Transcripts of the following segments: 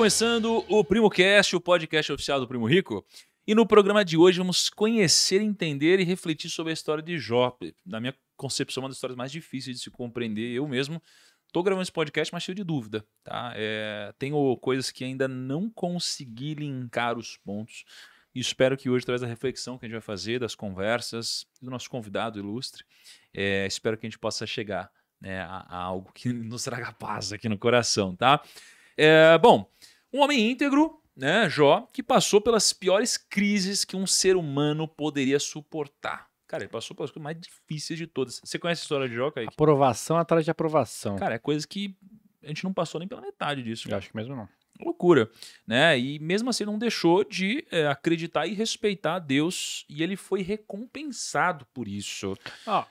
começando o Primo Cast, o podcast oficial do Primo Rico. E no programa de hoje vamos conhecer, entender e refletir sobre a história de Jó. Na minha concepção, é uma das histórias mais difíceis de se compreender. Eu mesmo Estou gravando esse podcast, mas cheio de dúvida, tá? É, tenho coisas que ainda não consegui linkar os pontos. E espero que hoje através a reflexão que a gente vai fazer, das conversas, do nosso convidado ilustre. É, espero que a gente possa chegar né, a, a, algo que nos traga paz aqui no coração, tá? É, bom, um homem íntegro, né, Jó, que passou pelas piores crises que um ser humano poderia suportar. Cara, ele passou pelas coisas mais difíceis de todas. Você conhece a história de Jó, Kaique? Aprovação atrás de aprovação. Cara, é coisa que a gente não passou nem pela metade disso. Eu acho que mesmo não. Loucura, né? E mesmo assim não deixou de é, acreditar e respeitar a Deus e ele foi recompensado por isso. Ó,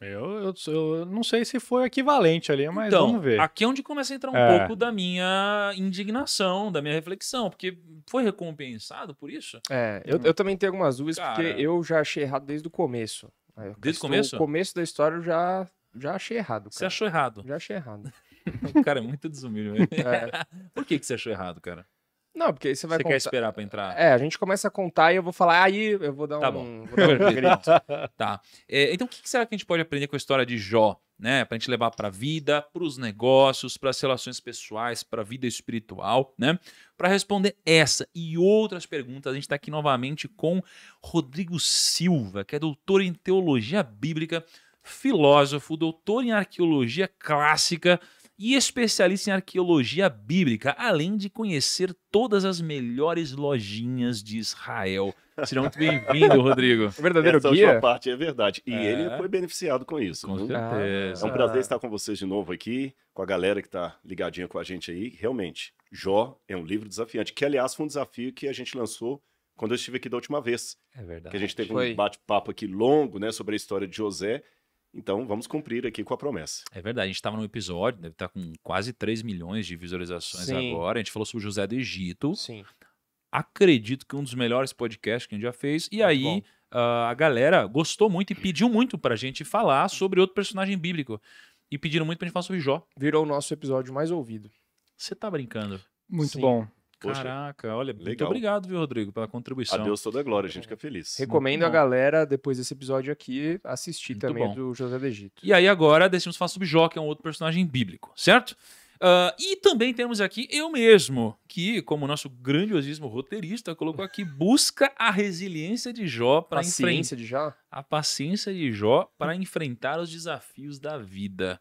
eu, eu, eu, não sei se foi equivalente ali, mas então, vamos ver. Aqui é onde começa a entrar um é. pouco da minha indignação, da minha reflexão, porque foi recompensado por isso? É, eu, hum. eu também tenho algumas dúvidas, Cara, porque eu já achei errado desde o começo. É, desde o começo? O começo da história eu já, já achei errado. Cara. Você achou errado? Já achei errado. o cara é muito desumilde. É. Por que, que você achou errado, cara? Não, porque aí você vai. Você contar... quer esperar para entrar? É, a gente começa a contar e eu vou falar, ah, aí eu vou dar tá um. Bom. Vou dar um grito. tá. É, então, o que será que a gente pode aprender com a história de Jó? Né, para a gente levar para a vida, para os negócios, para as relações pessoais, para a vida espiritual, né? Para responder essa e outras perguntas, a gente está aqui novamente com Rodrigo Silva, que é doutor em teologia bíblica, filósofo, doutor em arqueologia clássica, e especialista em arqueologia bíblica, além de conhecer todas as melhores lojinhas de Israel. Seja muito bem-vindo, Rodrigo. Verdadeiro Essa guia. parte é verdade. E é. ele foi beneficiado com isso. Com viu? certeza. É um prazer estar com vocês de novo aqui, com a galera que está ligadinha com a gente aí. Realmente, Jó é um livro desafiante, que aliás foi um desafio que a gente lançou quando eu estive aqui da última vez. É verdade. Que a gente teve foi. um bate-papo aqui longo, né, sobre a história de José. Então, vamos cumprir aqui com a promessa. É verdade, a gente estava num episódio, deve estar tá com quase 3 milhões de visualizações Sim. agora. A gente falou sobre José do Egito. Sim. Acredito que um dos melhores podcasts que a gente já fez. E aí, uh, a galera gostou muito e pediu muito para a gente falar sobre outro personagem bíblico. E pediram muito para a gente falar sobre Jó. Virou o nosso episódio mais ouvido. Você está brincando. Muito Sim. bom. Poxa, Caraca, olha, legal. muito obrigado, viu, Rodrigo, pela contribuição. A Deus toda a glória, a gente fica feliz. Recomendo a galera, depois desse episódio aqui, assistir muito também bom. do José do Egito. E aí agora decidimos falar sobre Jó, que é um outro personagem bíblico, certo? Uh, e também temos aqui eu mesmo, que, como nosso grandiosíssimo roteirista, colocou aqui: busca a resiliência de Jó para enfrentar. de Jó? A paciência de Jó para enfrentar os desafios da vida.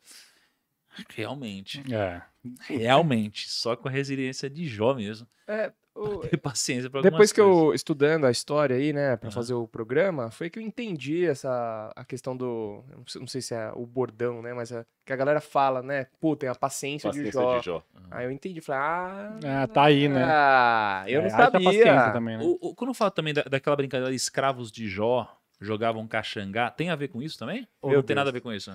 Realmente. É. Realmente, só com a resiliência de Jó mesmo. É, o... Ter paciência pra Depois que coisas. eu estudando a história aí, né, para uhum. fazer o programa, foi que eu entendi essa a questão do, não sei se é o bordão, né, mas é, que a galera fala, né, pô, tem a paciência, paciência de Jó. De Jó. Uhum. Aí eu entendi, falei, ah, ah tá aí, né? Ah, eu é, não tá sabia. Também, né? o, o, quando eu falo também da, daquela brincadeira de escravos de Jó jogavam caxangá, tem a ver com isso também? Ou não Deus. tem nada a ver com isso?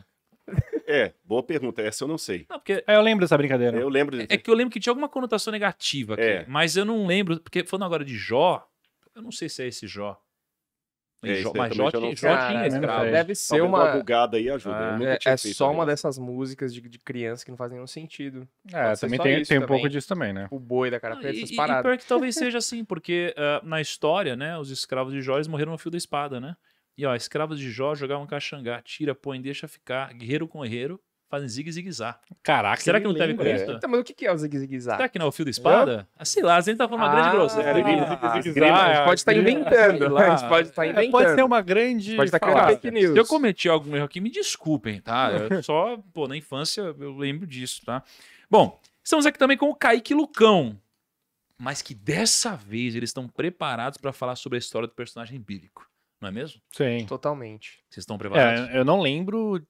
É, boa pergunta. Essa eu não sei. Não, porque... É, eu lembro dessa brincadeira. É, eu lembro. É, é que eu lembro que tinha alguma conotação negativa aqui, é. mas eu não lembro, porque falando agora de Jó, eu não sei se é esse Jó. É, Jó, mas Jó, tinha, Jó tinha Deve ser uma... uma bugada aí ajuda. Ah, é, é só também. uma né? dessas músicas de, de criança que não faz nenhum sentido. É, também tem, tem um pouco disso também, né? O boi da cara preta, essas paradas. E pior que talvez seja assim, porque uh, na história, né, os escravos de Jó morreram no fio da espada, né? E ó, escravos de Jó jogavam caxangá, tira, põe, deixa ficar, guerreiro com guerreiro, fazem zigue zigue zá. Caraca, Será que não teve com isso? Então, mas o que é o zigue zigue zá? Será que não é o fio da espada? Ah, sei lá, a gente tá falando uma grande grosseira. Ah, é pode estar inventando. A gente pode estar é, inventando. Pode ser uma grande. Pode estar criando fake news. Se eu cometi algum erro aqui, me desculpem, tá? Eu só, pô, na infância eu lembro disso, tá? Bom, estamos aqui também com o Kaique Lucão. Mas que dessa vez eles estão preparados para falar sobre a história do personagem bíblico não é mesmo? Sim. Totalmente. Vocês estão é, preparados? É, eu não lembro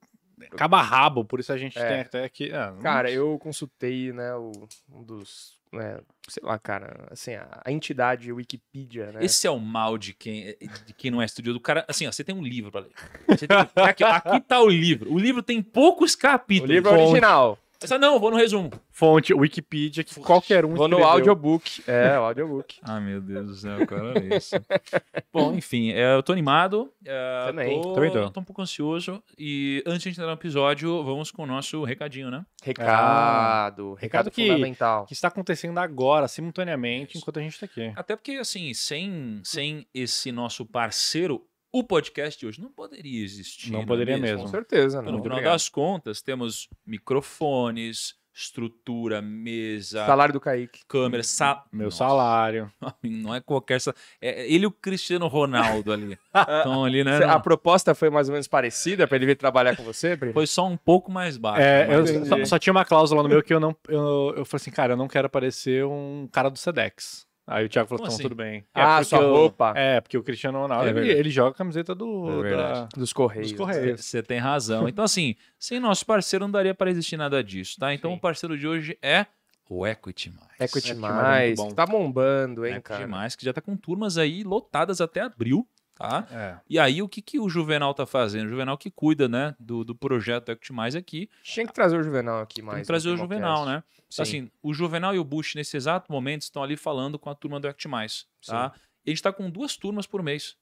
caba rabo, por isso a gente é. tem até aqui. Ah, é, cara, eu consultei, né, o, um dos. Né, sei lá, cara, assim, a, a entidade Wikipedia, né? Esse é o mal de quem, eh, de quem não é estudioso. O cara, assim, ó, você tem um livro pra ler. Tem, aqui, aqui tá o livro. O livro tem poucos capítulos. O livro é original. Essa não, vou no resumo. Fonte, Wikipedia, que Fonte. qualquer um Vou no audiobook. É, o audiobook. ah, meu Deus do céu, cara, é isso. Bom, enfim, é, eu tô animado. É, Também. Tô, Também tô. tô um pouco ansioso. E antes de entrar no episódio, vamos com o nosso recadinho, né? Recado. Ah, recado que, fundamental. Que está acontecendo agora, simultaneamente, enquanto a gente tá aqui. Até porque, assim, sem, sem esse nosso parceiro o podcast hoje não poderia existir. Não é poderia não mesmo? mesmo? Com certeza. Não. No final das contas, temos microfones, estrutura, mesa. Salário do Kaique. Câmera, sa... Meu Nossa. salário. Não é qualquer. É, é ele e o Cristiano Ronaldo ali. então ali, né? A proposta foi mais ou menos parecida para ele vir trabalhar com você, Brito? Foi só um pouco mais baixo. É, eu só, só, tinha uma cláusula no meu que eu não. Eu, eu falei assim, cara, eu não quero parecer um cara do Sedex. Aí o Thiago falou, então, assim? tudo bem. É ah, sua eu... roupa. É, porque o Cristiano Ronaldo, é ele, ele, joga a camiseta do, é da... dos Correios. Correios. Você tem razão. Então, assim, sem nosso parceiro não daria para existir nada disso, tá? Então, Sim. o parceiro de hoje é o Equity Mais. Equity, Equity Mais, mais tá bombando, hein, Equity cara? Equity Mais, que já tá com turmas aí lotadas até abril tá? É. E aí o que, que o Juvenal tá fazendo? O Juvenal que cuida, né, do, do projeto Equity Mais aqui. Tinha que trazer o Juvenal aqui mais. Tem que trazer o Juvenal, né? Sim. Assim, o Juvenal e o Bush nesse exato momento estão ali falando com a turma do Equity Mais, tá? Sim. E a gente tá com duas turmas por mês.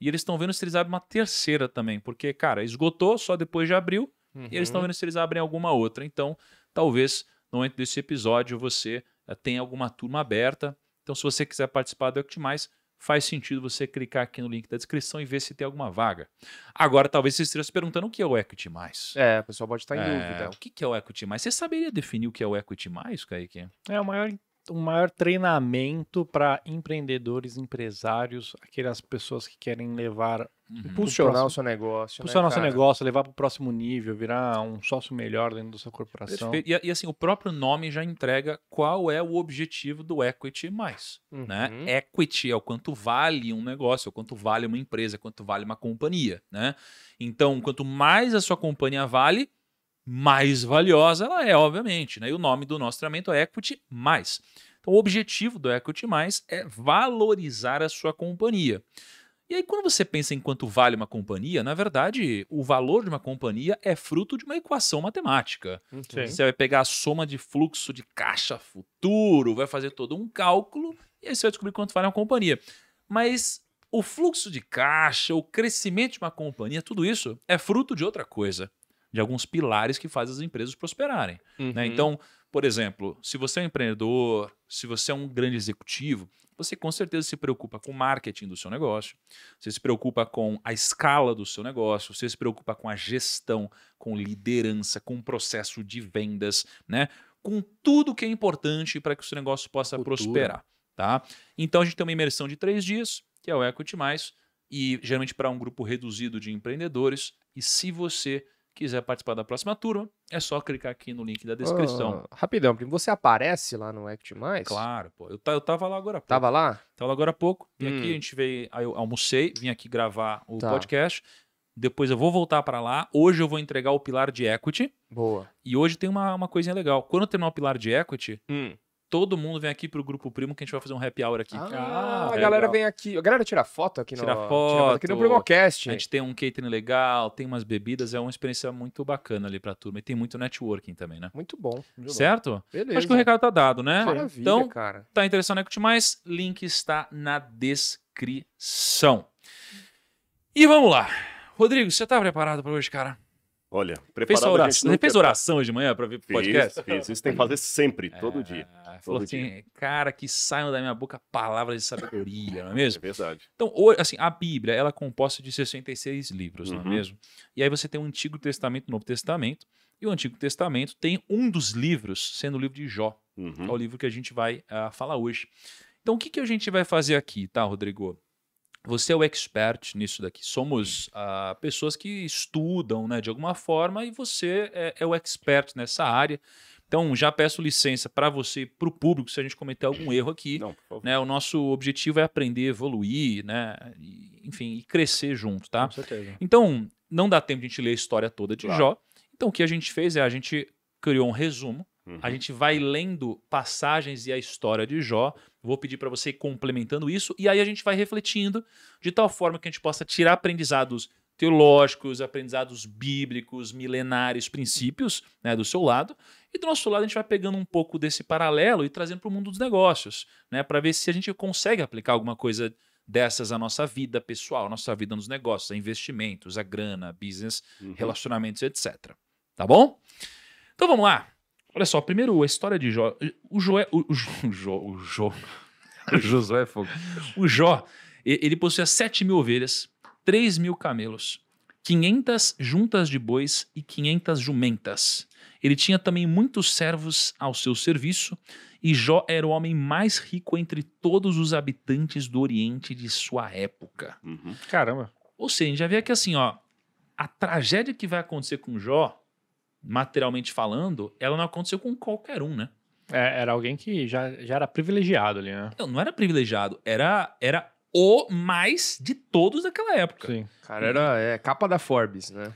E eles estão vendo se eles abrem uma terceira também, porque, cara, esgotou só depois de abril, uhum. e eles estão uhum. vendo se eles abrem alguma outra. Então, talvez no momento desse episódio você eh, tenha alguma turma aberta. Então, se você quiser participar do Equity faz sentido você clicar aqui no link da descrição e ver se tem alguma vaga. Agora, talvez você esteja se perguntando o que é o Equity Mais. É, o pessoal pode estar em é, dúvida. O que é o Equity Mais? Você saberia definir o que é o Equity Mais, Kaique? É o maior, o maior treinamento para empreendedores, empresários, aquelas pessoas que querem levar Uhum. Impulsionar o seu negócio. Né, Impulsionar né, o seu negócio, levar para o próximo nível, virar um sócio melhor dentro da sua corporação. E, e, assim, o próprio nome já entrega qual é o objetivo do equity mais. Né? Uhum. Né? Equity é o quanto vale um negócio, é o quanto vale uma empresa, é o quanto vale uma companhia. Né? Então, quanto mais a sua companhia vale, mais valiosa ela é, obviamente. Né? E o nome do nosso treinamento é Equity Mais. Então, o objetivo do Equity Mais é valorizar a sua companhia. E aí, quando você pensa em quanto vale uma companhia, na verdade, o valor de uma companhia é fruto de uma equação matemática. Sim. Você vai pegar a soma de fluxo de caixa futuro, vai fazer todo um cálculo e aí você vai descobrir quanto vale uma companhia. Mas o fluxo de caixa, o crescimento de uma companhia, tudo isso é fruto de outra coisa, de alguns pilares que fazem as empresas prosperarem. Né? Uhum. Né? Então, por exemplo, se você é um empreendedor, se você é um grande executivo, você com certeza se preocupa com o marketing do seu negócio, você se preocupa com a escala do seu negócio, você se preocupa com a gestão, com liderança, com o processo de vendas, né? Com tudo que é importante para que o seu negócio possa Cultura. prosperar, tá? Então a gente tem uma imersão de três dias, que é o Equity Mais, e geralmente para um grupo reduzido de empreendedores. E se você quiser participar da próxima turma, é só clicar aqui no link da descrição. Oh, rapidão, porque você aparece lá no Act Mais? Claro, pô. Eu, eu tava lá agora há pouco. Tava lá? Tava lá agora há pouco. Vim hum. aqui, a gente veio, aí eu almocei, vim aqui gravar o tá. podcast. Depois eu vou voltar para lá. Hoje eu vou entregar o pilar de equity. Boa. E hoje tem uma, uma coisinha legal. Quando eu terminar o pilar de equity, hum todo mundo vem aqui pro Grupo Primo que a gente vai fazer um happy hour aqui. Ah, ah a galera legal. vem aqui. A galera tira foto aqui tira no... Foto, tira foto aqui no Primocast. A gente tem um catering legal, tem umas bebidas. É uma experiência muito bacana ali pra turma. E tem muito networking também, né? Muito bom. Certo? Beleza. Acho que o recado tá dado, né? Maravilha, então, cara. Tá interessado Equity mais? Link está na descrição. E vamos lá. Rodrigo, você tá preparado para hoje, cara? Olha, preparado. Né? Fez oração, nunca... fez oração hoje de manhã para ver o podcast? Fiz, isso tem que fazer sempre, todo é, dia. Falou todo assim, dia. cara, que saiam da minha boca palavras de sabedoria, não é mesmo? É verdade. Então, assim, a Bíblia, ela é composta de 66 livros, uhum. não é uhum. mesmo? E aí você tem o Antigo Testamento e o Novo Testamento, e o Antigo Testamento tem um dos livros, sendo o livro de Jó, uhum. é o livro que a gente vai uh, falar hoje. Então, o que, que a gente vai fazer aqui, tá, Rodrigo? Você é o expert nisso daqui. Somos ah, pessoas que estudam né, de alguma forma e você é, é o expert nessa área. Então, já peço licença para você, para o público, se a gente cometer algum erro aqui. Não, né, o nosso objetivo é aprender, evoluir, né, e, enfim, e crescer junto, tá? Com certeza. Então, não dá tempo de a gente ler a história toda de claro. Jó. Então, o que a gente fez é a gente criou um resumo Uhum. A gente vai lendo passagens e a história de Jó. Vou pedir para você ir complementando isso e aí a gente vai refletindo de tal forma que a gente possa tirar aprendizados teológicos, aprendizados bíblicos, milenares, princípios né, do seu lado. E do nosso lado a gente vai pegando um pouco desse paralelo e trazendo para o mundo dos negócios, né, para ver se a gente consegue aplicar alguma coisa dessas à nossa vida pessoal, à nossa vida nos negócios, a investimentos, a grana, business, uhum. relacionamentos, etc. Tá bom? Então vamos lá. Olha só, primeiro a história de Jó. O Joé. O, o, Jó, o, Jó, o Josué é Fogo. O Jó, ele possuía 7 mil ovelhas, 3 mil camelos, 500 juntas de bois e 500 jumentas. Ele tinha também muitos servos ao seu serviço, e Jó era o homem mais rico entre todos os habitantes do Oriente de sua época. Uhum. Caramba. Ou seja, a gente já vê que assim, ó, a tragédia que vai acontecer com Jó materialmente falando, ela não aconteceu com qualquer um, né? É, era alguém que já, já era privilegiado ali, né? Não, não era privilegiado, era, era o mais de todos daquela época. Sim. Cara, era é, capa da Forbes, né?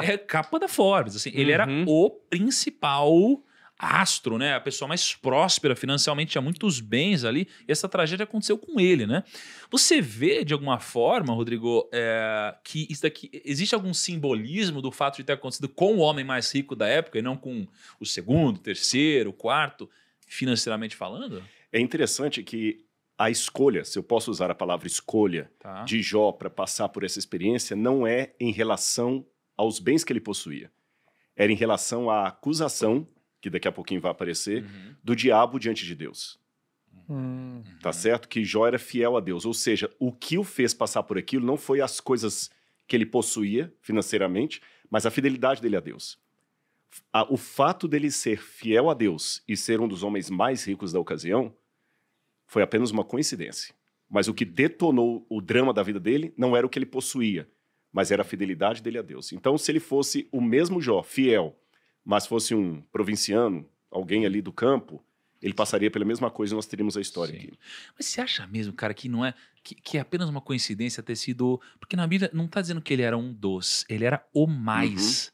É, é capa da Forbes, assim. Ele uhum. era o principal astro, né? A pessoa mais próspera financeiramente, tinha muitos bens ali. E essa tragédia aconteceu com ele, né? Você vê de alguma forma, Rodrigo, é, que isso daqui existe algum simbolismo do fato de ter acontecido com o homem mais rico da época e não com o segundo, terceiro, quarto, financeiramente falando? É interessante que a escolha, se eu posso usar a palavra escolha, tá. de Jó para passar por essa experiência, não é em relação aos bens que ele possuía. Era em relação à acusação que daqui a pouquinho vai aparecer, uhum. do diabo diante de Deus. Hum. Uhum. Tá certo? Que Jó era fiel a Deus. Ou seja, o que o fez passar por aquilo não foi as coisas que ele possuía financeiramente, mas a fidelidade dele a Deus. O fato dele ser fiel a Deus e ser um dos homens mais ricos da ocasião foi apenas uma coincidência. Mas o que uhum. detonou o drama da vida dele não era o que ele possuía, mas era a fidelidade dele a Deus. Então, se ele fosse o mesmo Jó, fiel, mas fosse um provinciano, alguém ali do campo, ele passaria pela mesma coisa e nós teríamos a história Sim. aqui. Mas você acha mesmo, cara, que não é que, que, é apenas uma coincidência ter sido. Porque na Bíblia não está dizendo que ele era um dos, ele era o mais.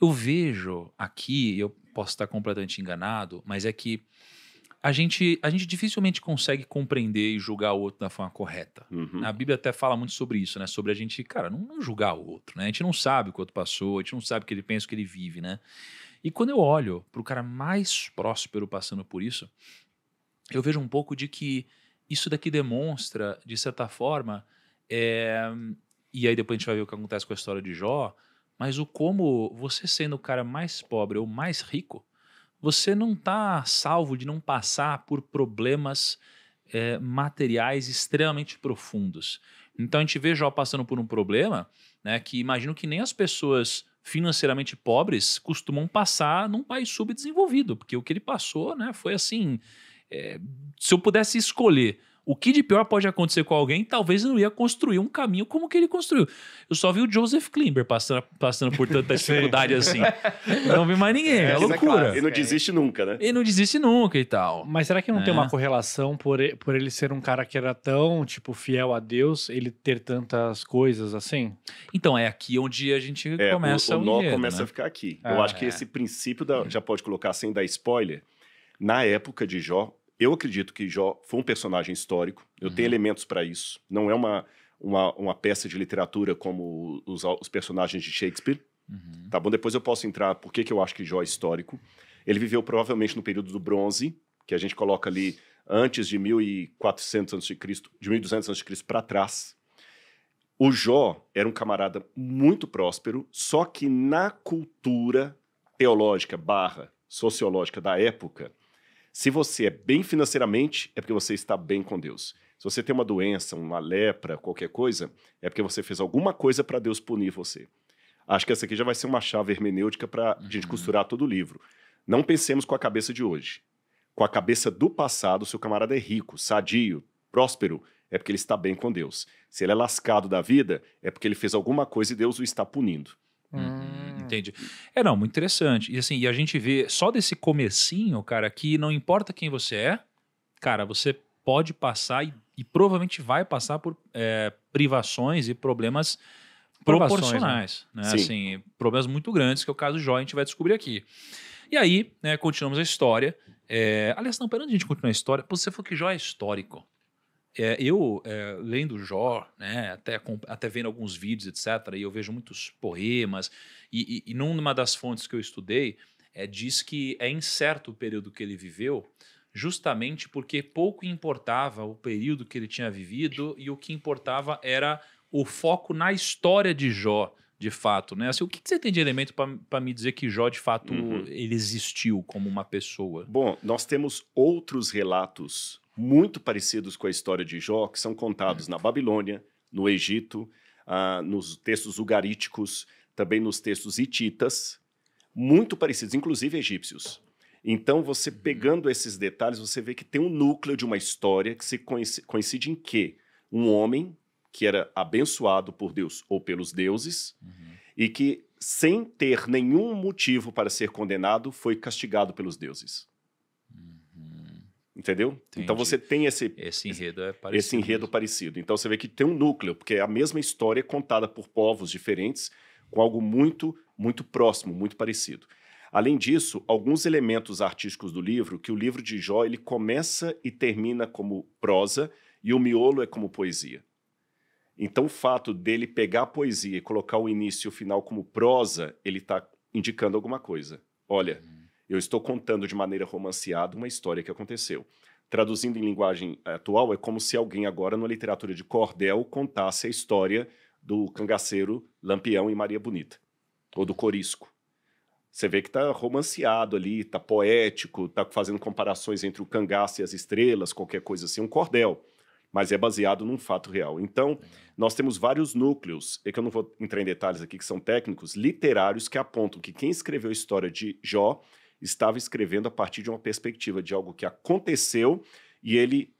Uhum. Eu vejo aqui, eu posso estar completamente enganado, mas é que a gente, a gente dificilmente consegue compreender e julgar o outro da forma correta. Uhum. A Bíblia até fala muito sobre isso, né? Sobre a gente, cara, não, não julgar o outro, né? A gente não sabe o que o outro passou, a gente não sabe o que ele pensa, o que ele vive, né? E quando eu olho para o cara mais próspero passando por isso, eu vejo um pouco de que isso daqui demonstra, de certa forma, é, e aí depois a gente vai ver o que acontece com a história de Jó, mas o como você sendo o cara mais pobre ou mais rico, você não está salvo de não passar por problemas é, materiais extremamente profundos. Então a gente vê Jó passando por um problema, né, que imagino que nem as pessoas financeiramente pobres costumam passar num país subdesenvolvido, porque o que ele passou né, foi assim. É, se eu pudesse escolher o que de pior pode acontecer com alguém, talvez não ia construir um caminho como que ele construiu. Eu só vi o Joseph Klimber passando, passando por tanta dificuldade assim. Não vi mais ninguém, é, é loucura. É ele não desiste nunca, né? Ele não desiste nunca e tal. Mas será que não é. tem uma é. correlação por, por ele ser um cara que era tão, tipo, fiel a Deus, ele ter tantas coisas assim? Então, é aqui onde a gente é, começa o, o, o nó começa né? a ficar aqui. Eu ah. acho que esse é. princípio, da, já pode colocar sem dar spoiler, na época de Jó, eu acredito que Jó foi um personagem histórico, eu uhum. tenho elementos para isso. Não é uma, uma, uma, peça de literatura como os, os personagens de Shakespeare. Uhum. Tá bom? Depois eu posso entrar por que, que eu acho que Jó é histórico. Ele viveu provavelmente no período do bronze, que a gente coloca ali antes de 1400 a.C., de 1200 a.C. para trás. O Jó era um camarada muito próspero, só que na cultura teológica barra sociológica da época, se você é bem financeiramente, é porque você está bem com Deus. Se você tem uma doença, uma lepra, qualquer coisa, é porque você fez alguma coisa para Deus punir você. Acho que essa aqui já vai ser uma chave hermenêutica para a uhum. gente costurar todo o livro. Não pensemos com a cabeça de hoje. Com a cabeça do passado, seu camarada é rico, sadio, próspero, é porque ele está bem com Deus. Se ele é lascado da vida, é porque ele fez alguma coisa e Deus o está punindo. Uhum, hum. Entende? É, não, muito interessante. E assim, e a gente vê só desse comecinho, cara, que não importa quem você é, cara, você pode passar e, e provavelmente vai passar por é, privações e problemas né? proporcionais, né? né? Assim, problemas muito grandes, que é o caso do Jó, a gente vai descobrir aqui. E aí, né, continuamos a história. É, aliás, não, pera, a gente continuar a história, você falou que Jó é histórico. É, eu, é, lendo Jó, né, até, até vendo alguns vídeos, etc., e eu vejo muitos poemas, e, e, e numa das fontes que eu estudei, é, diz que é incerto o período que ele viveu, justamente porque pouco importava o período que ele tinha vivido, e o que importava era o foco na história de Jó, de fato, né? Assim, o que, que você tem de elemento para me dizer que Jó, de fato, uhum. ele existiu como uma pessoa? Bom, nós temos outros relatos muito parecidos com a história de Jó, que são contados na Babilônia, no Egito, ah, nos textos ugaríticos, também nos textos hititas, muito parecidos, inclusive egípcios. Então, você uhum. pegando esses detalhes, você vê que tem um núcleo de uma história que se coincide, em que um homem que era abençoado por Deus ou pelos deuses uhum. e que, sem ter nenhum motivo para ser condenado, foi castigado pelos deuses. Entendeu? Então Entendi. Então você tem esse. Esse enredo é parecido. Esse enredo mesmo. parecido. Então você vê que tem um núcleo, porque é a mesma história é contada por povos diferentes, com algo muito, muito próximo, muito parecido. Além disso, alguns elementos artísticos do livro, que o livro de Jó ele começa e termina como prosa, e o miolo é como poesia. Então, o fato dele pegar a poesia e colocar o início e o final como prosa, ele está indicando alguma coisa. Olha, hum. Eu estou contando de maneira romanceada uma história que aconteceu. Traduzindo em linguagem atual, é como se alguém agora, na literatura de cordel, contasse a história do cangaceiro Lampião e Maria Bonita, ou do Corisco. Você vê que está romanceado ali, está poético, está fazendo comparações entre o cangaço e as estrelas, qualquer coisa assim, um cordel, mas é baseado num fato real. Então, nós temos vários núcleos, e é que eu não vou entrar em detalhes aqui, que são técnicos, literários, que apontam que quem escreveu a história de Jó estava escrevendo a partir de uma perspectiva de algo que aconteceu e ele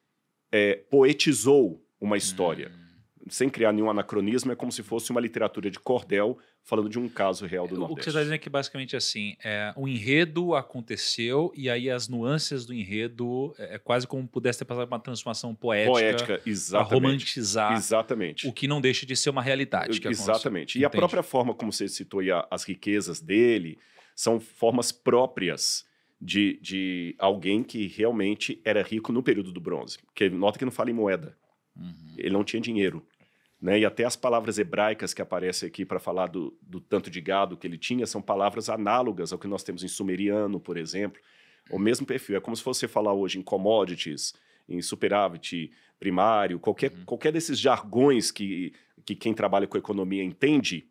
é, poetizou uma história. Hum. Sem criar nenhum anacronismo, é como se fosse uma literatura de cordel falando de um caso real do o Nordeste. O que você está tá dizendo é que basicamente assim, é, o enredo aconteceu e aí as nuances do enredo é, é quase como pudesse ter passado uma transformação poética, poética para romantizar exatamente. o que não deixa de ser uma realidade. É exatamente. E a própria forma como você citou as riquezas dele, são formas próprias de, de alguém que realmente era rico no período do bronze. Porque nota que não fala em moeda. Uhum. Ele não tinha dinheiro. Né? E até as palavras hebraicas que aparecem aqui para falar do, do tanto de gado que ele tinha são palavras análogas ao que nós temos em sumeriano, por exemplo. O mesmo perfil. É como se você falar hoje em commodities, em superávit primário, qualquer, uhum. qualquer desses jargões que, que quem trabalha com economia entende,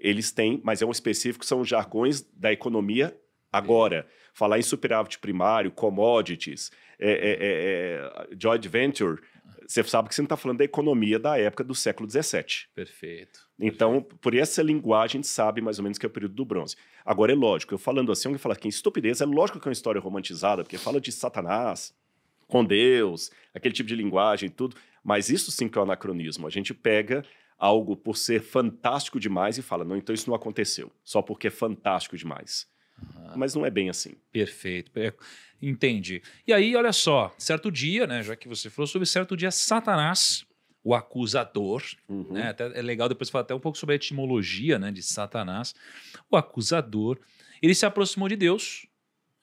eles têm, mas é um específico, são os jargões da economia agora. É. Falar em superávit primário, commodities, é é, é, é, joint venture, você sabe que você não está falando da economia da época do século XVII. Perfeito. Então, perfeito. por essa linguagem, a gente sabe mais ou menos que é o período do bronze. Agora, é lógico, eu falando assim, alguém fala que é estupidez, é lógico que é uma história romantizada, porque fala de Satanás com Deus, aquele tipo de linguagem e tudo, mas isso sim que é um anacronismo. A gente pega algo por ser fantástico demais e fala: não, então isso não aconteceu, só porque é fantástico demais. Uhum. Mas não é bem assim. Perfeito. Entendi. E aí, olha só, certo dia, né, já que você falou sobre certo dia, Satanás, o acusador, uhum. né, até é legal depois falar até um pouco sobre a etimologia né, de Satanás, o acusador, ele se aproximou de Deus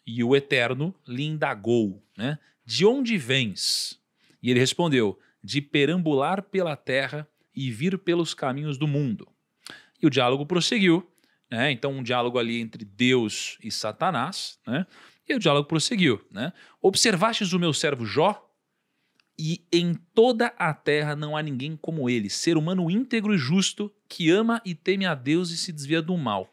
e o Eterno lhe indagou, né, de onde vens? E ele respondeu, de perambular pela terra e vir pelos caminhos do mundo. E o diálogo prosseguiu, né? então um diálogo ali entre Deus e Satanás, né? e o diálogo prosseguiu. Né? Observastes o meu servo Jó, e em toda a terra não há ninguém como ele, ser humano íntegro e justo, que ama e teme a Deus e se desvia do mal.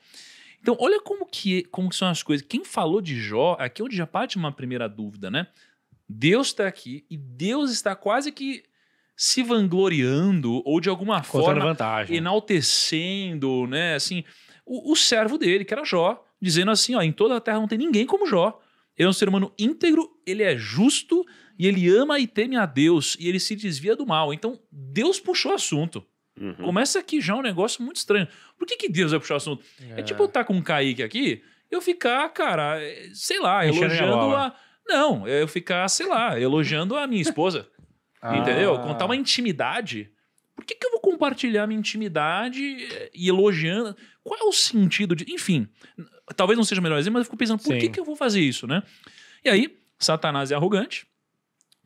Então, olha como que, como que são as coisas. Quem falou de Jó, aqui é onde já parte uma primeira dúvida, né? Deus está aqui e Deus está quase que se vangloriando ou de alguma forma enaltecendo, né? Assim, o, o, servo dele, que era Jó, dizendo assim: ó, em toda a terra não tem ninguém como Jó. Ele é um ser humano íntegro, ele é justo e ele ama e teme a Deus e ele se desvia do mal. Então, Deus puxou o assunto. Uhum. Começa aqui já um negócio muito estranho. Por que, que Deus vai puxar o assunto? É, é tipo eu estar tá com um Kaique aqui, eu ficar, cara, sei lá, elogiando a. Não, eu ficar, sei lá, elogiando a minha esposa. Ah. Entendeu? Contar uma intimidade. Por que, que eu vou compartilhar minha intimidade eh, e elogiando? Qual é o sentido de. Enfim, talvez não seja o melhor exemplo, mas eu fico pensando, por que, que eu vou fazer isso, né? E aí, Satanás é arrogante.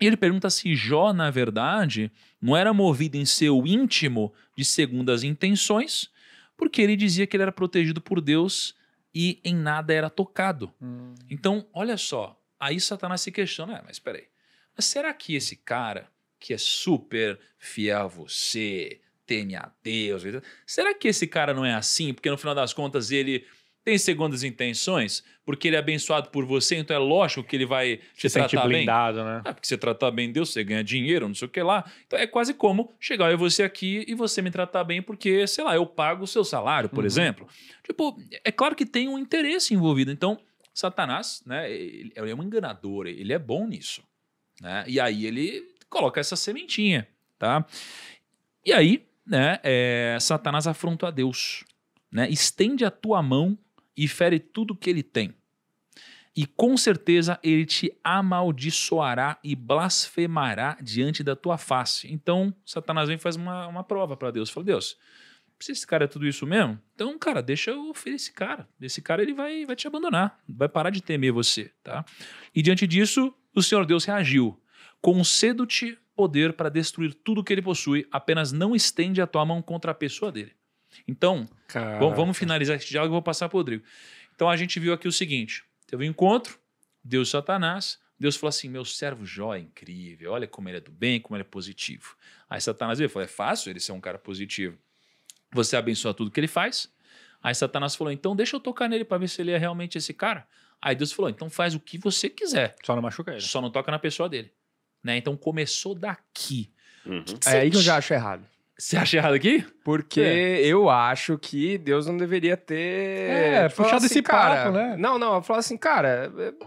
E ele pergunta se Jó, na verdade, não era movido em seu íntimo de segundas intenções, porque ele dizia que ele era protegido por Deus e em nada era tocado. Hum. Então, olha só, aí Satanás se questiona, ah, mas peraí, mas será que esse cara que é super fiel a você, teme a Deus. Será que esse cara não é assim? Porque no final das contas ele tem segundas intenções, porque ele é abençoado por você, então é lógico que ele vai te você tratar blindado, bem. né? Ah, porque você tratar bem Deus, você ganha dinheiro, não sei o que lá. Então é quase como chegar eu você aqui e você me tratar bem porque, sei lá, eu pago o seu salário, por uhum. exemplo. Tipo, é claro que tem um interesse envolvido. Então, Satanás, né, ele é um enganador, ele é bom nisso. Né? E aí ele coloca essa sementinha, tá? E aí, né, é, Satanás afronta a Deus, né? Estende a tua mão e fere tudo que ele tem. E com certeza ele te amaldiçoará e blasfemará diante da tua face. Então, Satanás vem e faz uma, uma prova para Deus. Fala, Deus, se esse cara é tudo isso mesmo, então, cara, deixa eu ferir esse cara. Esse cara ele vai, vai te abandonar, vai parar de temer você, tá? E diante disso, o Senhor Deus reagiu. Concedo-te poder para destruir tudo que ele possui, apenas não estende a tua mão contra a pessoa dele. Então, vamos finalizar este diálogo e vou passar para o Rodrigo. Então a gente viu aqui o seguinte: teve um encontro, Deus e Satanás. Deus falou assim: meu servo Jó é incrível, olha como ele é do bem, como ele é positivo. Aí Satanás veio e falou: é fácil ele ser um cara positivo. Você abençoa tudo que ele faz. Aí Satanás falou: então deixa eu tocar nele para ver se ele é realmente esse cara. Aí Deus falou: então faz o que você quiser. Só não machuca ele. Só não toca na pessoa dele. Né? Então começou daqui. Uhum. é aí que eu já acho errado. Você acha errado aqui? Porque é. eu acho que Deus não deveria ter. É, tipo, puxado assim, esse cara, papo, né? Não, não, eu falo assim, cara. É,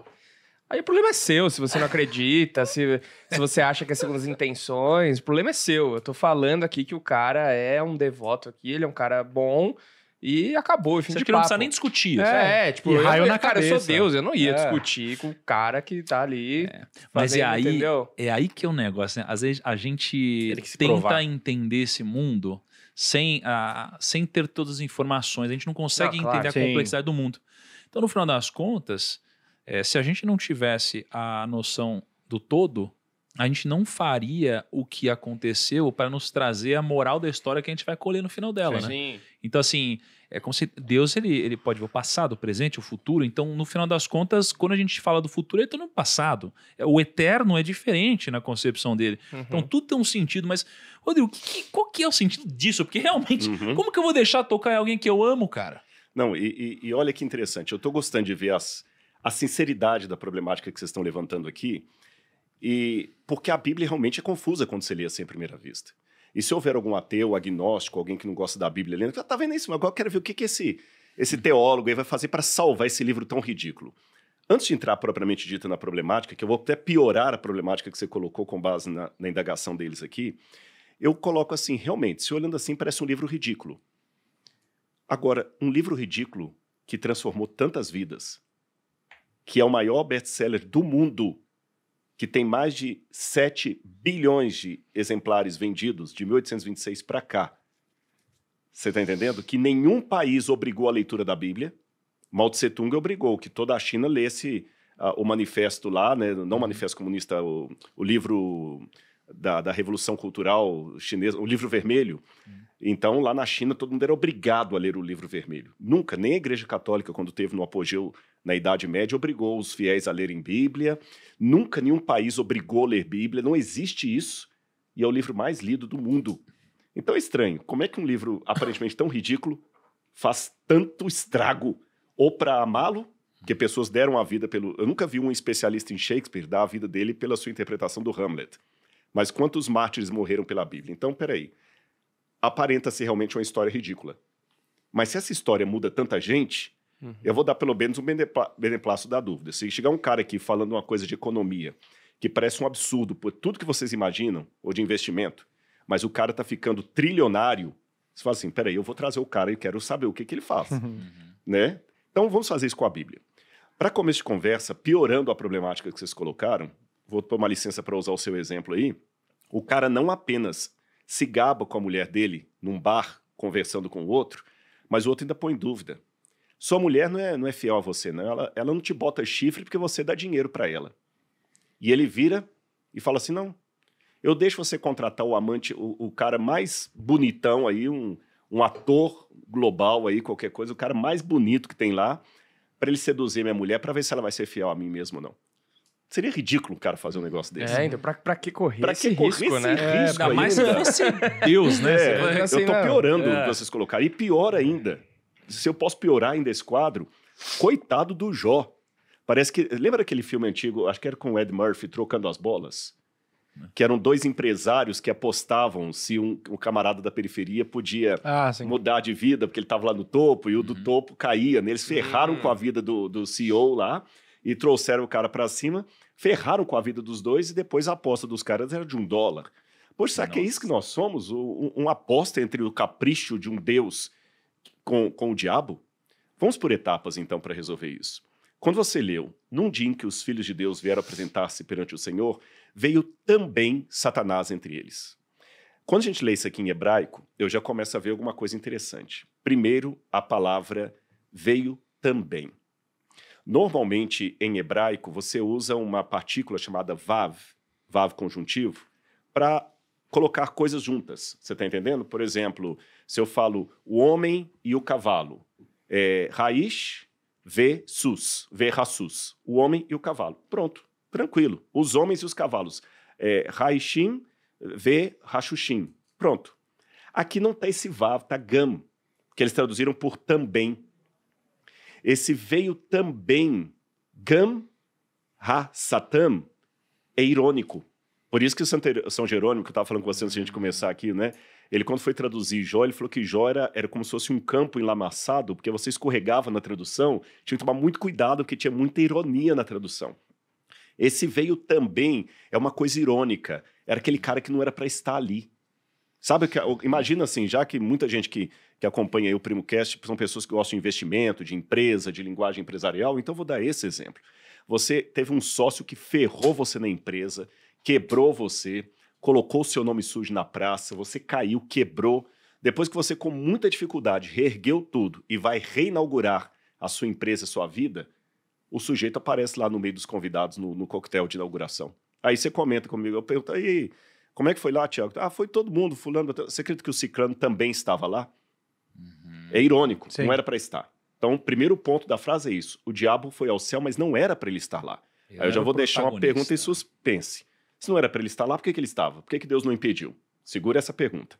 aí o problema é seu, se você não acredita, se, se você acha que é segundo as intenções, o problema é seu. Eu tô falando aqui que o cara é um devoto aqui, ele é um cara bom, e acabou, fim Você de que não precisa nem discutir. É, é tipo, e raio eu, na cara, cabeça. eu sou Deus, eu não ia é. discutir com o cara que tá ali. É. Mas é fazendo, é aí, entendeu? é aí que é o negócio, né? Às vezes a gente tenta provar. entender esse mundo sem, ah, sem ter todas as informações. A gente não consegue não, claro, entender sim. a complexidade do mundo. Então, no final das contas, eh, se a gente não tivesse a noção do todo, a gente não faria o que aconteceu para nos trazer a moral da história que a gente vai colher no final dela, sim, né? Sim. Então, assim, é como se Deus ele, ele pode ver o passado, o presente, o futuro. Então, no final das contas, quando a gente fala do futuro, ele está no passado. É, o eterno é diferente na concepção dele. Uhum. Então, tudo tem um sentido, mas, Rodrigo, que, qual que é o sentido disso? Porque realmente, uhum. como que eu vou deixar tocar alguém que eu amo, cara? Não, e, e, e olha que interessante. Eu estou gostando de ver as, a sinceridade da problemática que vocês estão levantando aqui e porque a Bíblia realmente é confusa quando você lê assim à primeira vista. E se houver algum ateu, agnóstico, alguém que não gosta da Bíblia lendo, ah, tá vendo isso, mas agora eu quero ver o que, que esse, esse hum. teólogo aí vai fazer para salvar esse livro tão ridículo. Antes de entrar propriamente dita na problemática, que eu vou até piorar a problemática que você colocou com base na, na indagação deles aqui, eu coloco assim, realmente, se olhando assim, parece um livro ridículo. Agora, um livro ridículo que transformou tantas vidas, que é o maior best-seller do mundo que tem mais de 7 bilhões de exemplares vendidos de 1826 para cá. Você está entendendo? Que nenhum país obrigou a leitura da Bíblia. Mao Tse Tung obrigou que toda a China lesse uh, o manifesto lá, né? não o uhum. manifesto comunista, o, o livro da, da Revolução Cultural Chinesa, o Livro Vermelho. Hum. Então, lá na China, todo mundo era obrigado a ler o Livro Vermelho. Nunca, nem a Igreja Católica, quando teve no apogeu na Idade Média, obrigou os fiéis a lerem Bíblia. Nunca nenhum país obrigou a ler Bíblia. Não existe isso. E é o livro mais lido do mundo. Então é estranho. Como é que um livro aparentemente tão ridículo faz tanto estrago? Ou para amá-lo, que pessoas deram a vida pelo. Eu nunca vi um especialista em Shakespeare dar a vida dele pela sua interpretação do Hamlet. Mas quantos mártires morreram pela Bíblia? Então, peraí. Aparenta ser realmente uma história ridícula. Mas se essa história muda tanta gente, uhum. eu vou dar pelo menos um beneplácito da dúvida. Se chegar um cara aqui falando uma coisa de economia, que parece um absurdo por tudo que vocês imaginam, ou de investimento, mas o cara tá ficando trilionário, você fala assim, peraí, eu vou trazer o cara e quero saber o que, que ele faz. Uhum. Né? Então, vamos fazer isso com a Bíblia. Para começo de conversa, piorando a problemática que vocês colocaram, vou tomar licença para usar o seu exemplo aí, o cara não apenas se gaba com a mulher dele num bar, conversando com o outro, mas o outro ainda põe dúvida. Sua mulher não é, não é fiel a você, não. Né? Ela, ela não te bota chifre porque você dá dinheiro para ela. E ele vira e fala assim: não, eu deixo você contratar o amante, o, o cara mais bonitão aí, um, um ator global aí, qualquer coisa, o cara mais bonito que tem lá, para ele seduzir minha mulher, para ver se ela vai ser fiel a mim mesmo ou não. Seria ridículo o cara fazer um negócio desse. É, então pra, pra que correr pra que correr risco, né? É, risco ainda mais se fosse Deus, né? É, eu assim, tô não. piorando é. que vocês colocaram. E pior ainda, se eu posso piorar ainda esse quadro, coitado do Jó. Parece que... Lembra aquele filme antigo, acho que era com o Ed Murphy, Trocando as Bolas? Né. Que eram dois empresários que apostavam se um, um camarada da periferia podia ah, mudar de vida, porque ele estava lá no topo e o do uhum. topo caía. Né? Eles ferraram uhum. com a vida do, do CEO lá e trouxeram o cara para cima, ferraram com a vida dos dois e depois a aposta dos caras era de um dólar. Poxa, será que é isso que nós somos? um, uma aposta entre o capricho de um Deus com, com o diabo? Vamos por etapas então para resolver isso. Quando você leu, num dia em que os filhos de Deus vieram apresentar-se perante o Senhor, veio também Satanás entre eles. Quando a gente lê isso aqui em hebraico, eu já começo a ver alguma coisa interessante. Primeiro, a palavra veio também. Normalmente, em hebraico, você usa uma partícula chamada vav, vav conjuntivo, para colocar coisas juntas. Você está entendendo? Por exemplo, se eu falo o homem e o cavalo, é, raiz, vê sus, vê rassus o homem e o cavalo. Pronto, tranquilo. Os homens e os cavalos. É, raishim, vê rachushim. Pronto. Aqui não está esse vav, está gam, que eles traduziram por também. Esse veio também, Gam Ha Satam, é irônico. Por isso que o São Jerônimo, que eu estava falando com você antes de a gente começar aqui, né? Ele, quando foi traduzir Jó, ele falou que Jó era, era como se fosse um campo enlamaçado, porque você escorregava na tradução, tinha que tomar muito cuidado, porque tinha muita ironia na tradução. Esse veio também, é uma coisa irônica. Era aquele cara que não era para estar ali. Sabe, que, imagina assim, já que muita gente que que acompanha aí o Primo são pessoas que gostam de investimento, de empresa, de linguagem empresarial. Então, vou dar esse exemplo. Você teve um sócio que ferrou você na empresa, quebrou você, colocou o seu nome sujo na praça, você caiu, quebrou. Depois que você, com muita dificuldade, reergueu tudo e vai reinaugurar a sua empresa, a sua vida, o sujeito aparece lá no meio dos convidados no, no coquetel de inauguração. Aí você comenta comigo, eu pergunto, aí, como é que foi lá, Tiago? Ah, foi todo mundo, fulano. Você acredita que o Ciclano também estava lá? É irônico, Sim. não era para estar. Então, o primeiro ponto da frase é isso: o diabo foi ao céu, mas não era para ele estar lá. Ele Aí eu já vou deixar uma pergunta em suspense. Se não era para ele estar lá, por que, que ele estava? Por que, que Deus não impediu? Segura essa pergunta.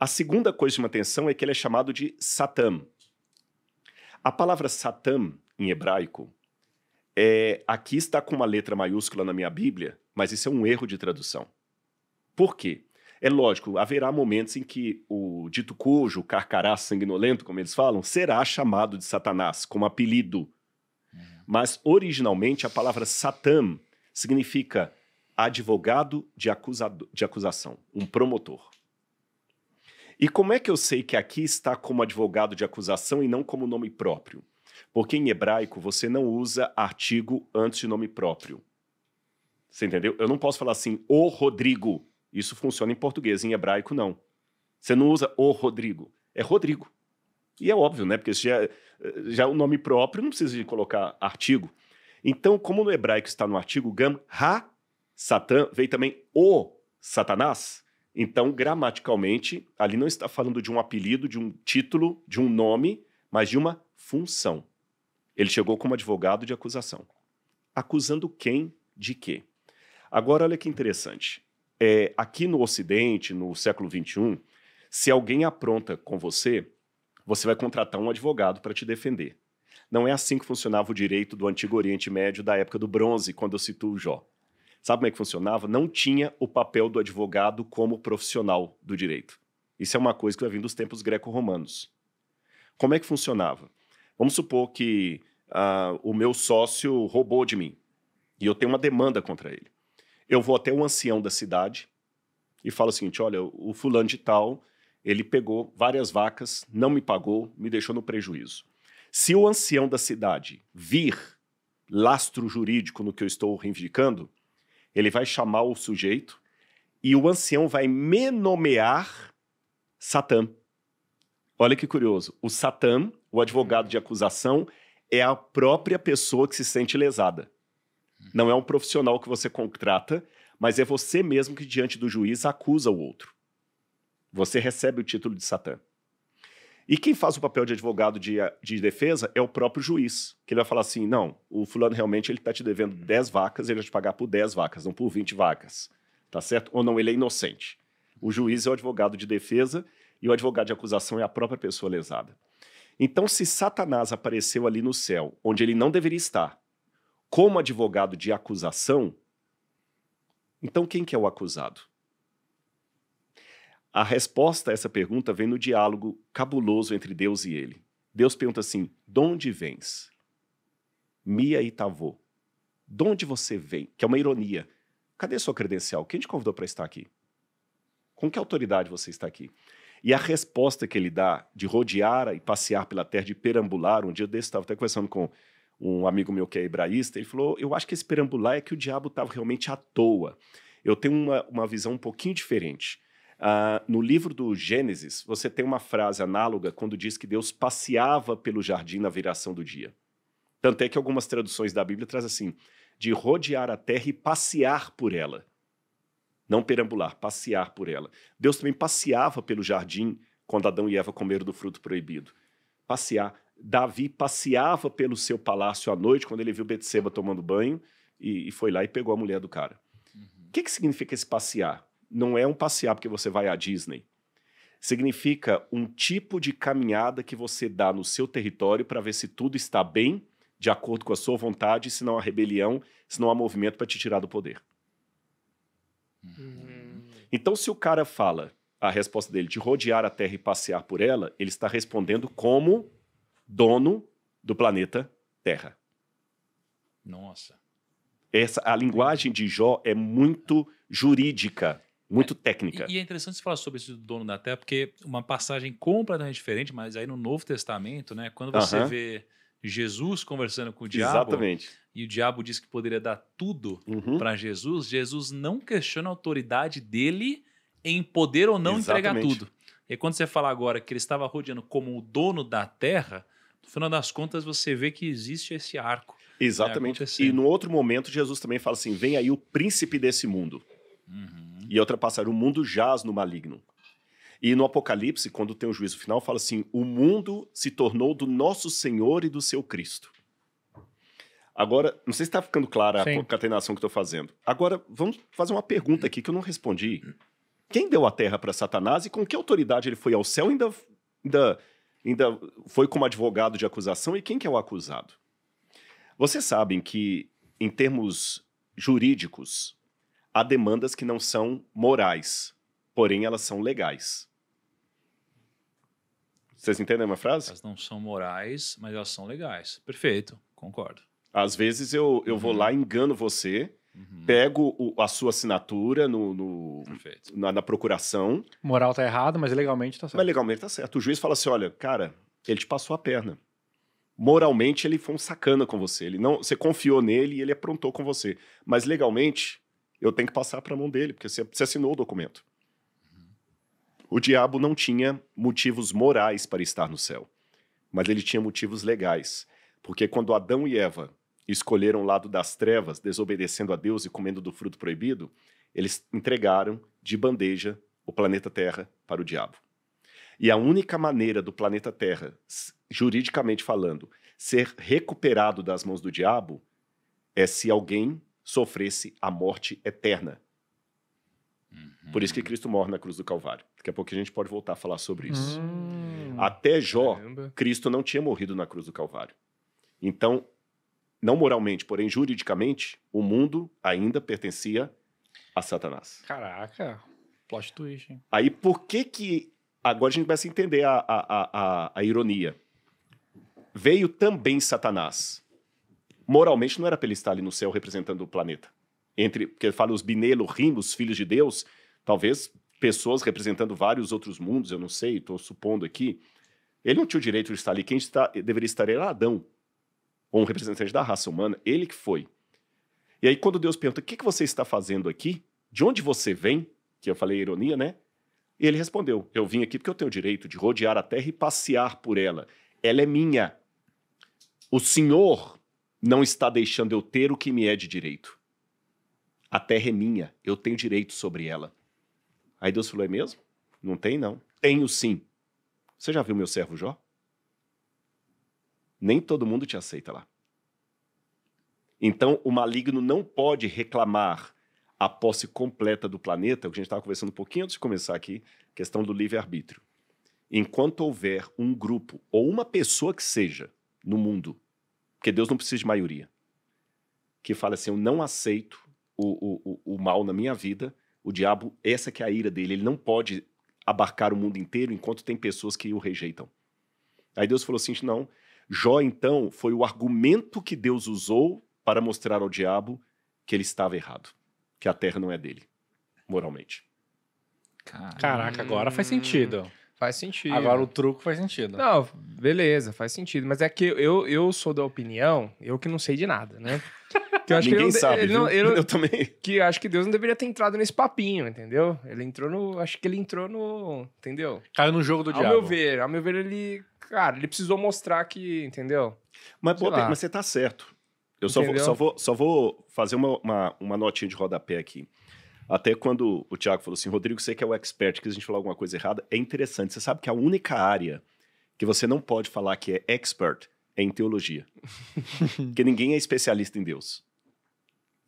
A segunda coisa de uma atenção é que ele é chamado de Satã. A palavra Satã, em hebraico, é, aqui está com uma letra maiúscula na minha Bíblia, mas isso é um erro de tradução. Por quê? É lógico, haverá momentos em que o dito cujo, o carcará sanguinolento, como eles falam, será chamado de Satanás, como apelido. Uhum. Mas, originalmente, a palavra Satã significa advogado de, acusado, de acusação, um promotor. E como é que eu sei que aqui está como advogado de acusação e não como nome próprio? Porque em hebraico você não usa artigo antes de nome próprio. Você entendeu? Eu não posso falar assim, o Rodrigo, isso funciona em português, em hebraico não. Você não usa o Rodrigo, é Rodrigo. E é óbvio, né? Porque já, já é o nome próprio, não precisa de colocar artigo. Então, como no hebraico está no artigo gam, ha, Satã, veio também o Satanás. Então, gramaticalmente, ali não está falando de um apelido, de um título, de um nome, mas de uma função. Ele chegou como advogado de acusação. Acusando quem de quê? Agora, olha que interessante. É, aqui no Ocidente, no século XXI, se alguém apronta com você, você vai contratar um advogado para te defender. Não é assim que funcionava o direito do Antigo Oriente Médio da época do Bronze, quando eu cito o Jó. Sabe como é que funcionava? Não tinha o papel do advogado como profissional do direito. Isso é uma coisa que vai vir dos tempos greco-romanos. Como é que funcionava? Vamos supor que uh, o meu sócio roubou de mim e eu tenho uma demanda contra ele. Eu vou até o ancião da cidade e falo o assim, seguinte: olha, o fulano de tal, ele pegou várias vacas, não me pagou, me deixou no prejuízo. Se o ancião da cidade vir lastro jurídico no que eu estou reivindicando, ele vai chamar o sujeito e o ancião vai me nomear Satã. Olha que curioso. O Satã, o advogado de acusação, é a própria pessoa que se sente lesada. Uhum. Não é um profissional que você contrata, mas é você mesmo que, diante do juiz, acusa o outro. Você recebe o título de Satã. E quem faz o papel de advogado de, de, defesa é o próprio juiz, que ele vai falar assim: não, o fulano realmente ele está te devendo 10 uhum. vacas, ele vai te pagar por 10 vacas, não por 20 vacas. Tá certo? Ou não, ele é inocente. O juiz é o advogado de defesa e o advogado de acusação é a própria pessoa lesada. Então, se Satanás apareceu ali no céu, onde ele não deveria estar, como advogado de acusação, então quem que é o acusado? A resposta a essa pergunta vem no diálogo cabuloso entre Deus e ele. Deus pergunta assim: "De onde vens?" Mia e Tavô. "De onde você vem?" Que é uma ironia. Cadê sua credencial? Quem te convidou para estar aqui? Com que autoridade você está aqui? E a resposta que ele dá de rodear e passear pela terra, de perambular, um dia eu desse estava até conversando com um amigo meu que é hebraísta, ele falou: Eu acho que esse perambular é que o diabo estava realmente à toa. Eu tenho uma, uma visão um pouquinho diferente. Uh, no livro do Gênesis, você tem uma frase análoga quando diz que Deus passeava pelo jardim na viração do dia. Tanto é que algumas traduções da Bíblia trazem assim: de rodear a terra e passear por ela. Não perambular, passear por ela. Deus também passeava pelo jardim quando Adão e Eva comeram do fruto proibido. Passear Davi passeava pelo seu palácio à noite quando ele viu Betseba tomando banho e, e foi lá e pegou a mulher do cara. Uhum. O uhum. que, que significa esse passear? Não é um passear porque você vai à Disney. Significa um tipo de caminhada que você dá no seu território para ver se tudo está bem, de acordo com a sua vontade, se não há rebelião, se não há movimento para te tirar do poder. Uhum. Então, se o cara fala a resposta dele de rodear a terra e passear por ela, ele está respondendo como dono do planeta Terra. Nossa. Essa, a linguagem de Jó é muito jurídica, muito é, técnica. E, e, é interessante você falar sobre isso do dono da terra, porque uma passagem completamente diferente, mas aí no Novo Testamento, né, quando você uh -huh. vê Jesus conversando com o diabo, Exatamente. e o diabo diz que poderia dar tudo uhum. para Jesus, Jesus não questiona a autoridade dele em poder ou não Exatamente. entregar tudo. E quando você fala agora que ele estava rodeando como o dono da terra, no final das contas, você vê que existe esse arco. Né, Exatamente. Né, e no outro momento, Jesus também fala assim: vem aí o príncipe desse mundo. Uhum. E outra passagem: o mundo jaz no maligno. E no Apocalipse, quando tem o juízo final, fala assim: o mundo se tornou do nosso Senhor e do seu Cristo. Agora, não sei se está ficando clara Sim. a concatenação que estou fazendo. Agora, vamos fazer uma pergunta aqui que eu não respondi. Quem deu a terra para Satanás e com que autoridade ele foi ao céu ainda, ainda ainda foi como advogado de acusação e quem que é o acusado? Vocês sabem que, em termos jurídicos, há demandas que não são morais, porém elas são legais. Vocês entendem uma frase? Elas não são morais, mas elas são legais. Perfeito, concordo. Às vezes eu, eu uhum. vou lá, engano você, Uhum. Pego o, a sua assinatura no, no na, na, procuração. Moral tá errado, mas legalmente tá certo. Mas legalmente tá certo. O juiz fala assim: olha, cara, ele te passou a perna. Moralmente, ele foi um sacana com você. Ele não, você confiou nele e ele aprontou com você. Mas legalmente, eu tenho que passar para a mão dele, porque você, você assinou o documento. Uhum. O diabo não tinha motivos morais para estar no céu, mas ele tinha motivos legais. Porque quando Adão e Eva escolheram o lado das trevas, desobedecendo a Deus e comendo do fruto proibido, eles entregaram de bandeja o planeta Terra para o diabo. E a única maneira do planeta Terra, juridicamente falando, ser recuperado das mãos do diabo é se alguém sofresse a morte eterna. Uhum. Por isso que Cristo morre na cruz do Calvário. Daqui a pouco a gente pode voltar a falar sobre isso. Uhum. Até Jó, Caramba. Cristo não tinha morrido na cruz do Calvário. Então, não moralmente, porém juridicamente, o mundo ainda pertencia a Satanás. Caraca, plot twist. Hein? Aí por que que. Agora a gente começa a entender a, a, a, a ironia. Veio também Satanás. Moralmente não era para ele estar ali no céu representando o planeta. Entre, porque fala os Binelo rimos, filhos de Deus, talvez pessoas representando vários outros mundos, eu não sei, estou supondo aqui. Ele não tinha o direito de estar ali. Quem está, deveria estar era Adão ou um representante da raça humana, ele que foi. E aí, quando Deus pergunta: o que, que você está fazendo aqui? De onde você vem? Que eu falei ironia, né? E ele respondeu: Eu vim aqui porque eu tenho o direito de rodear a terra e passear por ela. Ela é minha. O Senhor não está deixando eu ter o que me é de direito. A terra é minha, eu tenho direito sobre ela. Aí Deus falou: É mesmo? Não tem, não. Tenho sim. Você já viu meu servo Jó? nem todo mundo te aceita lá. Então, o maligno não pode reclamar a posse completa do planeta, o que a gente estava conversando um pouquinho antes de começar aqui, questão do livre-arbítrio. Enquanto houver um grupo ou uma pessoa que seja no mundo, porque Deus não precisa de maioria, que fala assim: eu não aceito o, o, o mal na minha vida, o diabo, essa que é a ira dele, ele não pode abarcar o mundo inteiro enquanto tem pessoas que o rejeitam. Aí Deus falou assim: não, Jó, então, foi o argumento que Deus usou para mostrar ao diabo que ele estava errado, que a terra não é dele, moralmente. Caraca, agora faz sentido. Faz sentido. Agora o truco faz sentido. Não, beleza, faz sentido. Mas é que eu, eu sou da opinião, eu que não sei de nada, né? Que eu acho Ninguém que ele sabe. Ele não, ele, eu também. Que acho que Deus não deveria ter entrado nesse papinho, entendeu? Ele entrou no. Acho que ele entrou no. Entendeu? Caiu no jogo do ao diabo. Ao meu ver, ao meu ver, ele cara, ele precisou mostrar que, entendeu? Mas, pô, mas você tá certo. Eu só vou, só vou, só, vou, fazer uma, uma, uma notinha de rodapé aqui. Até quando o Tiago falou assim, Rodrigo, você que é o expert, que a gente falar alguma coisa errada, é interessante. Você sabe que a única área que você não pode falar que é expert é em teologia. Porque ninguém é especialista em Deus.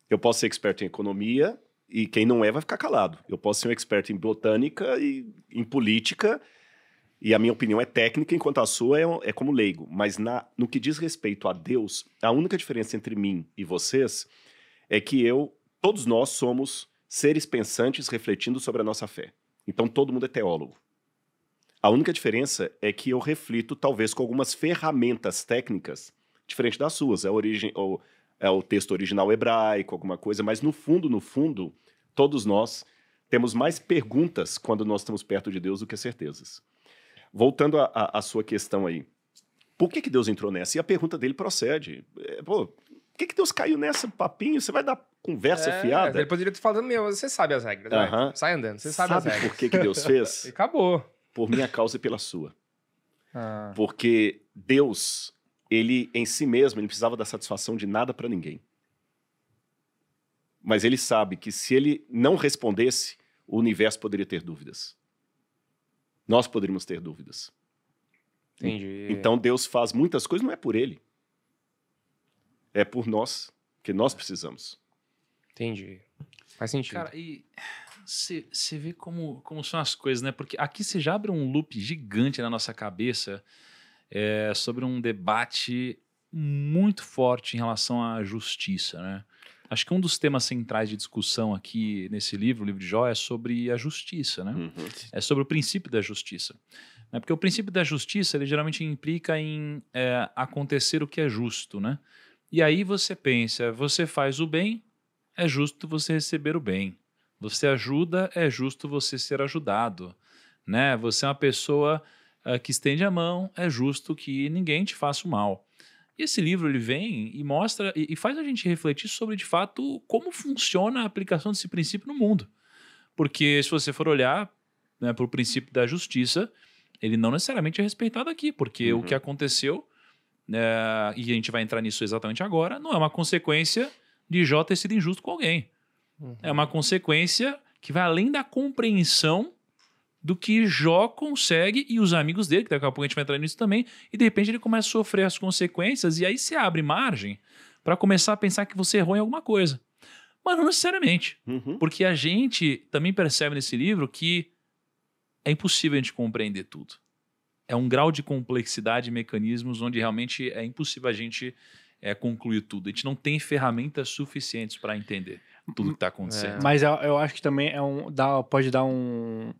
Eu posso ser expert em economia e quem não é vai ficar calado. Eu posso ser um expert em botânica e em política e a minha opinião é técnica, enquanto a sua é, é como leigo. Mas na, no que diz respeito a Deus, a única diferença entre mim e vocês é que eu, todos nós somos seres pensantes refletindo sobre a nossa fé. Então todo mundo é teólogo. A única diferença é que eu reflito, talvez, com algumas ferramentas técnicas diferente das suas. É, origem, ou, é o texto original hebraico, alguma coisa, mas no fundo, no fundo, todos nós temos mais perguntas quando nós estamos perto de Deus do que certezas. Voltando à sua questão aí. Por que, que Deus entrou nessa? E a pergunta dele procede. É, pô, por que, que Deus caiu nessa papinho? Você vai dar conversa é, fiada? Ele poderia estar falando, meu, você sabe as regras, né? Sai andando, você sabe, sabe as regras. por que, que Deus fez? acabou. Por minha causa e pela sua. Ah. Porque Deus, ele em si mesmo, ele precisava dar satisfação de nada para ninguém. Mas ele sabe que se ele não respondesse, o universo poderia ter dúvidas nós poderíamos ter dúvidas. Entendi. Então Deus faz muitas coisas, não é por ele. É por nós, que nós precisamos. Entendi. Faz sentido. Cara, e você vê como, como são as coisas, né? Porque aqui você já abre um loop gigante na nossa cabeça é, sobre um debate muito forte em relação à justiça, né? Acho que um dos temas centrais de discussão aqui nesse livro, o livro de Jó, é sobre a justiça, né? Uhum. É sobre o princípio da justiça. Né? Porque o princípio da justiça, ele geralmente implica em é, acontecer o que é justo, né? E aí você pensa, você faz o bem, é justo você receber o bem. Você ajuda, é justo você ser ajudado, né? Você é uma pessoa uh, que estende a mão, é justo que ninguém te faça o mal esse livro ele vem e mostra e, e faz a gente refletir sobre de fato como funciona a aplicação desse princípio no mundo. Porque se você for olhar né, para o princípio da justiça, ele não necessariamente é respeitado aqui, porque uhum. o que uhum. aconteceu, é, e a gente vai entrar nisso exatamente agora, não é uma consequência de Jó ter sido injusto com alguém. É uhum. É uma consequência que vai além da compreensão do que Jó consegue e os amigos dele, que daqui a pouco a gente vai entrar nisso também, e de repente ele começa a sofrer as consequências e aí você abre margem para começar a pensar que você errou em alguma coisa. Mas não necessariamente, uhum. porque a gente também percebe nesse livro que é impossível a gente compreender tudo. É um grau de complexidade e mecanismos onde realmente é impossível a gente é, concluir tudo. A gente não tem ferramentas suficientes para entender tudo que está hum, acontecendo. É. Mas eu, eu, acho que também é um, dá, pode dar um,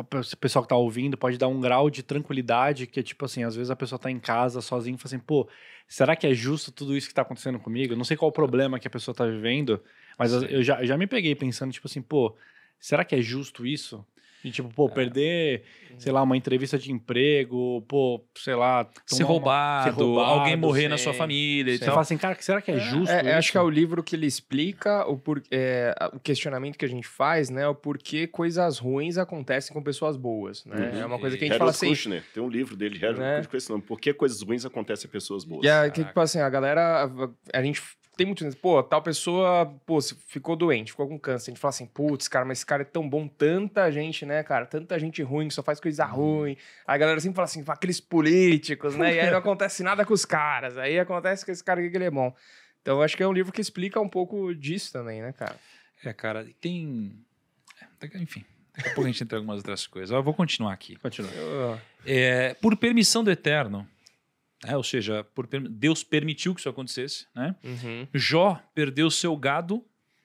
o pessoal que tá ouvindo pode dar um grau de tranquilidade que é tipo assim, às vezes a pessoa tá em casa sozinha e fala assim, pô, será que é justo tudo isso que tá acontecendo comigo? Eu não sei qual o problema que a pessoa tá vivendo, mas eu já, eu já me peguei pensando, tipo assim, pô, será que é justo isso? De tipo, pô, perder, sei lá, uma entrevista de emprego, pô, sei lá. Ser roubado, uma, roubado, alguém morrer na sua família e tal. Você fala assim, cara, será que é, é justo? É, acho que é o livro que ele explica o, por, é, o questionamento que a gente faz, né? O porquê coisas ruins acontecem com pessoas boas, né? Uhum. É uma coisa que a gente Harold fala assim. Kushner, tem um livro dele, Harold né? Kushner, com esse nome. Por que assim, coisas ruins acontecem a pessoas boas? E a, que, tipo assim, a galera, a gente tem muito Pô, tal pessoa, pô, ficou doente, ficou com câncer. A gente fala assim, putz, cara, mas esse cara é tão bom, tanta gente, né, cara? Tanta gente ruim, só faz coisa uhum. ruim. Aí a galera sempre fala assim, aqueles políticos, né? E aí não acontece nada com os caras. Aí acontece que esse cara aqui que ele é bom. Então, acho que é um livro que explica um pouco disso também, né, cara? É, cara, tem. É, enfim, daqui a pouco a gente entra em algumas outras coisas. Eu vou continuar aqui. Continua. É, por permissão do Eterno é, ou seja, por, Deus permitiu que isso acontecesse. Né? Uhum. Jó perdeu seu gado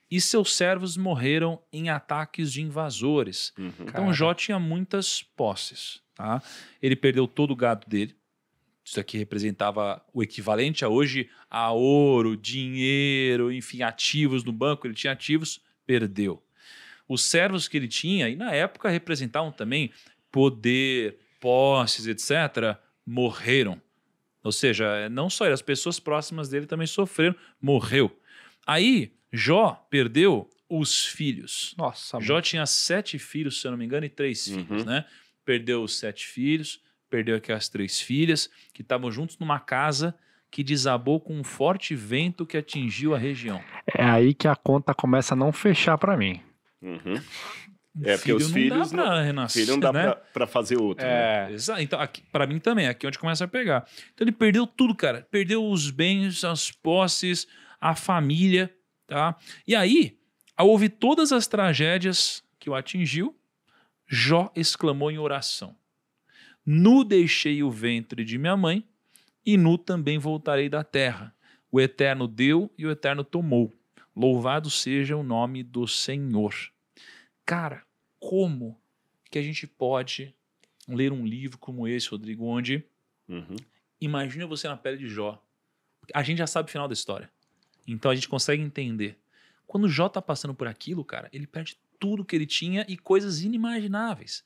e seus servos morreram em ataques de invasores. Uhum. Então Cara. Jó tinha muitas posses. Tá? Ele perdeu todo o gado dele. Isso aqui representava o equivalente a hoje a ouro, dinheiro, enfim, ativos no banco. Ele tinha ativos, perdeu. Os servos que ele tinha, e na época representavam também poder, posses, etc., morreram. Ou seja, é, não só ele, as pessoas próximas dele também sofreram, morreu. Aí, Jó perdeu os filhos. Nossa, Jó mãe. tinha sete filhos, se eu não me engano, e três uhum. filhos, né? Perdeu os sete filhos, perdeu aquelas três filhas, que estavam juntos numa casa que desabou com um forte vento que atingiu a região. É aí que a conta começa a não fechar para mim. Uhum é, porque os não filhos. Dá pra renascer, filho não dá né? para fazer outro. Né? É. Né? Exato. Então, para mim também, aqui é onde começa a pegar. Então, ele perdeu tudo, cara. Perdeu os bens, as posses, a família, tá? E aí, ao ouvir todas as tragédias que o atingiu, Jó exclamou em oração: Nu deixei o ventre de minha mãe, e nu também voltarei da terra. O Eterno deu e o Eterno tomou. Louvado seja o nome do Senhor. Cara, como que a gente pode ler um livro como esse, Rodrigo, onde uhum. imagina você na pele de Jó. A gente já sabe o final da história. Então a gente consegue entender. Quando Jó tá passando por aquilo, cara, ele perde tudo que ele tinha e coisas inimagináveis.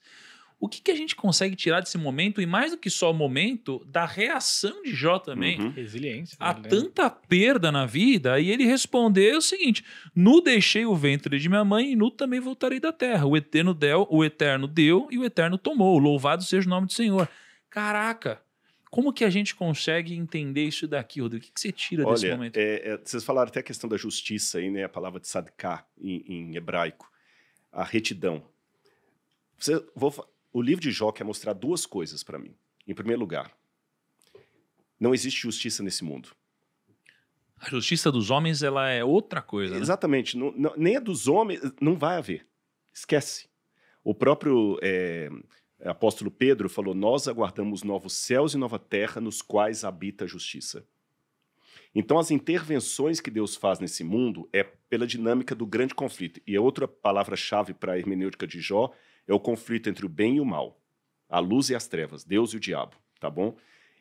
O que, que a gente consegue tirar desse momento, e mais do que só o momento, da reação de Jó também. Uhum. Resiliência. A né, tanta perda na vida, e ele responder o seguinte: Nu deixei o ventre de minha mãe, e nu também voltarei da terra. O eterno deu, o eterno deu e o eterno tomou. Louvado seja o nome do Senhor. Caraca! Como que a gente consegue entender isso daqui, Rodrigo? O que, que você tira Olha, desse momento? É, é, vocês falaram até a questão da justiça aí, né? A palavra de sadká em, em hebraico, a retidão. Você, vou, o livro de Jó quer mostrar duas coisas para mim. Em primeiro lugar, não existe justiça nesse mundo. A justiça dos homens ela é outra coisa. Né? Exatamente. Né? Não, não, nem a dos homens não vai haver. Esquece. O próprio é, apóstolo Pedro falou: Nós aguardamos novos céus e nova terra nos quais habita a justiça. Então, as intervenções que Deus faz nesse mundo é pela dinâmica do grande conflito. E a é outra palavra-chave para a hermenêutica de Jó é o conflito entre o bem e o mal, a luz e as trevas, Deus e o diabo, tá bom?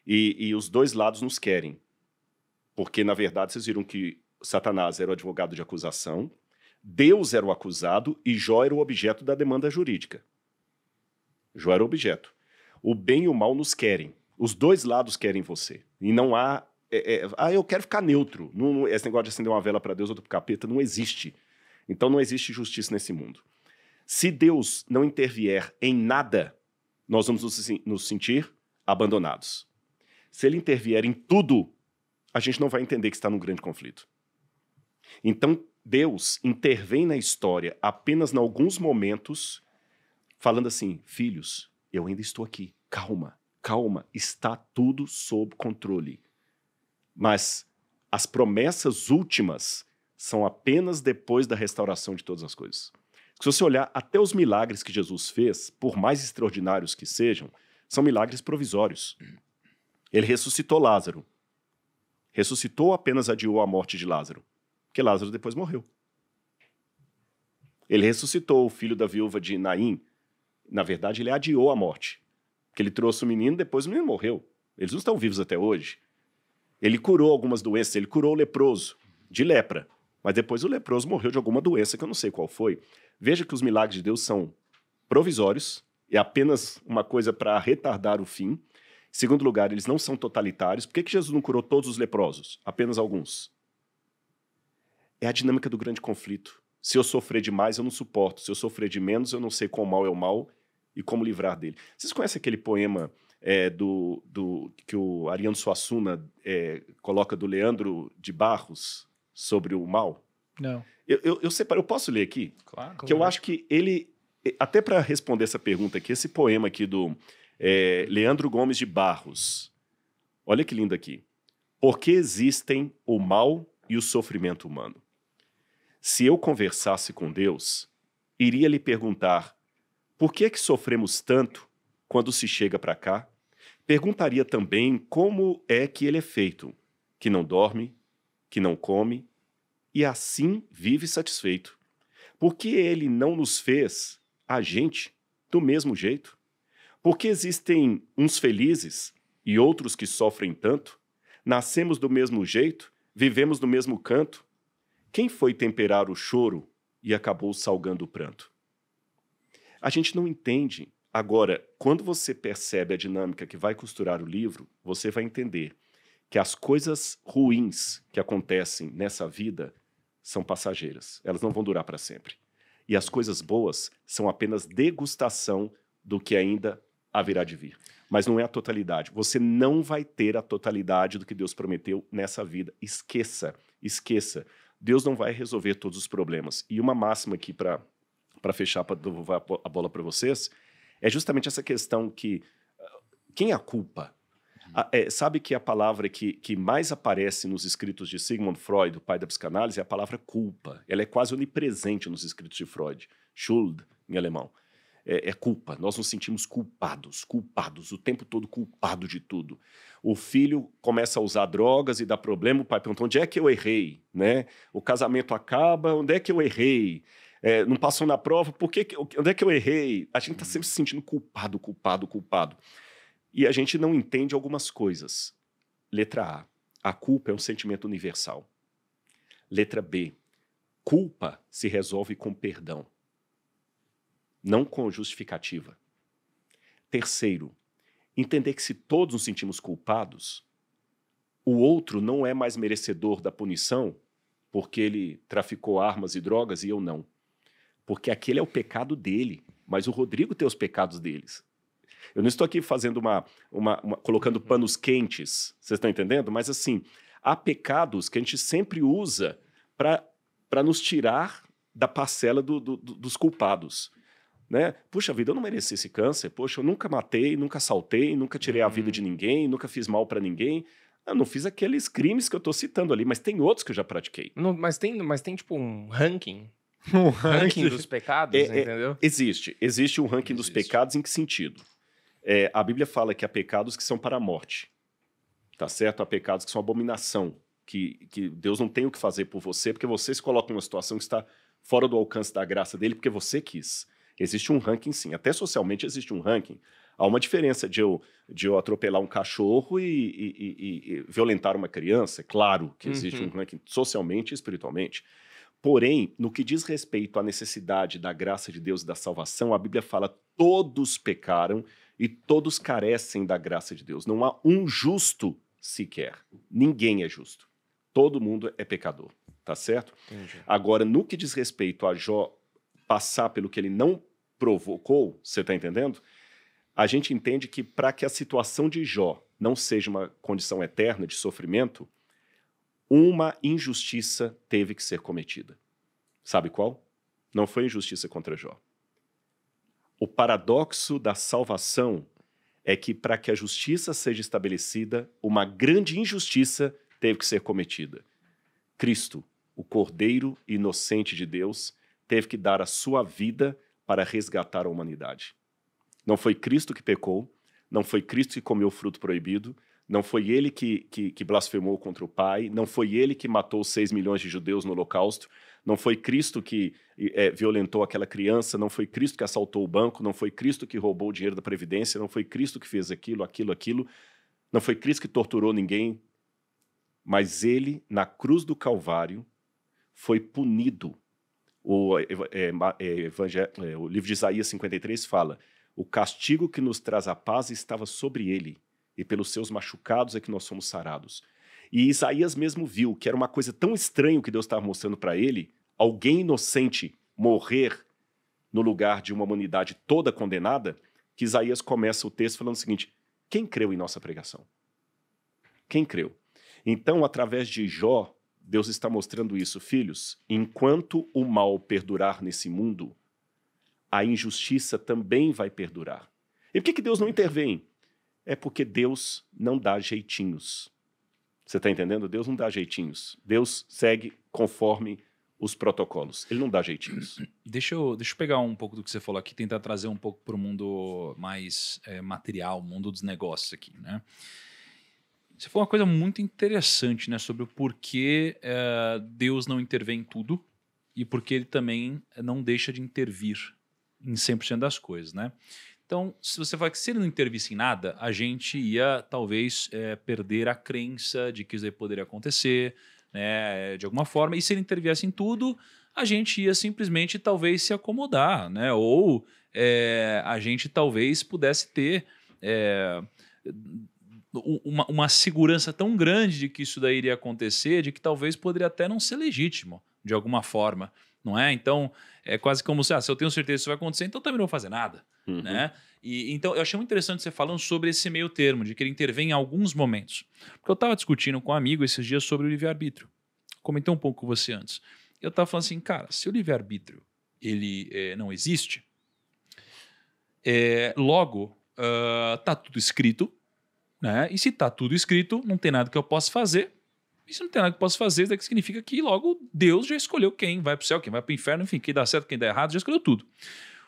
E, e os dois lados nos querem, porque na verdade vocês viram que Satanás era o advogado de acusação, Deus era o acusado e Jó era o objeto da demanda jurídica. Jó era o objeto. O bem e o mal nos querem. Os dois lados querem você. E não há. É, é, ah, eu quero ficar neutro. Não, esse negócio de acender uma vela para Deus, outro capeta, não existe. Então não existe justiça nesse mundo. Se Deus não intervier em nada, nós vamos nos sentir abandonados. Se ele intervier em tudo, a gente não vai entender que está num grande conflito. Então, Deus intervém na história apenas em alguns momentos, falando assim: filhos, eu ainda estou aqui, calma, calma, está tudo sob controle. Mas as promessas últimas são apenas depois da restauração de todas as coisas se você olhar até os milagres que Jesus fez, por mais extraordinários que sejam, são milagres provisórios. Ele ressuscitou Lázaro. Ressuscitou apenas adiou a morte de Lázaro, porque Lázaro depois morreu. Ele ressuscitou o filho da viúva de Naim. Na verdade, ele adiou a morte, porque ele trouxe o menino, depois o menino morreu. Eles não estão vivos até hoje. Ele curou algumas doenças, ele curou o leproso de lepra, mas depois o leproso morreu de alguma doença que eu não sei qual foi. Veja que os milagres de Deus são provisórios, é apenas uma coisa para retardar o fim. Segundo lugar, eles não são totalitários. Por que, que Jesus não curou todos os leprosos? Apenas alguns. É a dinâmica do grande conflito. Se eu sofrer demais, eu não suporto. Se eu sofrer de menos, eu não sei qual mal é o mal e como livrar dele. Vocês conhecem aquele poema é, do, do, que o Ariano Suassuna é, coloca do Leandro de Barros sobre o mal? Não. Eu, eu, eu, separo, eu posso ler aqui? Claro. Que claro. eu acho que ele, até para responder essa pergunta aqui, esse poema aqui do é, Leandro Gomes de Barros. Olha que lindo aqui. Por que existem o mal e o sofrimento humano? Se eu conversasse com Deus, iria lhe perguntar: por que é que sofremos tanto quando se chega para cá? Perguntaria também como é que ele é feito, que não dorme, que não come, e assim vive satisfeito. Por que ele não nos fez, a gente, do mesmo jeito? Porque existem uns felizes e outros que sofrem tanto? Nascemos do mesmo jeito, vivemos no mesmo canto? Quem foi temperar o choro e acabou salgando o pranto? A gente não entende. Agora, quando você percebe a dinâmica que vai costurar o livro, você vai entender que as coisas ruins que acontecem nessa vida são passageiras, elas não vão durar para sempre. E as coisas boas são apenas degustação do que ainda haverá de vir. Mas não é a totalidade. Você não vai ter a totalidade do que Deus prometeu nessa vida. Esqueça, esqueça. Deus não vai resolver todos os problemas. E uma máxima aqui para fechar, para devolver a bola para vocês, é justamente essa questão que ah, quem é a culpa? Ah, é, sabe que a palavra que, que mais aparece nos escritos de Sigmund Freud, o pai da psicanálise, é a palavra culpa. Ela é quase onipresente nos escritos de Freud. Schuld, em alemão. É, é, culpa. Nós nos sentimos culpados, culpados, o tempo todo culpado de tudo. O filho começa a usar drogas e dá problema, o pai pergunta: onde é que eu errei? Né? O casamento acaba, onde é que eu errei? É, não passou na prova, por que, onde é que eu errei? A gente está sempre se sentindo culpado, culpado, culpado. E a gente não entende algumas coisas. Letra A: a culpa é um sentimento universal. Letra B: culpa se resolve com perdão, não com justificativa. Terceiro, entender que se todos nos sentimos culpados, o outro não é mais merecedor da punição porque ele traficou armas e drogas e eu não. Porque aquele é o pecado dele, mas o Rodrigo tem os pecados deles. Eu não estou aqui fazendo uma, uma, uma colocando uhum. panos quentes, vocês estão entendendo? Mas assim, há pecados que a gente sempre usa para nos tirar da parcela do, do, do, dos culpados. Né? Puxa vida, eu não mereci esse câncer. Poxa, eu nunca matei, nunca assaltei, nunca tirei a vida de uhum. ninguém, nunca fiz mal para ninguém. Eu não fiz aqueles crimes que eu estou citando ali, mas tem outros que eu já pratiquei. Não, mas, tem, mas tem, tipo, um ranking. Um ranking, ranking dos pecados, é, é entendeu? É, existe. Existe um ranking existe. dos pecados em que sentido? É, a Bíblia fala que há pecados que são para a morte, tá certo? Há pecados que são abominação, que, que Deus não tem o que fazer por você, porque você se coloca numa situação que está fora do alcance da graça dele, porque você quis. Existe um ranking, sim. Até socialmente existe um ranking. Há uma diferença de eu, de eu atropelar um cachorro e, e, e, e violentar uma criança. É claro que existe uhum. um ranking socialmente e espiritualmente. Porém, no que diz respeito à necessidade da graça de Deus e da salvação, a Bíblia fala: todos pecaram e todos carecem da graça de Deus. Não há um justo sequer. Ninguém é justo. Todo mundo é pecador, tá certo? Entendi. Agora, no que diz respeito a Jó passar pelo que ele não provocou, você está entendendo? A gente entende que para que a situação de Jó não seja uma condição eterna de sofrimento, uma injustiça teve que ser cometida. Sabe qual? Não foi injustiça contra Jó. O paradoxo da salvação é que, para que a justiça seja estabelecida, uma grande injustiça teve que ser cometida. Cristo, o Cordeiro inocente de Deus, teve que dar a sua vida para resgatar a humanidade. Não foi Cristo que pecou, não foi Cristo que comeu o fruto proibido, não foi ele que, que, que, blasfemou contra o Pai, não foi ele que matou 6 milhões de judeus no Holocausto, não foi Cristo que é, violentou aquela criança, não foi Cristo que assaltou o banco, não foi Cristo que roubou o dinheiro da Previdência, não foi Cristo que fez aquilo, aquilo, aquilo, não foi Cristo que torturou ninguém. Mas ele, na cruz do Calvário, foi punido. O, é, é, é, o livro de Isaías 53 fala: O castigo que nos traz a paz estava sobre ele, e pelos seus machucados é que nós somos sarados. E Isaías mesmo viu que era uma coisa tão estranha que Deus estava mostrando para ele, alguém inocente morrer no lugar de uma humanidade toda condenada, que Isaías começa o texto falando o seguinte: quem creu em nossa pregação? Quem creu? Então, através de Jó, Deus está mostrando isso, filhos. Enquanto o mal perdurar nesse mundo, a injustiça também vai perdurar. E por que, que Deus não intervém? É porque Deus não dá jeitinhos. Você está entendendo? Deus não dá jeitinhos. Deus segue conforme os protocolos. Ele não dá jeitinhos. Deixa eu, deixa eu pegar um pouco do que você falou aqui, tentar trazer um pouco para o mundo mais é, material, mundo dos negócios aqui, né? Você falou uma coisa muito interessante, né, sobre o porquê é, Deus não intervém em tudo e porque ele também não deixa de intervir em 100% das coisas, né? Então, se você falar que se ele não intervisse em nada, a gente ia talvez é, perder a crença de que isso aí poderia acontecer, né, de alguma forma. E se ele interviesse em tudo, a gente ia simplesmente talvez se acomodar, né? Ou é, a gente talvez pudesse ter é, uma, uma, segurança tão grande de que isso daí iria acontecer, de que talvez poderia até não ser legítimo de alguma forma, não é? Então é quase como se, ah, se eu tenho certeza que isso vai acontecer, então também não vou fazer nada. Uhum. Né? E, então, eu achei muito interessante você falando sobre esse meio termo, de que ele intervém em alguns momentos. Porque eu estava discutindo com um amigo esses dias sobre o livre-arbítrio. Comentei um pouco com você antes. Eu estava falando assim, cara, se o livre-arbítrio ele é, não existe, é, logo uh, tá tudo escrito, né? E se tá tudo escrito, não tem nada que eu possa fazer. E se não tem nada que eu possa fazer, isso significa que logo Deus já escolheu quem vai para o céu, quem vai para o inferno, enfim, quem dá certo, quem dá errado, já escolheu tudo.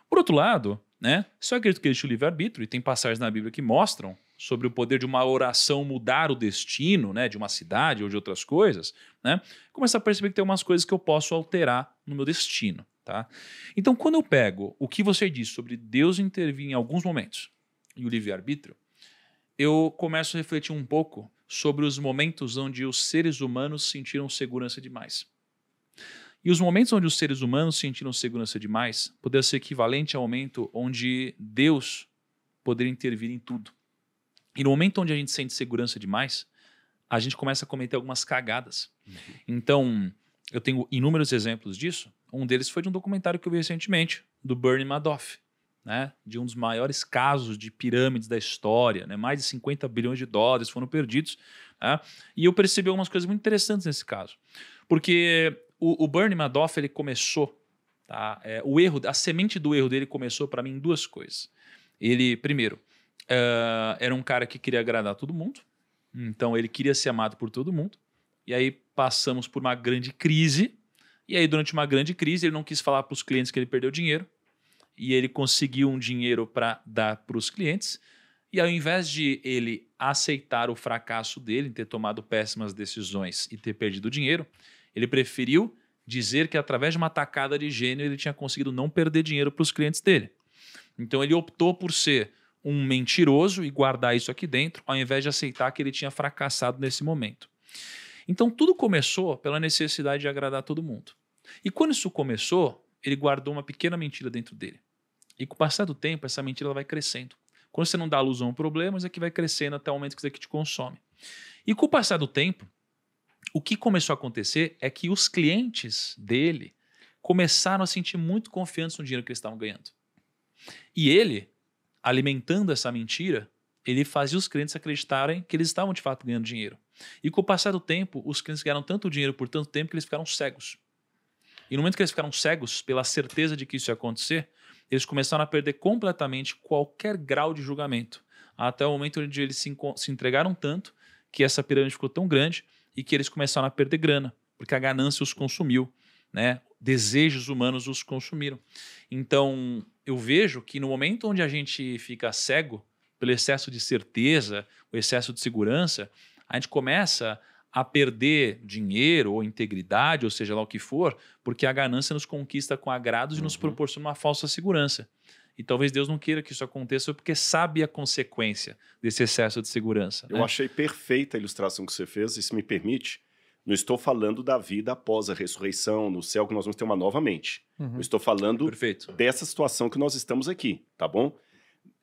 Por outro lado, né? Se eu acredito que existe o livre-arbítrio, e tem passagens na Bíblia que mostram sobre o poder de uma oração mudar o destino né, de uma cidade ou de outras coisas, né, começar a perceber que tem umas coisas que eu posso alterar no meu destino. Tá? Então, quando eu pego o que você disse sobre Deus intervir em alguns momentos e o livre-arbítrio, eu começo a refletir um pouco sobre os momentos onde os seres humanos sentiram segurança demais. E os momentos onde os seres humanos sentiram segurança demais poderia ser equivalente ao momento onde Deus poderia intervir em tudo. E no momento onde a gente sente segurança demais, a gente começa a cometer algumas cagadas. Uhum. Então, eu tenho inúmeros exemplos disso. Um deles foi de um documentário que eu vi recentemente, do Bernie Madoff, né? de um dos maiores casos de pirâmides da história. Né? Mais de 50 bilhões de dólares foram perdidos. Né? E eu percebi algumas coisas muito interessantes nesse caso. Porque o, o Bernie Madoff ele começou, tá? É, o erro, a semente do erro dele começou para mim em duas coisas. Ele, primeiro, uh, era um cara que queria agradar todo mundo, então ele queria ser amado por todo mundo. E aí passamos por uma grande crise. E aí durante uma grande crise ele não quis falar para os clientes que ele perdeu dinheiro. E ele conseguiu um dinheiro para dar para os clientes. E ao invés de ele aceitar o fracasso dele, ter tomado péssimas decisões e ter perdido dinheiro, ele preferiu dizer que através de uma atacada de gênio ele tinha conseguido não perder dinheiro para os clientes dele. Então ele optou por ser um mentiroso e guardar isso aqui dentro, ao invés de aceitar que ele tinha fracassado nesse momento. Então tudo começou pela necessidade de agradar todo mundo. E quando isso começou, ele guardou uma pequena mentira dentro dele. E com o passar do tempo, essa mentira vai crescendo. Quando você não dá alusão a um problema, isso aqui vai crescendo até o momento que isso aqui te consome. E com o passar do tempo, o que começou a acontecer é que os clientes dele começaram a sentir muito confiantes no dinheiro que eles estavam ganhando. E ele, alimentando essa mentira, ele fazia os clientes acreditarem que eles estavam de fato ganhando dinheiro. E com o passar do tempo, os clientes ganharam tanto dinheiro por tanto tempo que eles ficaram cegos. E no momento que eles ficaram cegos pela certeza de que isso ia acontecer, eles começaram a perder completamente qualquer grau de julgamento. Até o momento onde eles se, se entregaram tanto que essa pirâmide ficou tão grande e que eles começaram a perder grana, porque a ganância os consumiu, né? Desejos humanos os consumiram. Então, eu vejo que no momento onde a gente fica cego pelo excesso de certeza, o excesso de segurança, a gente começa a perder dinheiro ou integridade, ou seja lá o que for, porque a ganância nos conquista com agrados uhum. e nos uhum. proporciona uma falsa segurança. E talvez Deus não queira que isso aconteça porque sabe a consequência desse excesso de segurança. Eu né? achei perfeita a ilustração que você fez, e se me permite, não estou falando da vida após a ressurreição, no céu, que nós vamos ter uma nova mente. Uhum. Eu estou falando Perfeito. dessa situação que nós estamos aqui, tá bom?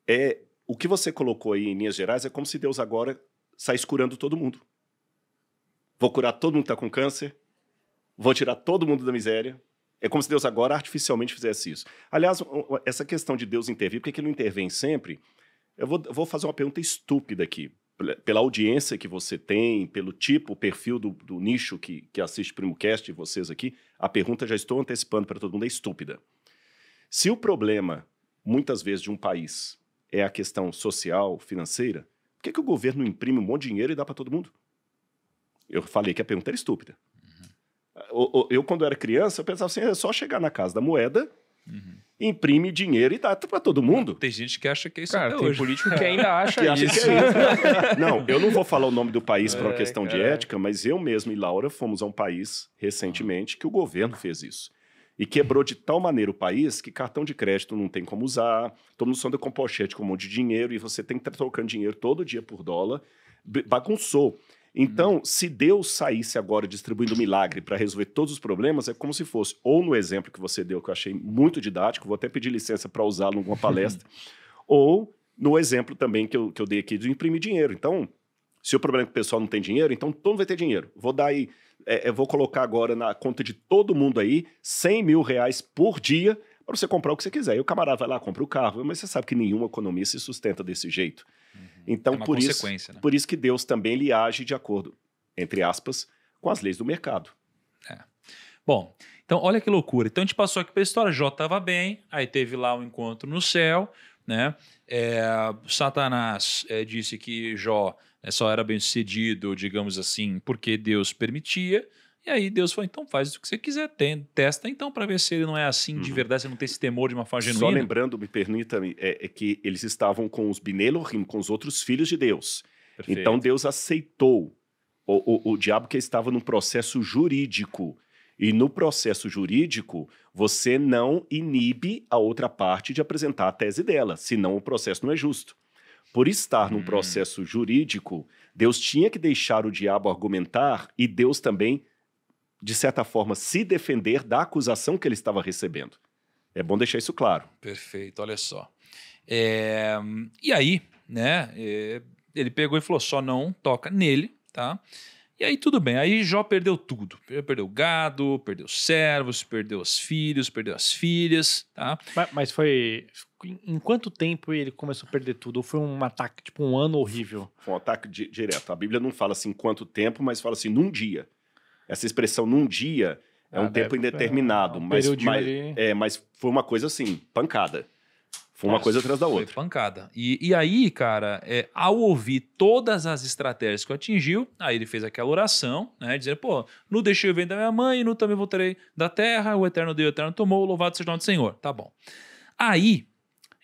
É, o que você colocou aí em linhas gerais é como se Deus agora saísse curando todo mundo. Vou curar todo mundo que está com câncer, vou tirar todo mundo da miséria, é como se Deus agora artificialmente fizesse isso. Aliás, essa questão de Deus intervir, por que ele não intervém sempre? Eu vou, vou fazer uma pergunta estúpida aqui. Pela audiência que você tem, pelo tipo, perfil do, do nicho que, que assiste PrimoCast e vocês aqui, a pergunta já estou antecipando para todo mundo, é estúpida. Se o problema, muitas vezes, de um país é a questão social, financeira, por que, que o governo imprime um monte de dinheiro e dá para todo mundo? Eu falei que a pergunta era estúpida. Eu, quando era criança, eu pensava assim: é só chegar na casa da moeda. Uhum. Imprime dinheiro e dá para todo mundo. Tem gente que acha que é isso cara, tem hoje. político que ainda acha, que acha isso. Que é isso. não, eu não vou falar o nome do país é, por uma questão cara. de ética, mas eu mesmo e Laura fomos a um país recentemente que o governo fez isso e quebrou de tal maneira o país que cartão de crédito não tem como usar, todo mundo anda com pochete com um monte de dinheiro e você tem que estar trocando dinheiro todo dia por dólar, bagunçou. Então, hum. se Deus saísse agora distribuindo milagre para resolver todos os problemas, é como se fosse, ou no exemplo que você deu, que eu achei muito didático, vou até pedir licença para usá-lo em alguma palestra, ou no exemplo também que eu, que eu dei aqui de imprimir dinheiro. Então, se o problema é que o pessoal não tem dinheiro, então todo mundo vai ter dinheiro. Vou dar aí, é, vou colocar agora na conta de todo mundo aí 100 mil reais por dia para você comprar o que você quiser. E o camarada vai lá, compra o carro, mas você sabe que nenhuma economia se sustenta desse jeito. Uhum. Então, é por, isso, né? por isso que Deus também ele age de acordo, entre aspas, com as leis do mercado. É. Bom, então olha que loucura. Então a gente passou aqui pela história, Jó estava bem, aí teve lá um encontro no céu, né? É, Satanás é, disse que Jó é, só era bem sucedido, digamos assim, porque Deus permitia, e aí Deus falou, então faz o que você quiser, tem, testa então para ver se ele não é assim de uhum. verdade, se não tem esse temor de uma forma genuína. Só lembrando, me permita-me, é, é, que eles estavam com os Binelohim, com os outros filhos de Deus. Perfeito. Então Deus aceitou o, o, o diabo que estava num processo jurídico. E no processo jurídico, você não inibe a outra parte de apresentar a tese dela, senão o processo não é justo. Por estar num hum. processo jurídico, Deus tinha que deixar o diabo argumentar e Deus também de certa forma, se defender da acusação que ele estava recebendo. É bom deixar isso claro. Perfeito, olha só. É, e aí, né? É, ele pegou e falou: só não toca nele, tá? E aí tudo bem, aí Jó perdeu tudo. Perdeu o gado, perdeu os servos, perdeu os filhos, perdeu as filhas, tá? Mas, mas foi. Em quanto tempo ele começou a perder tudo? Ou foi um ataque, tipo, um ano horrível? Foi um ataque di direto. A Bíblia não fala assim quanto tempo, mas fala assim num dia. Essa expressão num dia é um ah, tempo indeterminado, mas, mas, é, mas foi uma coisa assim, pancada. Foi uma Nossa, coisa atrás da outra. Foi pancada. E, e aí, cara, é, ao ouvir todas as estratégias que eu atingiu, aí ele fez aquela oração, né? Dizendo, pô, no deixei eu vender da minha mãe, no também voltarei da terra, o eterno deu, o eterno tomou, louvado seja o nome do Senhor. Tá bom. Aí,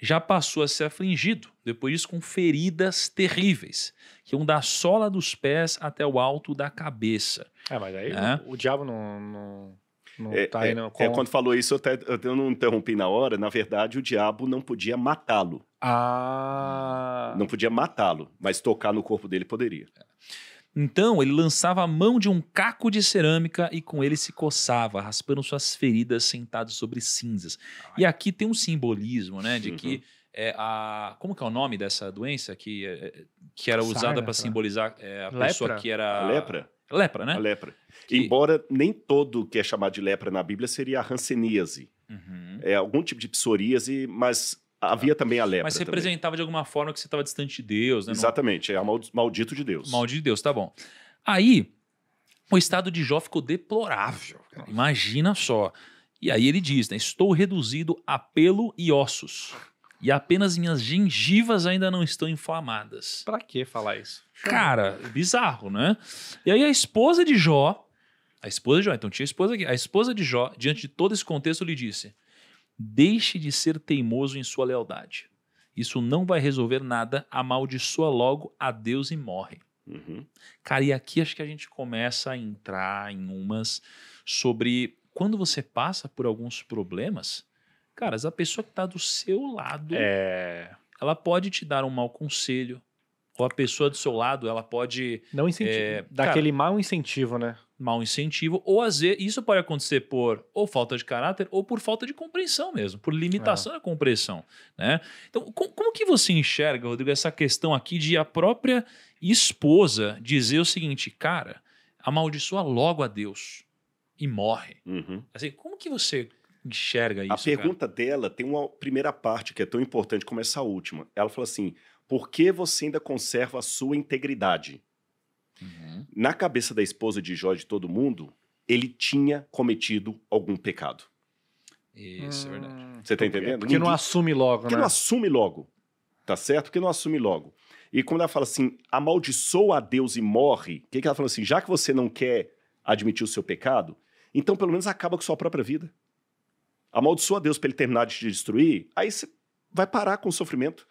já passou a ser afligido, depois disso com feridas terríveis, que iam da sola dos pés até o alto da cabeça. É, mas aí o, né? o, diabo não, não, não é, tá é, aí não. com... É, quando falou isso, eu, até, eu não interrompi na hora. Na verdade, o diabo não podia matá-lo. Ah... Não podia matá-lo, mas tocar no corpo dele poderia. Então ele lançava a mão de um caco de cerâmica e com ele se coçava, raspando suas feridas sentado sobre cinzas. E aqui tem um simbolismo, né, de uhum. que é a como que é o nome dessa doença que é, que era usada para simbolizar é, a lepra. pessoa que era a lepra Lepra, né? A lepra. Que... Embora nem todo que é chamado de lepra na Bíblia seria a hanseníase. Uhum. É algum tipo de psoríase, mas havia também a lepra. Mas representava também. de alguma forma que você estava distante de Deus, né? Exatamente, é maldito de Deus. Maldito de Deus, tá bom. Aí, o estado de Jó ficou deplorável. Imagina só. E aí ele diz, né? Estou reduzido a pelo e ossos e apenas minhas gengivas ainda não estão inflamadas. Para que falar isso? Cara, bizarro, né? E aí a esposa de Jó, a esposa de Jó, então tinha a esposa aqui, a esposa de Jó, diante de todo esse contexto, lhe disse: Deixe de ser teimoso em sua lealdade. Isso não vai resolver nada, amaldiçoa logo a Deus e morre. Uhum. Cara, e aqui acho que a gente começa a entrar em umas sobre quando você passa por alguns problemas, Caras, a pessoa que está do seu lado, é... ela pode te dar um mau conselho. Ou a pessoa do seu lado, ela pode. Não incentivo. É, aquele mau incentivo, né? Mau incentivo. Ou às vezes, isso pode acontecer por ou falta de caráter ou por falta de compreensão mesmo, por limitação é. da compreensão. Né? Então, como, como que você enxerga, Rodrigo, essa questão aqui de a própria esposa dizer o seguinte, cara, amaldiçoa logo a Deus e morre. Uhum. Assim, como que você enxerga isso? A pergunta cara? dela tem uma primeira parte que é tão importante como essa última. Ela fala assim: por que você ainda conserva a sua integridade? Uhum. Na cabeça da esposa de Jó de todo mundo, ele tinha cometido algum pecado. Isso, é hum. é verdade. Você tá é entendendo? Que porque Ninguém... não assume logo, porque né? não assume logo, tá certo? Porque não assume logo. E quando ela fala assim, amaldiçoa a Deus e morre, o que, que ela fala assim? Já que você não quer admitir o seu pecado, então pelo menos acaba com sua própria vida amaldiçoa Deus para ele terminar de te destruir, aí você vai parar com o sofrimento.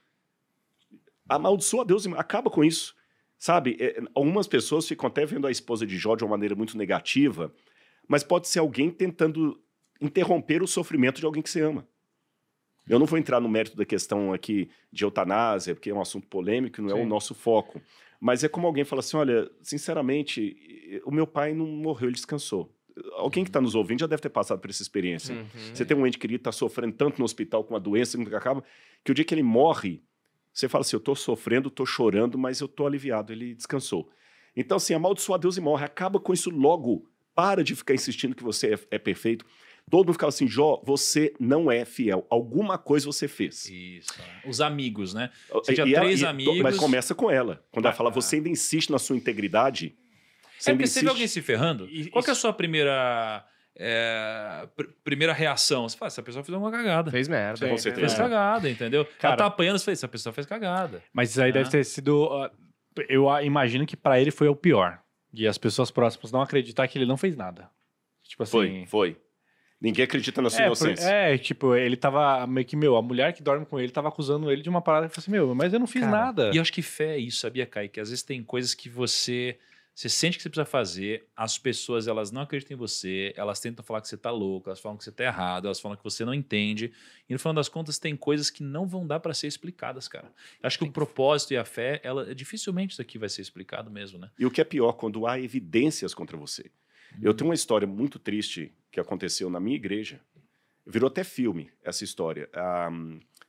Amaldiçoa Deus e acaba com isso. Sabe, é, algumas pessoas ficam até vendo a esposa de Jó de uma maneira muito negativa, mas pode ser alguém tentando interromper o sofrimento de alguém que você ama. Eu não vou entrar no mérito da questão aqui de eutanásia, porque é um assunto polêmico, não Sim. é o nosso foco. Mas é como alguém fala assim: olha, sinceramente, o meu pai não morreu, ele descansou alguém que está nos ouvindo já deve ter passado por essa experiência. Uhum. Você tem um ente querido que está sofrendo tanto no hospital com uma doença que acaba, que o dia que ele morre, você fala assim: eu estou sofrendo, estou chorando, mas eu estou aliviado, ele descansou. Então, assim, amaldiçoa Deus e morre. Acaba com isso logo. Para de ficar insistindo que você é, é perfeito. Todo mundo ficava assim, Jó, você não é fiel. Alguma coisa você fez. Isso. É. Os amigos, né? Você tinha é, três e, é, amigos. Mas começa com ela. Quando ah, ela fala, ah. você ainda insiste na sua integridade, você é possível alguém se ferrando? E, Qual é a sua primeira. É, pr primeira reação, você fala, essa pessoa fez alguma cagada. Fez merda. Sim, com certeza. Fez cagada, entendeu? Cara, Ela tá apanhando, você fez, essa pessoa fez cagada. Mas isso aí deve é. ter sido. Ah, eu imagino que para ele foi o pior. E as pessoas próximas não acreditar que ele não fez nada. Tipo assim. Foi, foi. Ninguém acredita na sua é, inocência. Por, é, tipo, ele tava meio que, meu, a mulher que dorme com ele tava acusando ele de uma parada e falou assim, meu, mas eu não fiz Cara, nada. E eu acho que fé é isso, sabia, Kai? Que às vezes tem coisas que você você sente que você precisa fazer, as pessoas elas não acreditam em você, elas tentam falar que você está louco, elas falam que você está errado, elas falam que você não entende. E no final das contas tem coisas que não vão dar para ser explicadas, cara. Acho que o propósito e a fé, ela dificilmente isso aqui vai ser explicado mesmo, né? E o que é pior quando há evidências contra você. Hum. Eu uhum. tenho uma história muito triste que aconteceu na minha igreja. Virou até filme essa história. A,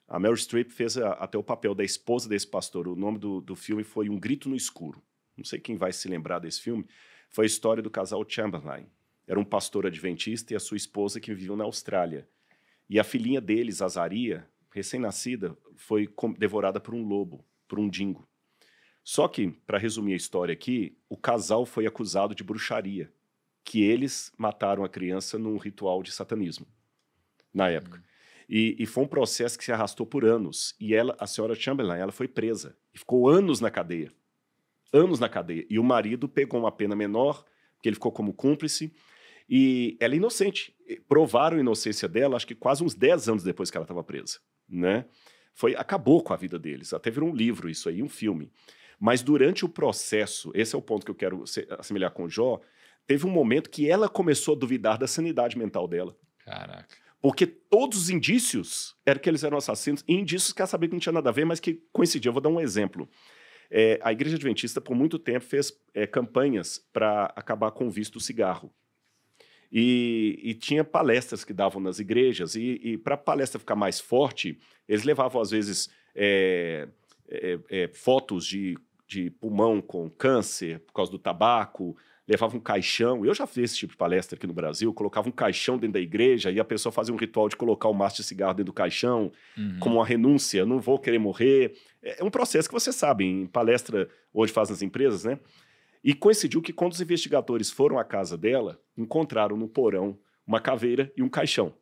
a Meryl Streep fez a, até o papel da esposa desse pastor. O nome do, do filme foi Um Grito no Escuro não sei quem vai se lembrar desse filme, foi a história do casal Chamberlain. Era um pastor adventista e a sua esposa que viviam na Austrália. E a filhinha deles, Azaria, recém-nascida, foi devorada por um lobo, por um dingo. Só que, para resumir a história aqui, o casal foi acusado de bruxaria, que eles mataram a criança num ritual de satanismo, na época. Uhum. E, e, foi um processo que se arrastou por anos. E ela, a senhora Chamberlain, ela foi presa e ficou anos na cadeia anos na cadeia. E o marido pegou uma pena menor, porque ele ficou como cúmplice. E ela é inocente. Provaram a inocência dela, acho que quase uns 10 anos depois que ela estava presa. Né? Foi, acabou com a vida deles. Até virou um livro isso aí, um filme. Mas durante o processo, esse é o ponto que eu quero assemelhar com o Jó, teve um momento que ela começou a duvidar da sanidade mental dela. Caraca. Porque todos os indícios eram que eles eram assassinos, e indícios que ela sabia que não tinha nada a ver, mas que coincidia Eu vou dar um exemplo. É, a Igreja Adventista, por muito tempo, fez é, campanhas para acabar com o visto do cigarro. E, e, tinha palestras que davam nas igrejas, e, e para a palestra ficar mais forte, eles levavam, às vezes, é, é, é, fotos de, de pulmão com câncer por causa do tabaco, levava um caixão. Eu já fiz esse tipo de palestra aqui no Brasil, colocava um caixão dentro da igreja e a pessoa fazia um ritual de colocar o maço de cigarro dentro do caixão, uhum. como uma renúncia, não vou querer morrer. É, é um processo que vocês sabem, em palestra hoje faz nas empresas, né? E coincidiu que quando os investigadores foram à casa dela, encontraram no porão uma caveira e um caixão.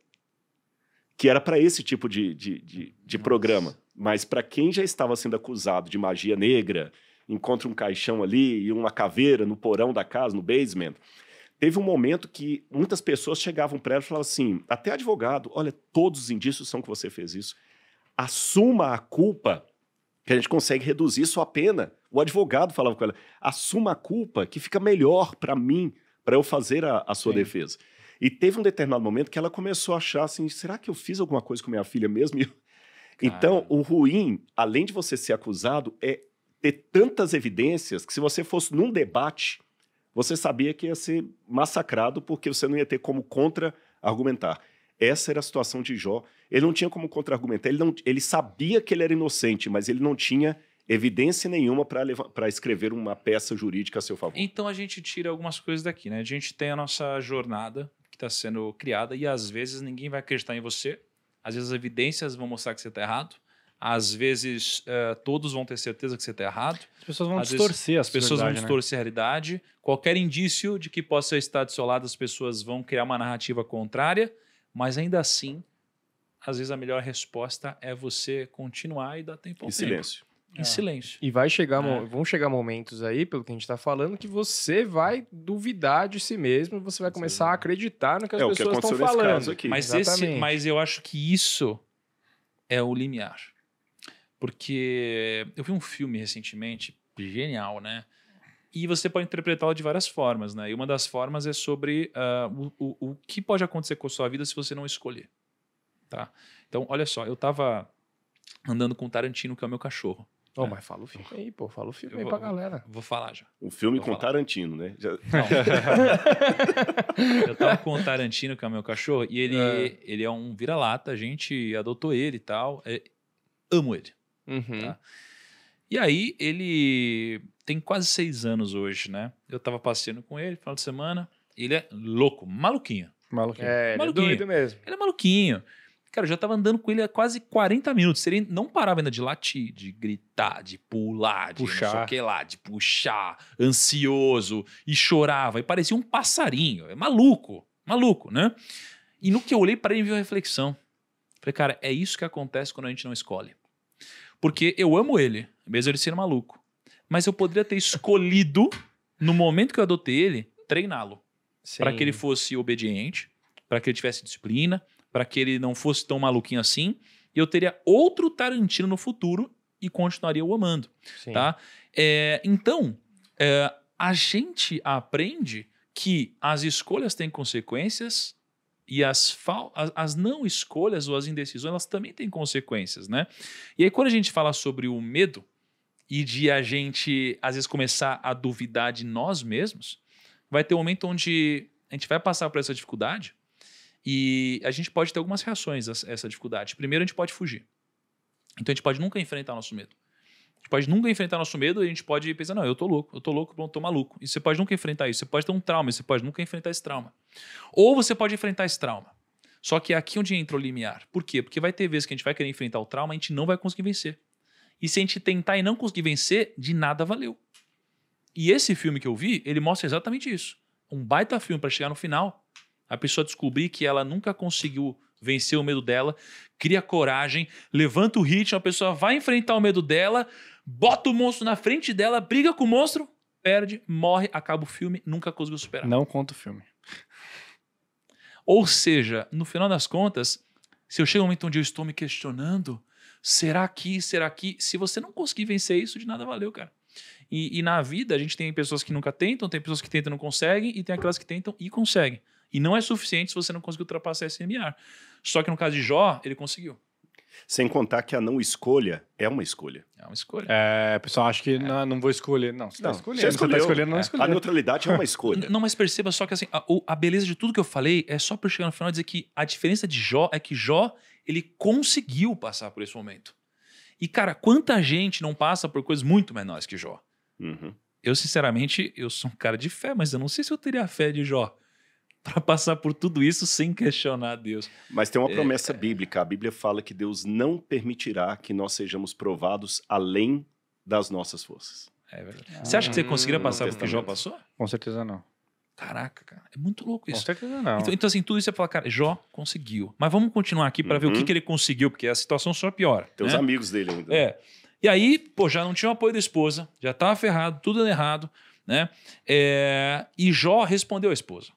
Que era para esse tipo de, de, de, de programa. Mas para quem já estava sendo acusado de magia negra, encontra um caixão ali e uma caveira no porão da casa, no basement. Teve um momento que muitas pessoas chegavam para ela e falavam assim, até advogado, olha, todos os indícios são que você fez isso. Assuma a culpa que a gente consegue reduzir sua pena. O advogado falava com ela, assuma a culpa que fica melhor para mim, para eu fazer a, a sua Sim. defesa. E teve um determinado momento que ela começou a achar assim: será que eu fiz alguma coisa com minha filha mesmo? Cara. Então, o ruim, além de você ser acusado, é ter tantas evidências que se você fosse num debate, você sabia que ia ser massacrado porque você não ia ter como contra-argumentar. Essa era a situação de Jó. Ele não tinha como contra-argumentar, ele, não, ele sabia que ele era inocente, mas ele não tinha evidência nenhuma para escrever uma peça jurídica a seu favor. Então a gente tira algumas coisas daqui, né? A gente tem a nossa jornada que está sendo criada e às vezes ninguém vai acreditar em você, às vezes as evidências vão mostrar que você está errado, às vezes, eh, todos vão ter certeza que você está errado. As pessoas vão Às distorcer vezes, As pessoas vão né? distorcer né? a realidade. Qualquer indício de que possa estar do seu lado, as pessoas vão criar uma narrativa contrária. Mas ainda assim, às vezes a melhor resposta é você continuar e dar tempo ao e tempo. silêncio. Em é. silêncio. E vai chegar, é. vão chegar momentos aí, pelo que a gente está falando, que você vai duvidar de si mesmo, você vai começar Sim. a acreditar no que as é, pessoas estão falando. Mas, esse, mas eu acho que isso é o limiar. Porque eu vi um filme recentemente, genial, né? E você pode interpretá-lo de várias formas, né? E uma das formas é sobre uh, o, o, o que pode acontecer com a sua vida se você não escolher, tá? Então, olha só, eu tava andando com o Tarantino, que é o meu cachorro. oh, é. mas fala o filme aí, pô. Fala o filme eu aí vou, pra galera. Vou falar já. Um filme vou com o Tarantino, né? Já... eu tava com o Tarantino, que é o meu cachorro, e ele é, ele é um vira-lata, a gente adotou ele e tal. É... Amo ele. Uhum. Tá? E aí ele tem quase seis anos hoje, né? Eu tava passeando com ele final de semana. Ele é louco, maluquinho. Maluquinho. É, maluquinho. Ele é doido mesmo. Ele é maluquinho. Cara, eu já tava andando com ele há quase 40 minutos. Ele não parava ainda de latir, de gritar, de pular, de puxar. não sei o que lá, de puxar, ansioso, e chorava, e parecia um passarinho. É maluco, maluco, né? E no que eu olhei para ele, vi uma reflexão. Falei, cara, é isso que acontece quando a gente não escolhe. Porque eu amo ele, mesmo ele sendo maluco. Mas eu poderia ter escolhido, no momento que eu adotei ele, treiná-lo. Para que ele fosse obediente, para que ele tivesse disciplina, para que ele não fosse tão maluquinho assim. E eu teria outro Tarantino no futuro e continuaria o amando. Tá? É, então, é, a gente aprende que as escolhas têm consequências e as, fal... as não escolhas ou as indecisões, elas também têm consequências, né? E aí, quando a gente fala sobre o medo e de a gente, às vezes, começar a duvidar de nós mesmos, vai ter um momento onde a gente vai passar por essa dificuldade e a gente pode ter algumas reações a essa dificuldade. Primeiro, a gente pode fugir. Então, a gente pode nunca enfrentar nosso medo gente pode nunca enfrentar nosso medo e a gente pode pensar, não, eu tô louco, eu tô louco, eu tô maluco. E você pode nunca enfrentar isso. Você pode ter um trauma, você pode nunca enfrentar esse trauma. Ou você pode enfrentar esse trauma. Só que é aqui onde entra o limiar. Por quê? Porque vai ter vezes que a gente vai querer enfrentar o trauma, a gente não vai conseguir vencer. E se a gente tentar e não conseguir vencer, de nada valeu. E esse filme que eu vi, ele mostra exatamente isso. Um baita filme para chegar no final, a pessoa descobrir que ela nunca conseguiu venceu o medo dela, cria coragem, levanta o ritmo, a pessoa vai enfrentar o medo dela, bota o monstro na frente dela, briga com o monstro, perde, morre, acaba o filme, nunca conseguiu superar. Não conta o filme. Ou seja, no final das contas, se eu chego um momento onde eu estou me questionando, será que, será que, se você não conseguir vencer isso, de nada valeu, cara. E, e na vida, a gente tem pessoas que nunca tentam, tem pessoas que tentam e não conseguem, e tem aquelas que tentam e conseguem. E não é suficiente se você não conseguir ultrapassar esse limiar. Só que no caso de Jó, ele conseguiu. Sem contar que a não escolha é uma escolha. É uma escolha. É, pessoal acha que é. não, não, vou escolher. Não, você está escolhendo. Você está escolhendo, não é. escolher. A neutralidade é uma escolha. Não, mas perceba só que assim, a, a beleza de tudo que eu falei é só para chegar no final e dizer que a diferença de Jó é que Jó, ele conseguiu passar por esse momento. E, cara, quanta gente não passa por coisas muito menores que Jó? Uhum. Eu, sinceramente, eu sou um cara de fé, mas eu não sei se eu teria a fé de Jó. para passar por tudo isso sem questionar Deus. Mas tem uma é, promessa é, bíblica. A Bíblia fala que Deus não permitirá que nós sejamos provados além das nossas forças. É verdade. Ah, você acha que você conseguiria ah, passar o que Jó passou? Com certeza não. Caraca, cara, é muito louco isso. Com certeza não. Então, então assim, tudo isso você é fala, cara, Jó conseguiu. Mas vamos continuar aqui para uhum. ver o que, uhum. que, ele conseguiu, porque a situação só piora. Tem né? os amigos dele ainda. É. E aí, pô, já não tinha o apoio da esposa, já estava ferrado, tudo errado, né? É... E Jó respondeu à esposa.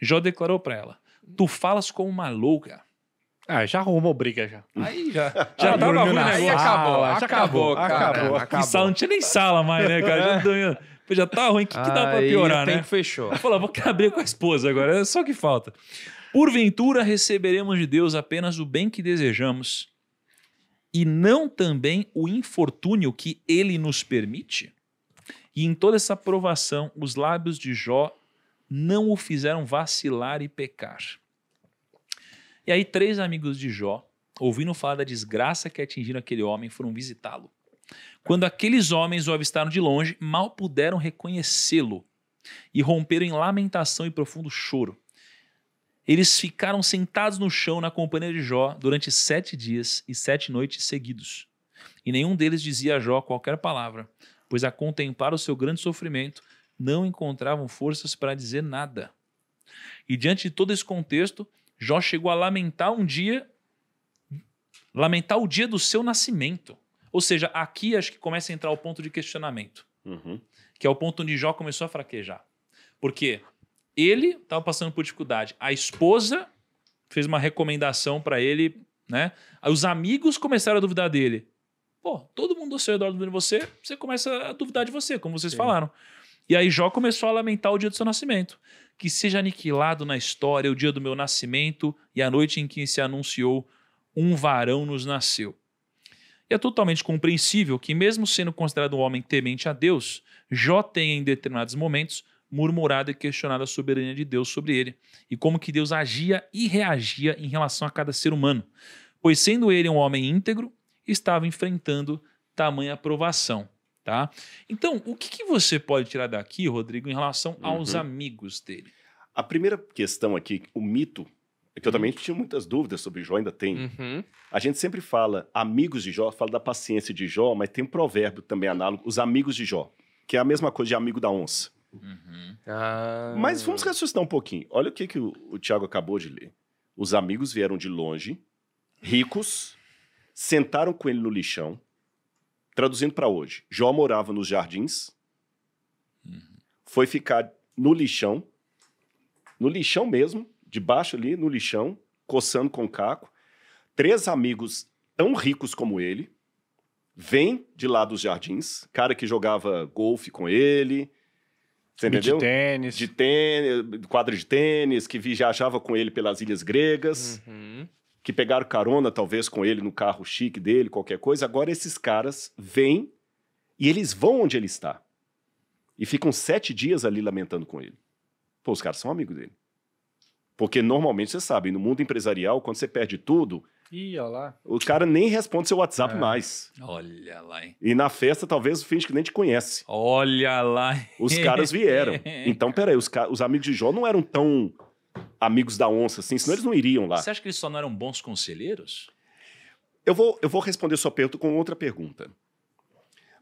Jó declarou para ela: Tu falas como uma louca. Ah, já arrumou briga já. Aí já. Já tava ruim Aí acabou, já acabou, acabou, cara. Acabou, acabou. Sala, não tinha nem sala mais, né, cara? Já, é. já tá ruim. O que, que dá pra piorar, né? fechou. Falou, vou caber com a esposa agora. É só que falta. Porventura receberemos de Deus apenas o bem que desejamos e não também o infortúnio que ele nos permite? E em toda essa provação, os lábios de Jó não o fizeram vacilar e pecar. E aí, três amigos de Jó, ouvindo falar da desgraça que é atingiram aquele homem, foram visitá-lo. Quando aqueles homens o avistaram de longe, mal puderam reconhecê-lo e romperam em lamentação e profundo choro. Eles ficaram sentados no chão na companhia de Jó durante sete dias e sete noites seguidos. E nenhum deles dizia a Jó qualquer palavra, pois a contemplar o seu grande sofrimento, não encontravam forças para dizer nada. E diante de todo esse contexto, Jó chegou a lamentar um dia, lamentar o dia do seu nascimento. Ou seja, aqui acho que começa a entrar o ponto de questionamento, uhum. que é o ponto onde Jó começou a fraquejar. Porque ele estava passando por dificuldade, a esposa fez uma recomendação para ele, né? os amigos começaram a duvidar dele. Pô, todo mundo ao seu redor duvidando de você, você começa a duvidar de você, como vocês Sim. falaram. E aí Jó começou a lamentar o dia do seu nascimento. Que seja aniquilado na história o dia do meu nascimento e a noite em que se anunciou um varão nos nasceu. E é totalmente compreensível que, mesmo sendo considerado um homem temente a Deus, Jó tenha em determinados momentos murmurado e questionado a soberania de Deus sobre ele e como que Deus agia e reagia em relação a cada ser humano, pois sendo ele um homem íntegro, estava enfrentando tamanha provação. Tá? Então, o que, que você pode tirar daqui, Rodrigo, em relação uhum. aos amigos dele? A primeira questão aqui, o mito, é que eu uhum. também tinha muitas dúvidas sobre Jó, ainda tem. Uhum. A gente sempre fala, amigos de Jó, fala da paciência de Jó, mas tem um provérbio também análogo, os amigos de Jó, que é a mesma coisa de amigo da onça. Uhum. Ah. Mas vamos raciocinar um pouquinho. Olha o que, que o, o Tiago acabou de ler. Os amigos vieram de longe, ricos, sentaram com ele no lixão, Traduzindo para hoje, Jó morava nos jardins, uhum. foi ficar no lixão, no lixão mesmo, debaixo ali, no lixão, coçando com caco. Três amigos tão ricos como ele, vêm de lá dos jardins, cara que jogava golfe com ele, você entendeu? De tênis. De tênis, quadra de tênis, que viajava com ele pelas ilhas gregas. Uhum que pegaram carona, talvez, com ele no carro chique dele, qualquer coisa. Agora esses caras vêm e eles vão onde ele está. E ficam sete dias ali lamentando com ele. Pô, os caras são amigos dele. Porque normalmente, você sabe no mundo empresarial, quando você perde tudo, Ih, olha lá. O cara nem responde seu WhatsApp é. mais. Olha lá, hein? E na festa, talvez, finge que nem te conhece. Olha lá. Os caras vieram. Então, peraí, os, os amigos de Jó não eram tão amigos da onça, assim, senão eles não iriam lá. Você acha que eles só não eram bons conselheiros? Eu vou, eu vou responder sua pergunta com outra pergunta.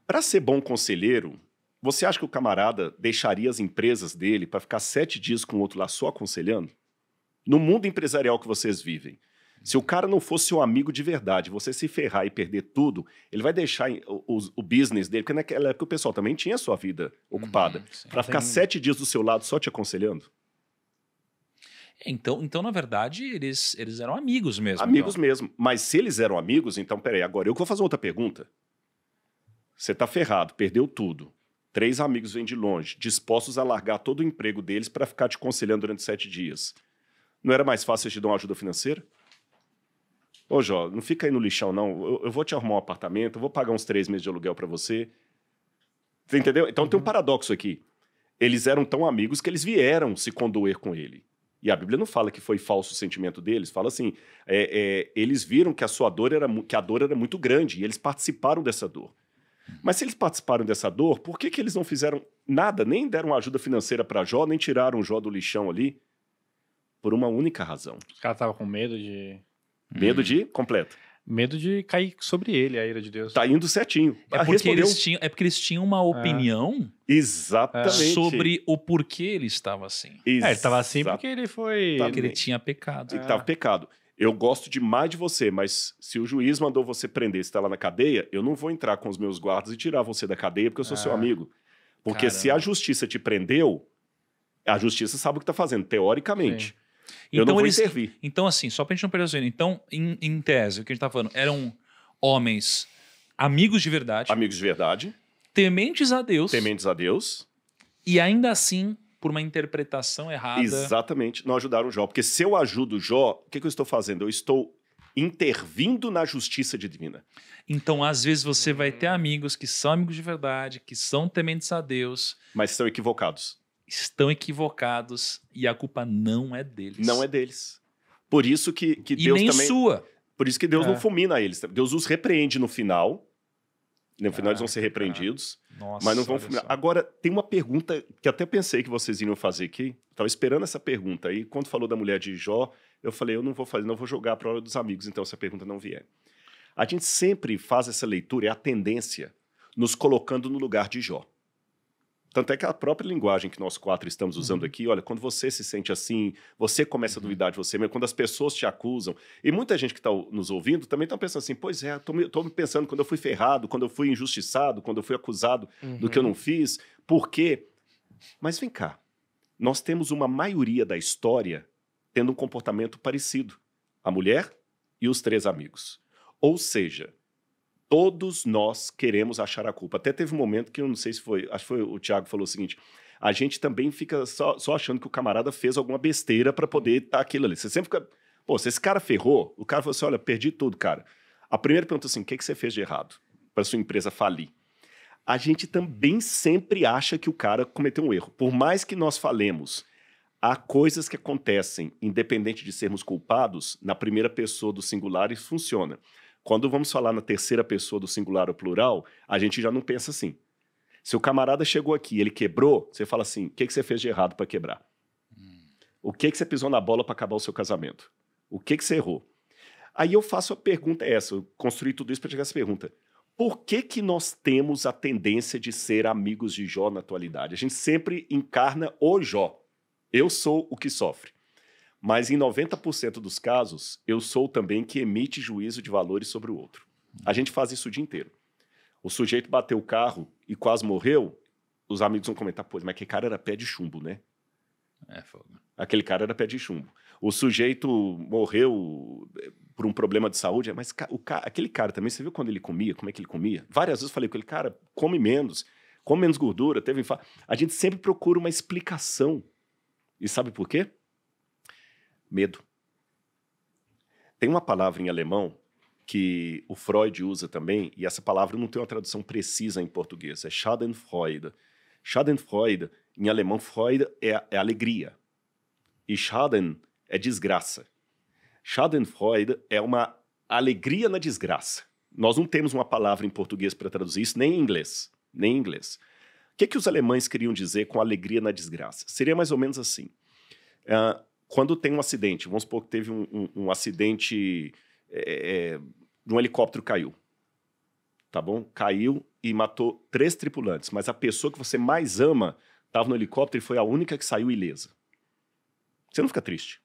Para ser bom conselheiro, você acha que o camarada deixaria as empresas dele para ficar sete dias com o outro lá só aconselhando? No mundo empresarial que vocês vivem, se o cara não fosse seu amigo de verdade, você se ferrar e perder tudo, ele vai deixar o, o, o business dele, porque naquela época o pessoal também tinha a sua vida uhum, ocupada, uhum, para ficar sete dias do seu lado só te aconselhando? Então, então na verdade, eles, eles eram amigos mesmo. Amigos então. mesmo. Mas se eles eram amigos, então peraí, agora eu vou fazer outra pergunta. Você tá ferrado, perdeu tudo. Três amigos vêm de longe, dispostos a largar todo o emprego deles para ficar te conselhando durante sete dias. Não era mais fácil te dar uma ajuda financeira? Ô, Jó, não fica aí no lixão, não. Eu, eu vou te arrumar um apartamento, eu vou pagar uns três meses de aluguel para você. Você entendeu? Então uhum. tem um uhum. paradoxo aqui. Eles eram tão amigos que eles vieram se condoer com ele. E a Bíblia não fala que foi falso o sentimento deles, fala assim: é, é, eles viram que a sua dor era que a dor era muito grande e eles participaram dessa dor. Mas se eles participaram dessa dor, por que, que eles não fizeram nada, nem deram ajuda financeira para Jó, nem tiraram Jó do lixão ali? Por uma única razão. Os caras estavam com medo de. Medo hum. de completo. Medo de cair sobre ele a ira de Deus. Tá indo certinho. É porque, Respondeu. eles tinham, é porque eles tinham uma opinião é. Exatamente. sobre o porquê ele estava assim. é, ele estava assim porque ele foi. Porque ele tinha pecado. Ele é. estava pecado. Eu gosto demais de você, mas se o juiz mandou você prender, se está lá na cadeia, eu não vou entrar com os meus guardas e tirar você da cadeia porque eu sou seu ah. amigo. Porque Caramba. se a justiça te prendeu, a justiça sabe o que está fazendo, teoricamente. Sim. Eu então, não vou eles, intervir. Então, assim, só para a gente não perder o sino. Então, em, em tese, o que a gente tá falando, eram homens amigos de verdade. Amigos de verdade. Tementes a Deus. Tementes a Deus. E ainda assim, por uma interpretação errada. Exatamente. Não ajudaram Jó. Porque se eu ajudo Jó, o que, que eu estou fazendo? Eu estou intervindo na justiça divina. Então, às vezes, você vai ter amigos que são amigos de verdade, que são tementes a Deus. Mas estão equivocados estão equivocados e a culpa não é deles. Não é deles. Por isso que, que e Deus nem também. sua. Por isso que Deus é. não fulmina eles. Deus os repreende no final. No final ah, eles vão ser repreendidos. Nossa, mas não vão fulminar. Só. Agora, tem uma pergunta que até pensei que vocês iriam fazer aqui. Estava esperando essa pergunta. aí quando falou da mulher de Jó, eu falei, eu não vou fazer, não vou jogar para hora dos amigos, então essa pergunta não vier. A gente sempre faz essa leitura, é a tendência, nos colocando no lugar de Jó. Tanto é que a própria linguagem que nós quatro estamos usando uhum. aqui, olha, quando você se sente assim, você começa a uhum. duvidar de você mesmo, quando as pessoas te acusam, e muita gente que está nos ouvindo também está pensando assim, pois é, estou me, me, pensando quando eu fui ferrado, quando eu fui injustiçado, quando eu fui acusado uhum. do que eu uhum. não fiz, por quê? Mas vem cá, nós temos uma maioria da história tendo um comportamento parecido. A mulher e os três amigos. Ou seja, Todos nós queremos achar a culpa. Até teve um momento que eu não sei se foi, acho que foi o Tiago falou o seguinte: a gente também fica só, só achando que o camarada fez alguma besteira para poder estar tá aquilo ali. Você sempre fica, pô, se esse cara ferrou, o cara falou assim: olha, perdi tudo, cara. A primeira pergunta é assim: o que, que você fez de errado para sua empresa falir? A gente também sempre acha que o cara cometeu um erro. Por mais que nós falemos, há coisas que acontecem, independente de sermos culpados, na primeira pessoa do singular e funciona. Quando vamos falar na terceira pessoa do singular ou plural, a gente já não pensa assim. Se o camarada chegou aqui, ele quebrou, você fala assim: o que, que você fez de errado para quebrar? Hum. O que, que você pisou na bola para acabar o seu casamento? O que, que você errou? Aí eu faço a pergunta é essa, eu construí tudo isso para chegar a essa pergunta. Por que, que nós temos a tendência de ser amigos de Jó na atualidade? A gente sempre encarna o Jó. Eu sou o que sofre. Mas em 90% dos casos, eu sou também que emite juízo de valores sobre o outro. A gente faz isso o dia inteiro. O sujeito bateu o carro e quase morreu, os amigos vão comentar, pô, mas aquele cara era pé de chumbo, né? É fogo. Aquele cara era pé de chumbo. O sujeito morreu eh, por um problema de saúde, mas o ca... aquele cara também, você viu quando ele comia, como é que ele comia? Várias vezes eu falei com ele, cara, come menos, come menos gordura, teve infarto. A gente sempre procura uma explicação. E sabe por quê? Medo. Tem uma palavra em alemão que o Freud usa também, e essa palavra não tem uma tradução precisa em português, é Schadenfreude. Schadenfreude, em alemão, Freude é, é alegria. E Schaden é desgraça. Schadenfreude é uma alegria na desgraça. Nós não temos uma palavra em português para traduzir isso, nem em inglês. Nem em inglês. O que, é que os alemães queriam dizer com alegria na desgraça? Seria mais ou menos assim. Uh, quando tem um acidente, vamos supor que teve um, um, um acidente, é, é um helicóptero caiu, tá bom? Caiu e matou três tripulantes, mas a pessoa que você mais ama estava no helicóptero e foi a única que saiu ilesa. Você não fica triste,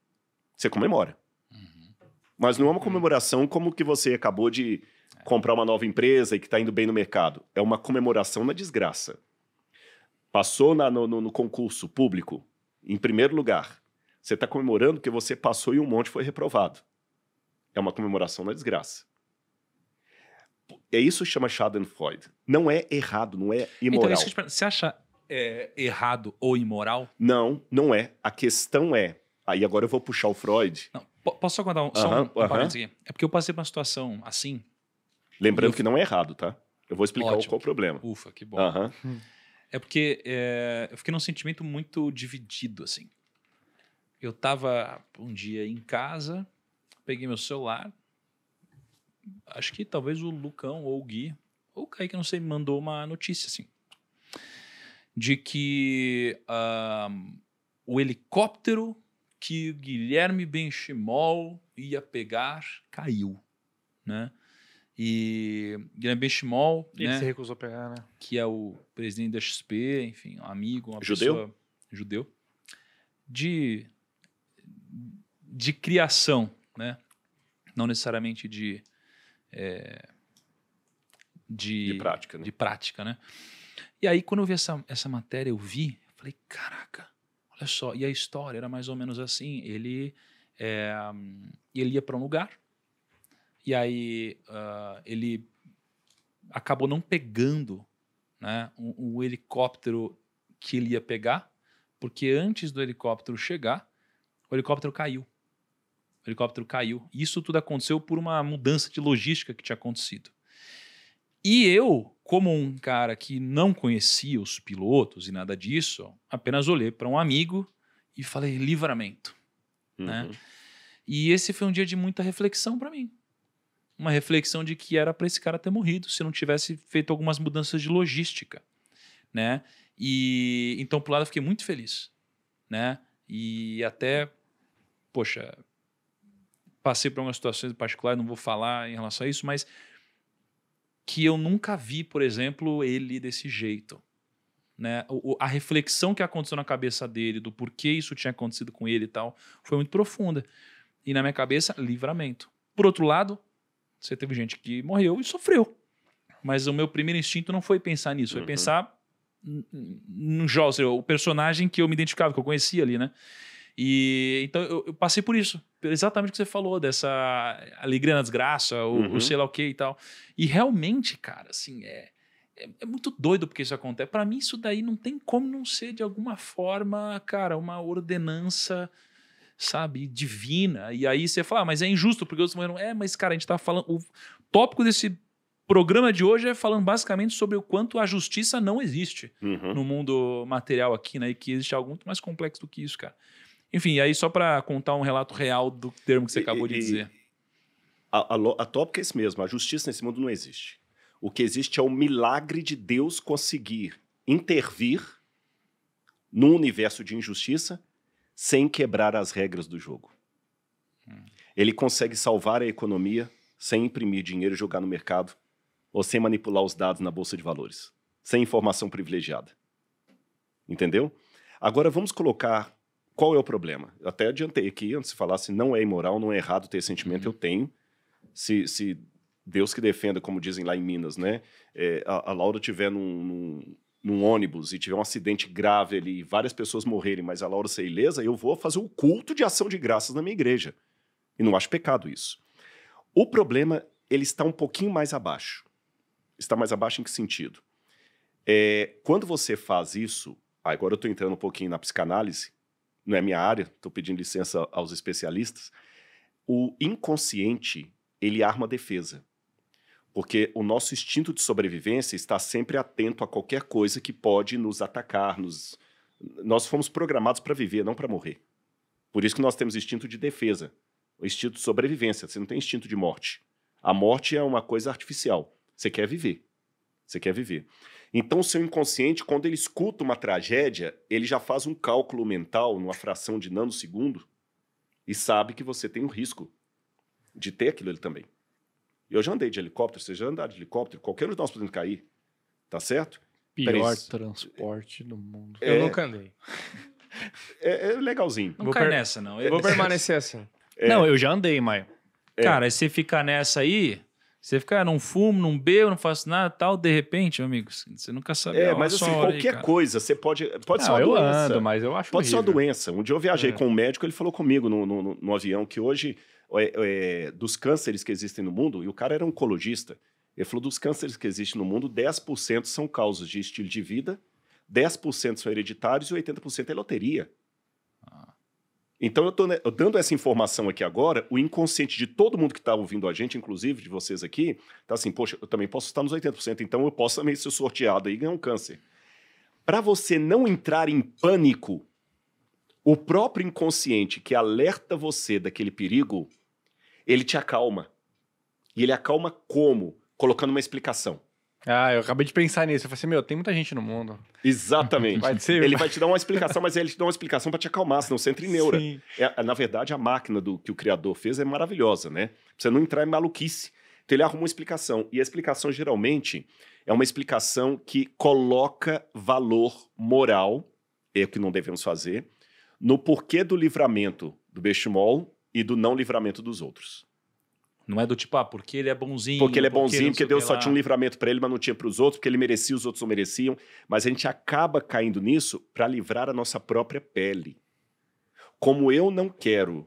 você comemora. Uhum. Mas não é uma uhum. comemoração como que você acabou de é. comprar uma nova empresa e que está indo bem no mercado. É uma comemoração na desgraça. Passou na, no, no concurso público, em primeiro lugar você está comemorando porque você passou e um monte foi reprovado. É uma comemoração da desgraça. É isso que chama Schadenfreude. Não é errado, não é imoral. Então, é isso que te você acha é, errado ou imoral? Não, não é. A questão é. Aí agora eu vou puxar o Freud. Não, posso só contar um, só uh -huh, um, um uh -huh. aqui? É porque eu passei por uma situação assim. Lembrando eu... que não é errado, tá? Eu vou explicar Ótimo. qual o problema. Ufa, que bom. Uh -huh. É porque é, eu fiquei num sentimento muito dividido, assim eu estava um dia em casa, peguei meu celular, acho que talvez o Lucão ou o Gui, ou o Kaique, não sei, me mandou uma notícia assim, de que uh, o helicóptero que Guilherme Benchimol ia pegar caiu, né? E Guilherme Benchimol, Ele né, se recusou a pegar, né? Que é o presidente da XP, enfim, um amigo, uma judeu? pessoa... Judeu? De de criação, né? Não necessariamente de é, de, de, prática, né? de prática, né? E aí quando eu vi essa, essa matéria, eu vi, falei, caraca, olha só. E a história era mais ou menos assim. Ele é, ele ia para um lugar e aí uh, ele acabou não pegando né, Um o helicóptero que ele ia pegar, porque antes do helicóptero chegar o helicóptero caiu. O helicóptero caiu. Isso tudo aconteceu por uma mudança de logística que tinha acontecido. E eu, como um cara que não conhecia os pilotos e nada disso, apenas olhei para um amigo e falei livramento, uhum. né? E esse foi um dia de muita reflexão para mim. Uma reflexão de que era para esse cara ter morrido se não tivesse feito algumas mudanças de logística, né? E então por lado eu fiquei muito feliz, né? E até poxa, passei por algumas situações particulares, não vou falar em relação a isso, mas que eu nunca vi, por exemplo, ele desse jeito. Né? a reflexão que aconteceu na cabeça dele, do porquê isso tinha acontecido com ele e tal, foi muito profunda. E na minha cabeça, livramento. Por outro lado, você teve gente que morreu e sofreu. Mas o meu primeiro instinto não foi pensar nisso, foi uhum. pensar no Jó, o personagem que eu me identificava, que eu conhecia ali, né? E então eu, eu passei por isso, exatamente o que você falou, dessa alegria na desgraça, ou, uhum. sei lá o que e tal. E realmente, cara, assim, é, é, é muito doido porque isso acontece. Para mim, isso daí não tem como não ser, de alguma forma, cara, uma ordenança sabe, divina. E aí você fala, ah, mas é injusto, porque outros morreram. É, mas, cara, a gente tá falando. O tópico desse programa de hoje é falando basicamente sobre o quanto a justiça não existe uhum. no mundo material aqui, né? E que existe algo muito mais complexo do que isso, cara. Enfim, aí só para contar um relato real do termo que você acabou e, de e, dizer. A, a, a tópica é esse mesmo. A justiça nesse mundo não existe. O que existe é o milagre de Deus conseguir intervir num universo de injustiça sem quebrar as regras do jogo. Ele consegue salvar a economia sem imprimir dinheiro e jogar no mercado ou sem manipular os dados na bolsa de valores, sem informação privilegiada. Entendeu? Agora vamos colocar qual é o problema? Eu até adiantei aqui, antes de falar, se não é imoral, não é errado ter sentimento, eu uhum. tenho. Se, se Deus que defenda, como dizem lá em Minas, né? É, a, a, Laura tiver num, num, num, ônibus e tiver um acidente grave ali e várias pessoas morrerem, mas a Laura ser ilesa, eu vou fazer o um culto de ação de graças na minha igreja. E não acho pecado isso. O problema, ele está um pouquinho mais abaixo. Está mais abaixo em que sentido? É, quando você faz isso, agora eu estou entrando um pouquinho na psicanálise, não é minha área, estou pedindo licença aos especialistas, o inconsciente ele arma a defesa. Porque o nosso instinto de sobrevivência está sempre atento a qualquer coisa que pode nos atacar. Nos... Nós fomos programados para viver, não para morrer. Por isso que nós temos instinto de defesa, o instinto de sobrevivência. Você não tem instinto de morte. A morte é uma coisa artificial. Você quer viver. Você quer viver. Então, o seu inconsciente, quando ele escuta uma tragédia, ele já faz um cálculo mental numa fração de nanosegundo e sabe que você tem o um risco de ter aquilo ele também. Eu já andei de helicóptero, você já andaram de helicóptero, qualquer um de nós podendo cair, tá certo? Pior transporte do mundo. É... Eu nunca andei. É, é legalzinho. Não vou cai per... nessa, não. Eu vou permanecer assim. É... Não, eu já andei, Maio. É. Cara, se ficar nessa aí, você fica, ah, não fumo, não bebo, não faço nada tal, de repente, amigos, você nunca sabe. É, mas assim, qualquer aí, coisa, você pode. Pode não, ser uma eu doença. Ando, mas eu acho Pode horrível. ser uma doença. Um dia eu viajei é. com um médico, ele falou comigo no, no, no avião que hoje, é, é, dos cânceres que existem no mundo, e o cara era oncologista, ele falou: dos cânceres que existem no mundo, 10% são causas de estilo de vida, 10% são hereditários e 80% é loteria. Então, eu estou né, dando essa informação aqui agora, o inconsciente de todo mundo que está ouvindo a gente, inclusive de vocês aqui, está assim, poxa, eu também posso estar nos 80%, então eu posso também ser sorteado e ganhar um câncer. Para você não entrar em pânico, o próprio inconsciente que alerta você daquele perigo, ele te acalma. E ele acalma como? Colocando uma explicação. Ah, eu acabei de pensar nisso. Eu falei assim, meu, tem muita gente no mundo. Exatamente. Vai ser... Ele vai te dar uma explicação, mas ele te dá uma explicação para te acalmar, senão você entra em neura. É, é, na verdade, a máquina do que o criador fez é maravilhosa, né? Pra você não entrar em maluquice. Então ele arruma uma explicação. E a explicação, geralmente, é uma explicação que coloca valor moral, é o que não devemos fazer, no porquê do livramento do Bechimol e do não livramento dos outros. Não é do tipo, ah, porque ele é bonzinho. Porque ele é bonzinho, porque Deus só tinha um livramento para ele, mas não tinha para os outros, porque ele merecia, os outros não mereciam. Mas a gente acaba caindo nisso para livrar a nossa própria pele. Como eu não quero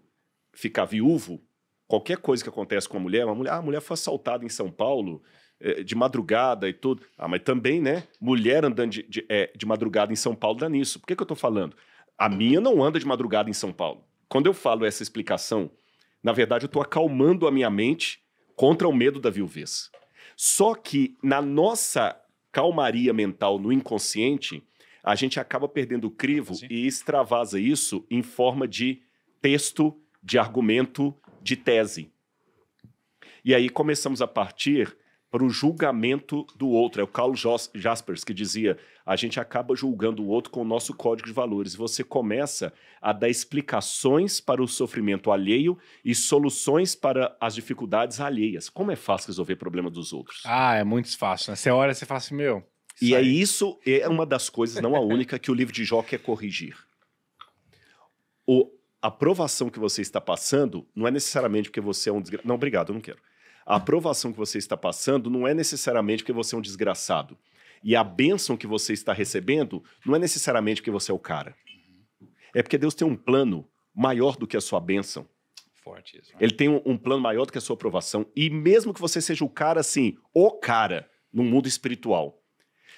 ficar viúvo, qualquer coisa que acontece com a mulher, uma mulher, ah, a mulher foi assaltada em São Paulo eh, de madrugada e tudo. Ah, mas também, né? Mulher andando de, de, é, de madrugada em São Paulo dá nisso. Por que, que eu estou falando? A minha não anda de madrugada em São Paulo. Quando eu falo essa explicação na verdade, eu estou acalmando a minha mente contra o medo da viuvez. Só que na nossa calmaria mental no inconsciente, a gente acaba perdendo o crivo Sim. e extravasa isso em forma de texto, de argumento, de tese. E aí começamos a partir para o julgamento do outro. É o Carlos Jaspers que dizia: a gente acaba julgando o outro com o nosso código de valores. Você começa a dar explicações para o sofrimento alheio e soluções para as dificuldades alheias. Como é fácil resolver problema dos outros? Ah, é muito fácil. Né? Você olha e você fala assim: meu. E é aí. é isso, é uma das coisas, não a única, que o livro de Jó quer corrigir. O, a provação que você está passando não é necessariamente porque você é um desgraçado. Não, obrigado, eu não quero a aprovação que você está passando não é necessariamente porque você é um desgraçado. E a bênção que você está recebendo não é necessariamente porque você é o cara. É porque Deus tem um plano maior do que a sua bênção. Forte isso, né? Ele tem um, um, plano maior do que a sua aprovação. E mesmo que você seja o cara, assim, o cara, no mundo espiritual,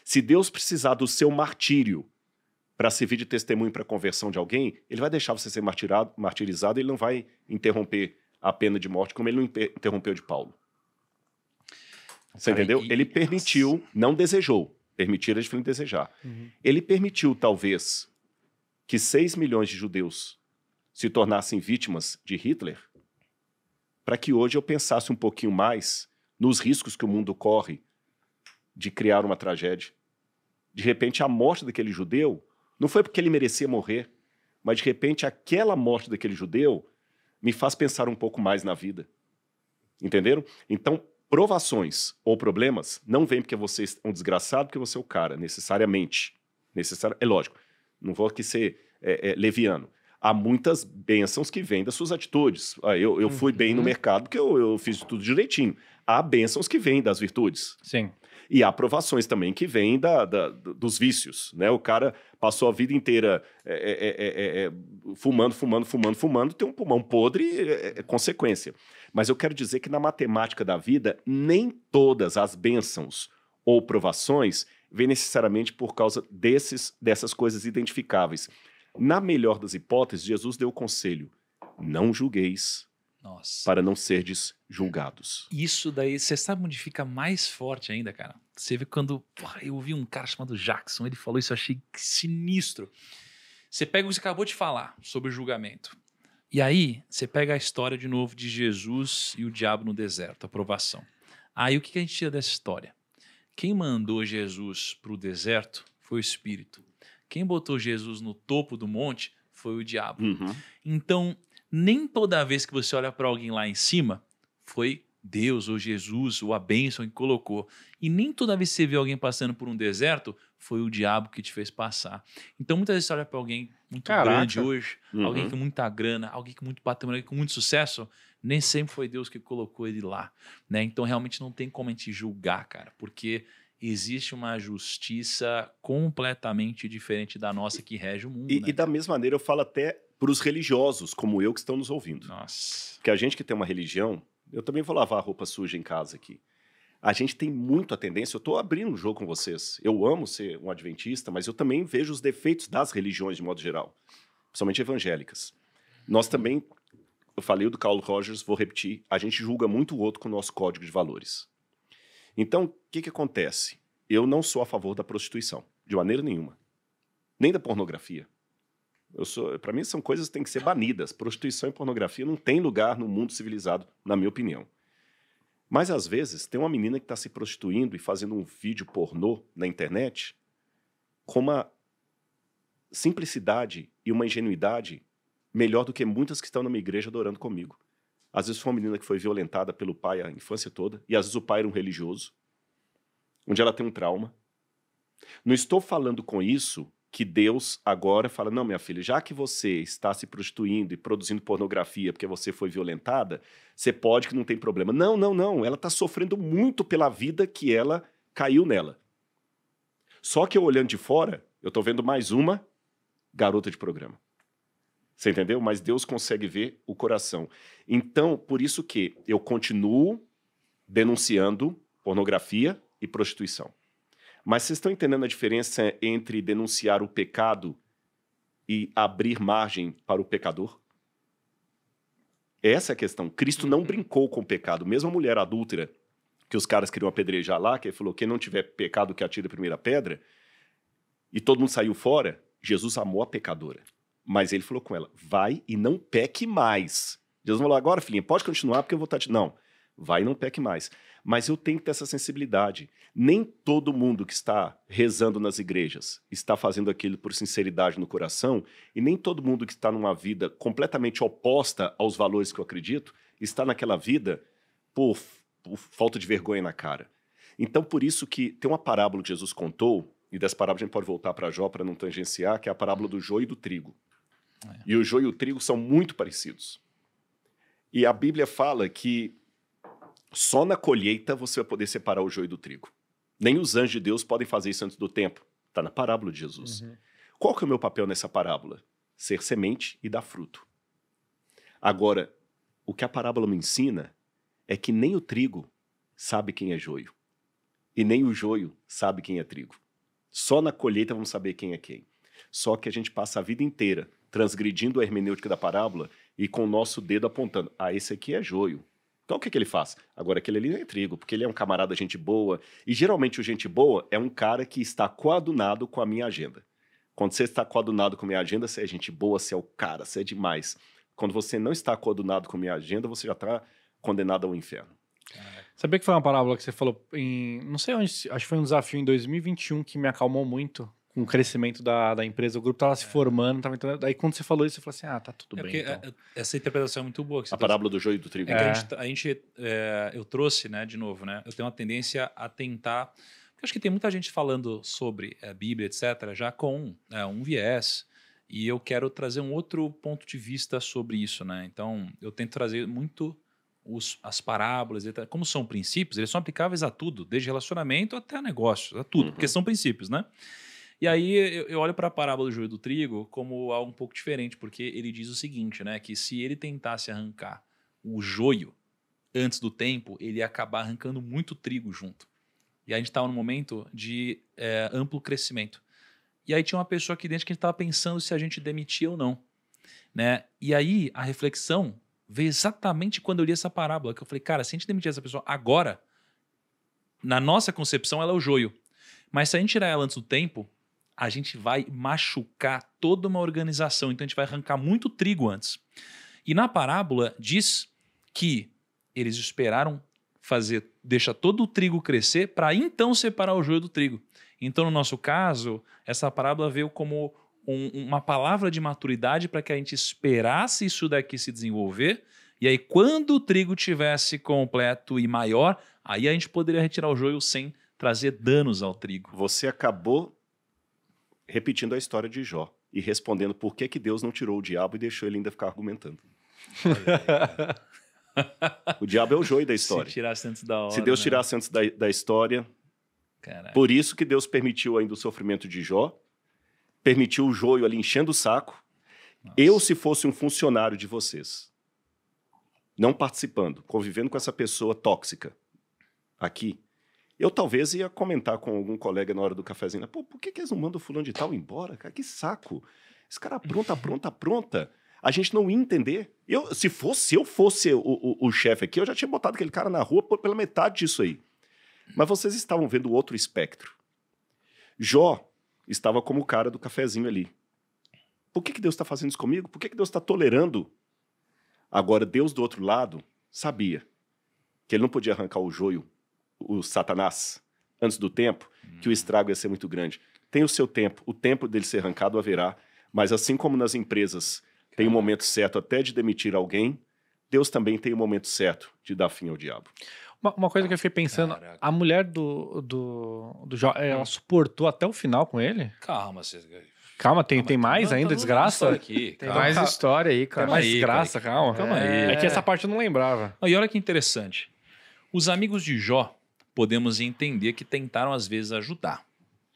se Deus precisar do seu martírio para servir de testemunho para a conversão de alguém, ele vai deixar você ser martirado, martirizado e ele não vai interromper a pena de morte, como ele não interrompeu de Paulo. Você Cara, entendeu? Ele permitiu, Nossa. não desejou. Permitir é diferente de desejar. Uhum. Ele permitiu, talvez, que 6 milhões de judeus se tornassem vítimas de Hitler, para que hoje eu pensasse um pouquinho mais nos riscos que o mundo corre de criar uma tragédia. De repente, a morte daquele judeu não foi porque ele merecia morrer, mas de repente, aquela morte daquele judeu me faz pensar um pouco mais na vida. Entenderam? Então, provações ou problemas não vêm porque você é um desgraçado, porque você é o cara, necessariamente. Necessari é lógico, não vou aqui ser é, é, leviano. Há muitas bênçãos que vêm das suas atitudes. Ah, eu, eu fui uhum. bem no uhum. mercado porque eu, eu fiz tudo direitinho. Há bênçãos que vêm das virtudes. Sim. E há aprovações também que vêm da, da, dos vícios, né? O cara passou a vida inteira é, é, é, fumando, fumando, fumando, fumando, tem um pulmão podre, é, consequência. Mas eu quero dizer que na matemática da vida, nem todas as bênçãos ou provações vêm necessariamente por causa desses, dessas coisas identificáveis. Na melhor das hipóteses, Jesus deu o conselho: não julgueis nossa. para não serdes julgados. Isso daí, você sabe onde fica mais forte ainda, cara? Você vê quando. Porra, eu ouvi um cara chamado Jackson, ele falou isso, eu achei sinistro. Você pega o que você acabou de falar sobre o julgamento. E aí, você pega a história de novo de Jesus e o diabo no deserto, a provação. Aí, o que a gente tira dessa história? Quem mandou Jesus para o deserto foi o Espírito. Quem botou Jesus no topo do monte foi o diabo. Uhum. Então, nem toda vez que você olha para alguém lá em cima, foi Deus ou Jesus ou a bênção que colocou. E nem toda vez que você vê alguém passando por um deserto, foi o diabo que te fez passar. Então muitas vezes você olha para alguém muito Caraca. grande hoje, uhum. alguém com muita grana, alguém com muito patrimônio, alguém com muito sucesso, nem sempre foi Deus que colocou ele lá. Né? Então realmente não tem como a gente julgar, cara, porque existe uma justiça completamente diferente da nossa que rege o mundo. E, né? e da mesma maneira, eu falo até para os religiosos, como eu, que estão nos ouvindo. Nossa. Porque a gente que tem uma religião, eu também vou lavar a roupa suja em casa aqui. A gente tem muito a tendência, eu estou abrindo um jogo com vocês. Eu amo ser um adventista, mas eu também vejo os defeitos das religiões de modo geral, principalmente evangélicas. Nós também, eu falei do Carl Rogers, vou repetir, a gente julga muito o outro com o nosso código de valores. Então, o que, que acontece? Eu não sou a favor da prostituição, de maneira nenhuma. Nem da pornografia. Eu sou, para mim são coisas que têm que ser banidas. Prostituição e pornografia não tem lugar no mundo civilizado, na minha opinião. Mas às vezes tem uma menina que está se prostituindo e fazendo um vídeo pornô na internet com uma simplicidade e uma ingenuidade melhor do que muitas que estão na minha igreja adorando comigo. Às vezes foi uma menina que foi violentada pelo pai a infância toda, e às vezes o pai era um religioso, onde ela tem um trauma. Não estou falando com isso que Deus agora fala: não, minha filha, já que você está se prostituindo e produzindo pornografia porque você foi violentada, você pode que não tem problema. Não, não, não. Ela está sofrendo muito pela vida que ela caiu nela. Só que eu olhando de fora, eu estou vendo mais uma garota de programa. Você entendeu? Mas Deus consegue ver o coração. Então, por isso que eu continuo denunciando pornografia e prostituição. Mas vocês estão entendendo a diferença entre denunciar o pecado e abrir margem para o pecador? Essa é a questão. Cristo não uhum. brincou com o pecado. Mesmo a mulher adúltera, que os caras queriam apedrejar lá, que ele falou: quem não tiver pecado que atire a primeira pedra, e todo mundo saiu fora, Jesus amou a pecadora. Mas ele falou com ela: vai e não peque mais. Jesus falou: agora, filhinha, pode continuar porque eu vou estar tá te. Não, vai e não peque mais. Mas eu tenho que ter essa sensibilidade. Nem todo mundo que está rezando nas igrejas está fazendo aquilo por sinceridade no coração, e nem todo mundo que está numa vida completamente oposta aos valores que eu acredito está naquela vida por, por falta de vergonha na cara. Então, por isso que tem uma parábola que Jesus contou, e dessa parábola a gente pode voltar para Jó para não tangenciar, que é a parábola do joio e do trigo. É. E o joio e o trigo são muito parecidos. E a Bíblia fala que só na colheita você vai poder separar o joio do trigo. Nem os anjos de Deus podem fazer isso antes do tempo. Está na parábola de Jesus. Uhum. Qual que é o meu papel nessa parábola? Ser semente e dar fruto. Agora, o que a parábola me ensina é que nem o trigo sabe quem é joio. E nem o joio sabe quem é trigo. Só na colheita vamos saber quem é quem. Só que a gente passa a vida inteira transgredindo a hermenêutica da parábola e com o nosso dedo apontando: ah, esse aqui é joio, então o que, que ele faz? Agora aquele ali não é trigo, porque ele é um camarada gente boa. E geralmente o gente boa é um cara que está coadunado com a minha agenda. Quando você está coadunado com a minha agenda, você é gente boa, você é o cara, você é demais. Quando você não está coadunado com a minha agenda, você já está condenado ao inferno. Sabia que foi uma parábola que você falou em. Não sei onde. Acho que foi um desafio em 2021 que me acalmou muito com o crescimento da, da empresa, o grupo estava se é. formando, estava entrando. Daí quando você falou isso, eu falei assim: ah, tá tudo é bem. Então. A, é, é, essa interpretação é muito boa. a parábola do joio e do trigo. É, é. a gente, tá, a gente é, eu trouxe, né, de novo, né? Eu tenho uma tendência a tentar. Porque acho que tem muita gente falando sobre a Bíblia, etc., já com né, um viés. E eu quero trazer um outro ponto de vista sobre isso, né? Então, eu tento trazer muito os, as parábolas, como são princípios, eles são aplicáveis a tudo, desde relacionamento até negócios, a tudo, uhum. porque são princípios, né? E aí eu, eu olho para a parábola do joio do trigo como algo um pouco diferente, porque ele diz o seguinte, né? Que se ele tentasse arrancar o joio antes do tempo, ele ia acabar arrancando muito trigo junto. E a gente estava tá num momento de é, amplo crescimento. E aí tinha uma pessoa aqui dentro que estava pensando se a gente demitia ou não. Né? E aí a reflexão veio exatamente quando eu li essa parábola, que eu falei, cara, se a gente demitir essa pessoa agora, na nossa concepção ela é o joio. Mas se a gente tirar ela antes do tempo, a gente vai machucar toda uma organização. Então a gente vai arrancar muito trigo antes. E na parábola diz que eles esperaram fazer, deixa todo o trigo crescer para então separar o joio do trigo. Então, no nosso caso, essa parábola veio como um, uma palavra de maturidade para que a gente esperasse isso daqui se desenvolver. E aí, quando o trigo tivesse completo e maior, aí a gente poderia retirar o joio sem trazer danos ao trigo. Você acabou repetindo a história de Jó e respondendo por que, que Deus não tirou o diabo e deixou ele ainda ficar argumentando. o diabo é o joio da história. Se tirasse antes da hora. Se Deus né? tirasse antes da, da história. Caraca. Por isso que Deus permitiu ainda o sofrimento de Jó, permitiu o joio ali enchendo o saco. Nossa. Eu, se fosse um funcionário de vocês, não participando, convivendo com essa pessoa tóxica aqui, eu talvez ia comentar com algum colega na hora do cafezinho, né, pô, por que, que eles não mandam o fulano de tal embora, cara? Que saco. Esse cara apronta, apronta, apronta. A gente não ia entender. Eu, se fosse, eu fosse o, o, o chefe aqui, eu já tinha botado aquele cara na rua pela metade disso aí. Mas vocês estavam vendo outro espectro. Jó estava como o cara do cafezinho ali. Por que, que Deus está fazendo isso comigo? Por que, que Deus está tolerando? Agora, Deus do outro lado sabia que ele não podia arrancar o joio o Satanás antes do tempo, hum. que o uhum. estrago ia ser muito grande. Tem o seu tempo, o tempo dele ser arrancado haverá, mas assim como nas empresas Caramba. tem o um momento certo até de demitir alguém, Deus também tem o um momento certo de dar fim ao diabo. Uma, uma coisa que eu fiquei pensando, Caraca. a mulher do, do, do Jó, ela hum. suportou até o final com ele? Calma, você Calma, tem, calma, tem mais ainda, desgraça? Aqui, tem calma. mais história aí, cara. Tem mais desgraça, calma. Calma aí. É. é que essa parte eu não lembrava. Ah, e olha que interessante. Os amigos de Jó podemos entender que tentaram às vezes ajudar,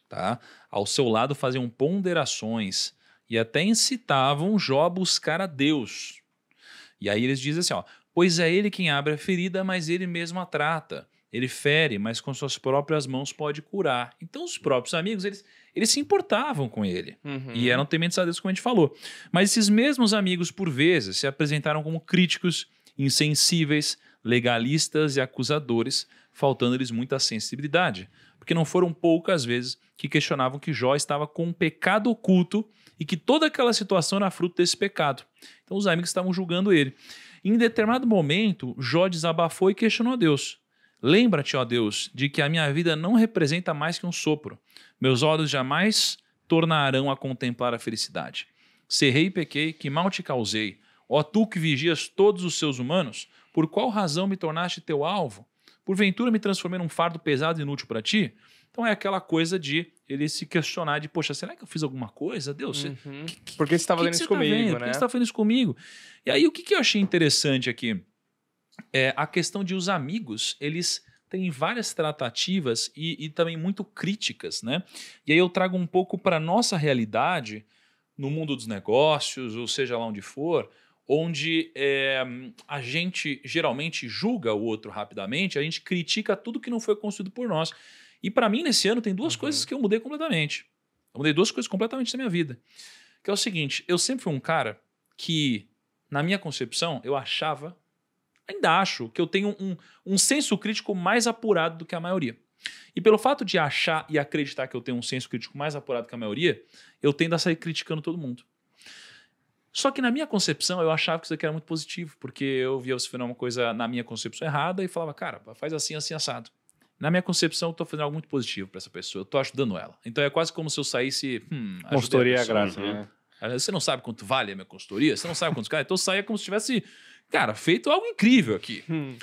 tá? Ao seu lado faziam ponderações e até incitavam Jó a buscar a Deus. E aí eles dizem assim, ó, pois é ele quem abre a ferida, mas ele mesmo a trata. Ele fere, mas com suas próprias mãos pode curar. Então os próprios amigos, eles, eles se importavam com ele. Uhum. E eram tementes a Deus, como a gente falou. Mas esses mesmos amigos, por vezes, se apresentaram como críticos, insensíveis, legalistas e acusadores, faltando-lhes muita sensibilidade, porque não foram poucas vezes que questionavam que Jó estava com um pecado oculto e que toda aquela situação era fruto desse pecado. Então os amigos estavam julgando ele. Em determinado momento, Jó desabafou e questionou a Deus. Lembra-te, ó Deus, de que a minha vida não representa mais que um sopro. Meus olhos jamais tornarão a contemplar a felicidade. Serrei e pequei, que mal te causei. Ó tu que vigias todos os seus humanos, por qual razão me tornaste teu alvo? Porventura me transformei num fardo pesado e inútil para ti? Então é aquela coisa de ele se questionar de, poxa, será que eu fiz alguma coisa? Deus, uhum. que, que, tá por que você né? estava lendo isso comigo? Tá né? Por você fazendo isso comigo? E aí o que, que eu achei interessante aqui? É a questão de os amigos, eles têm várias tratativas e, e também muito críticas, né? E aí eu trago um pouco para nossa realidade no mundo dos negócios, ou seja lá onde for, onde é, a gente geralmente julga o outro rapidamente, a gente critica tudo que não foi construído por nós. E para mim, nesse ano, tem duas uhum. coisas que eu mudei completamente. Eu mudei duas coisas completamente na minha vida. Que é o seguinte, eu sempre fui um cara que, na minha concepção, eu achava, ainda acho, que eu tenho um, um senso crítico mais apurado do que a maioria. E pelo fato de achar e acreditar que eu tenho um senso crítico mais apurado que a maioria, eu tendo a sair criticando todo mundo. Só que na minha concepção, eu achava que isso aqui era muito positivo, porque eu via você fazendo uma coisa na minha concepção errada e falava, cara, faz assim, assim, assado. Na minha concepção, eu estou fazendo algo muito positivo para essa pessoa, eu estou ajudando ela. Então é quase como se eu saísse. Hum, consultoria é grátis, uhum. né? Você não sabe quanto vale a minha consultoria, você não sabe quantos caras. Então saia como se tivesse, cara, feito algo incrível aqui. Hum.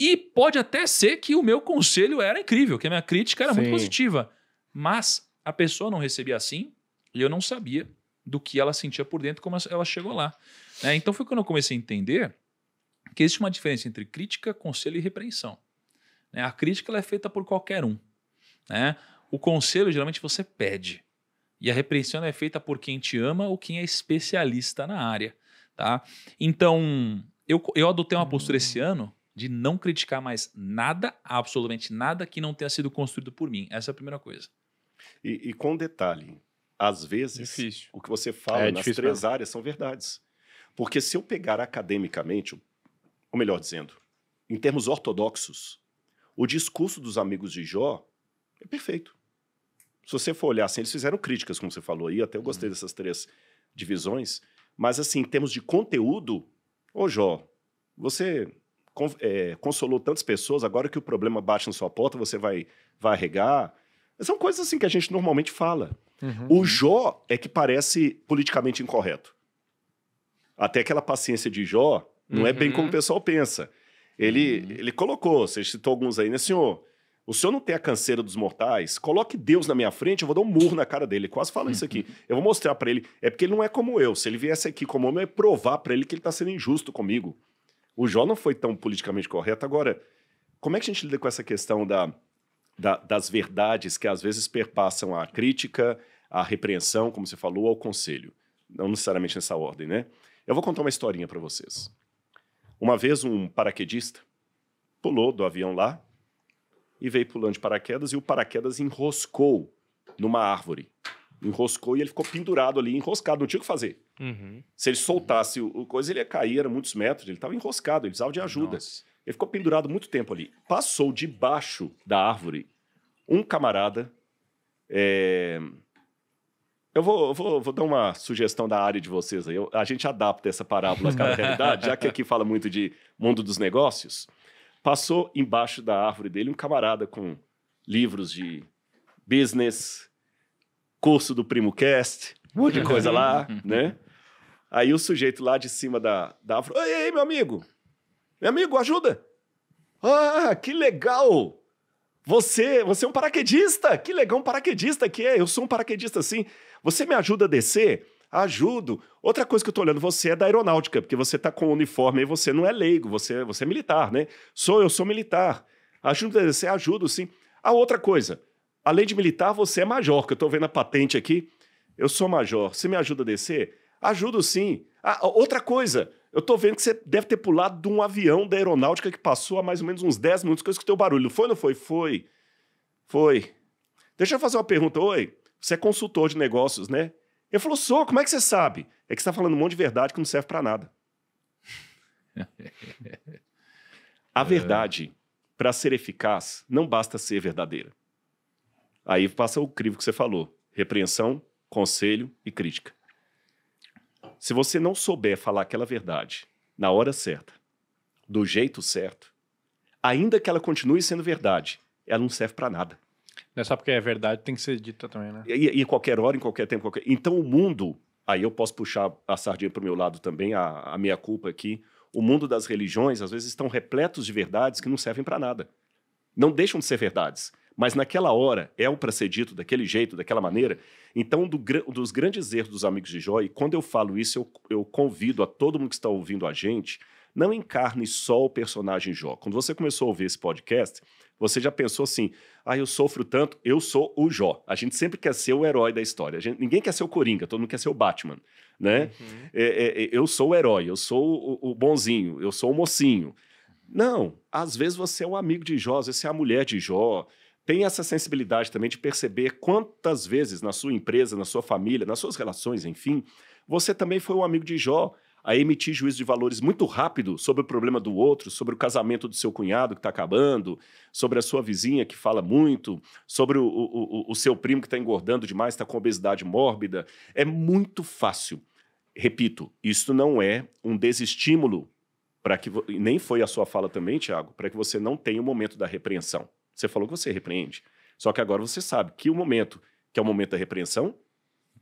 E pode até ser que o meu conselho era incrível, que a minha crítica era Sim. muito positiva. Mas a pessoa não recebia assim e eu não sabia do que ela sentia por dentro, como ela chegou lá. Né? Então foi quando eu comecei a entender que existe uma diferença entre crítica, conselho e repreensão. Né? A crítica é feita por qualquer um. Né? O conselho, geralmente, você pede. E a repreensão é feita por quem te ama ou quem é especialista na área. Tá? Então, eu, eu adotei uma postura esse hum. ano de não criticar mais nada, absolutamente nada, que não tenha sido construído por mim. Essa é a primeira coisa. E, e com detalhe, às vezes, Difícil. o que você fala é, nas três mesmo. áreas são verdades. Porque se eu pegar academicamente, ou melhor dizendo, em termos ortodoxos, o discurso dos amigos de Jó é perfeito. Se você for olhar assim, eles fizeram críticas, como você falou aí, até eu gostei uhum. dessas três divisões, mas assim, em termos de conteúdo, ô Jó, você é, consolou tantas pessoas, agora que o problema bate na sua porta, você vai, vai arregar. São coisas assim que a gente normalmente fala. Uhum. O Jó é que parece politicamente incorreto. Até aquela paciência de Jó não uhum. é bem como o uhum. pessoal pensa. Ele, uhum. ele colocou, você citou alguns aí, né, senhor? O senhor não tem a canseira dos mortais? Coloque Deus na minha frente, eu vou dar um murro na cara dele. Ele quase fala isso aqui. Uhum. Eu vou mostrar para ele. É porque ele não é como eu. Se ele viesse aqui como homem, eu ia provar para ele que ele está sendo injusto comigo. O Jó não foi tão politicamente correto. Agora, como é que a gente lida com essa questão da, da, das verdades que às vezes perpassam a crítica à repreensão, como você falou, ao conselho. Não necessariamente nessa ordem, né? Eu vou contar uma historinha para vocês. Uma vez um paraquedista pulou do avião lá e veio pulando de paraquedas e o paraquedas enroscou numa árvore. Enroscou e ele ficou pendurado ali, enroscado, não tinha o que fazer. Uhum. Se ele soltasse o, coisa, ele ia cair, era muitos metros, ele estava enroscado, ele precisava de ajuda. Nossa. Ele ficou pendurado muito tempo ali. Passou debaixo da árvore um camarada é, eu vou, vou, vou, dar uma sugestão da área de vocês aí. Eu, a gente adapta essa parábola à realidade, já que aqui fala muito de mundo dos negócios. Passou embaixo da árvore dele um camarada com livros de business, curso do Primo Cast, um monte de coisa lá, né? Aí o sujeito lá de cima da, da árvore, ei, ei, meu amigo, meu amigo, ajuda! Ah, que legal! Você, você é um paraquedista! Que legal, um paraquedista que é! Eu sou um paraquedista, sim. Você me ajuda a descer? Ajudo. Outra coisa que eu estou olhando, você é da aeronáutica, porque você está com o uniforme e você não é leigo, você, você é militar, né? Sou, eu sou militar. Ajuda a descer? Ajudo, sim. A outra coisa, além de militar, você é major, que eu estou vendo a patente aqui. Eu sou major, você me ajuda a descer? Ajudo sim. Ah, outra coisa, eu tô vendo que você deve ter pulado de um avião da aeronáutica que passou há mais ou menos uns 10 minutos que eu escutei o barulho. Foi, ou não foi? Foi. Foi. Deixa eu fazer uma pergunta. Oi, você é consultor de negócios, né? Eu falou, sou, como é que você sabe? É que você tá falando um monte de verdade que não serve para nada. A verdade, para ser eficaz, não basta ser verdadeira. Aí passa o crivo que você falou: repreensão, conselho e crítica. Se você não souber falar aquela verdade na hora certa, do jeito certo, ainda que ela continue sendo verdade, ela não serve para nada. Não é só porque é verdade, tem que ser dita também, né? E, e qualquer hora, em qualquer tempo. Qualquer... Então, o mundo, aí eu posso puxar a sardinha para o meu lado também, a, a minha culpa aqui. O mundo das religiões, às vezes, estão repletos de verdades que não servem para nada. Não deixam de ser verdades mas naquela hora é o para ser dito daquele jeito, daquela maneira. Então, do, dos grandes erros dos amigos de Jó, e quando eu falo isso, eu, eu, convido a todo mundo que está ouvindo a gente, não encarne só o personagem Jó. Quando você começou a ouvir esse podcast, você já pensou assim, ah, eu sofro tanto, eu sou o Jó. A gente sempre quer ser o herói da história. Gente, ninguém quer ser o Coringa, todo mundo quer ser o Batman, né? Uhum. É, é, é, eu sou o herói, eu sou o, o bonzinho, eu sou o mocinho. Não, às vezes você é um amigo de Jó, às vezes você é a mulher de Jó, tem essa sensibilidade também de perceber quantas vezes na sua empresa, na sua família, nas suas relações, enfim, você também foi um amigo de Jó a emitir juízo de valores muito rápido sobre o problema do outro, sobre o casamento do seu cunhado que está acabando, sobre a sua vizinha que fala muito, sobre o, o, o seu primo que está engordando demais, está com obesidade mórbida. É muito fácil. Repito, isso não é um desestímulo para que nem foi a sua fala também, Tiago, para que você não tenha o momento da repreensão. Você falou que você repreende, só que agora você sabe que o momento que é o momento da repreensão,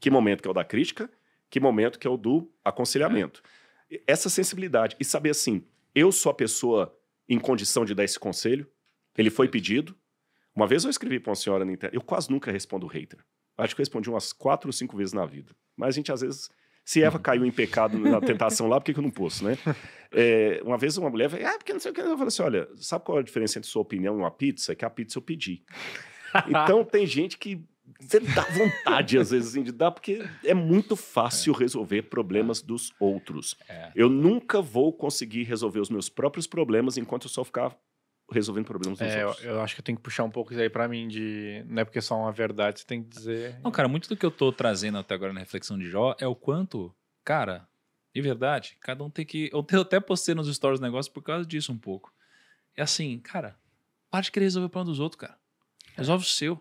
que momento que é o da crítica que momento que é o do aconselhamento. É. Essa sensibilidade e saber assim, eu sou a pessoa em condição de dar esse conselho, ele foi pedido. Uma vez eu escrevi para uma senhora na internet, eu quase nunca respondo hater. Acho que eu respondi umas quatro ou cinco vezes na vida. Mas a gente às vezes se Eva uhum. caiu em pecado na tentação lá, por que, que eu não posso, né? É, uma vez uma mulher falou, ah, porque não sei o que. Eu falei assim, olha, sabe qual é a diferença entre sua opinião e uma pizza? Que a pizza eu pedi. Então, tem gente que você dá vontade, às vezes, assim, de dar, porque é muito fácil é. resolver problemas é. dos outros. É. Eu nunca vou conseguir resolver os meus próprios problemas enquanto eu só ficar resolvendo problemas dos é, outros. Eu, eu, acho que eu tenho que puxar um pouco isso aí pra mim, de. Não é porque é só uma verdade, você tem que dizer. Não, cara, muito do que eu tô trazendo até agora na reflexão de Jó é o quanto, cara, de verdade, cada um tem que. Eu até postei nos stories do negócio por causa disso um pouco. É assim, cara, para de querer resolver o problema dos outros, cara. Resolve é. o seu.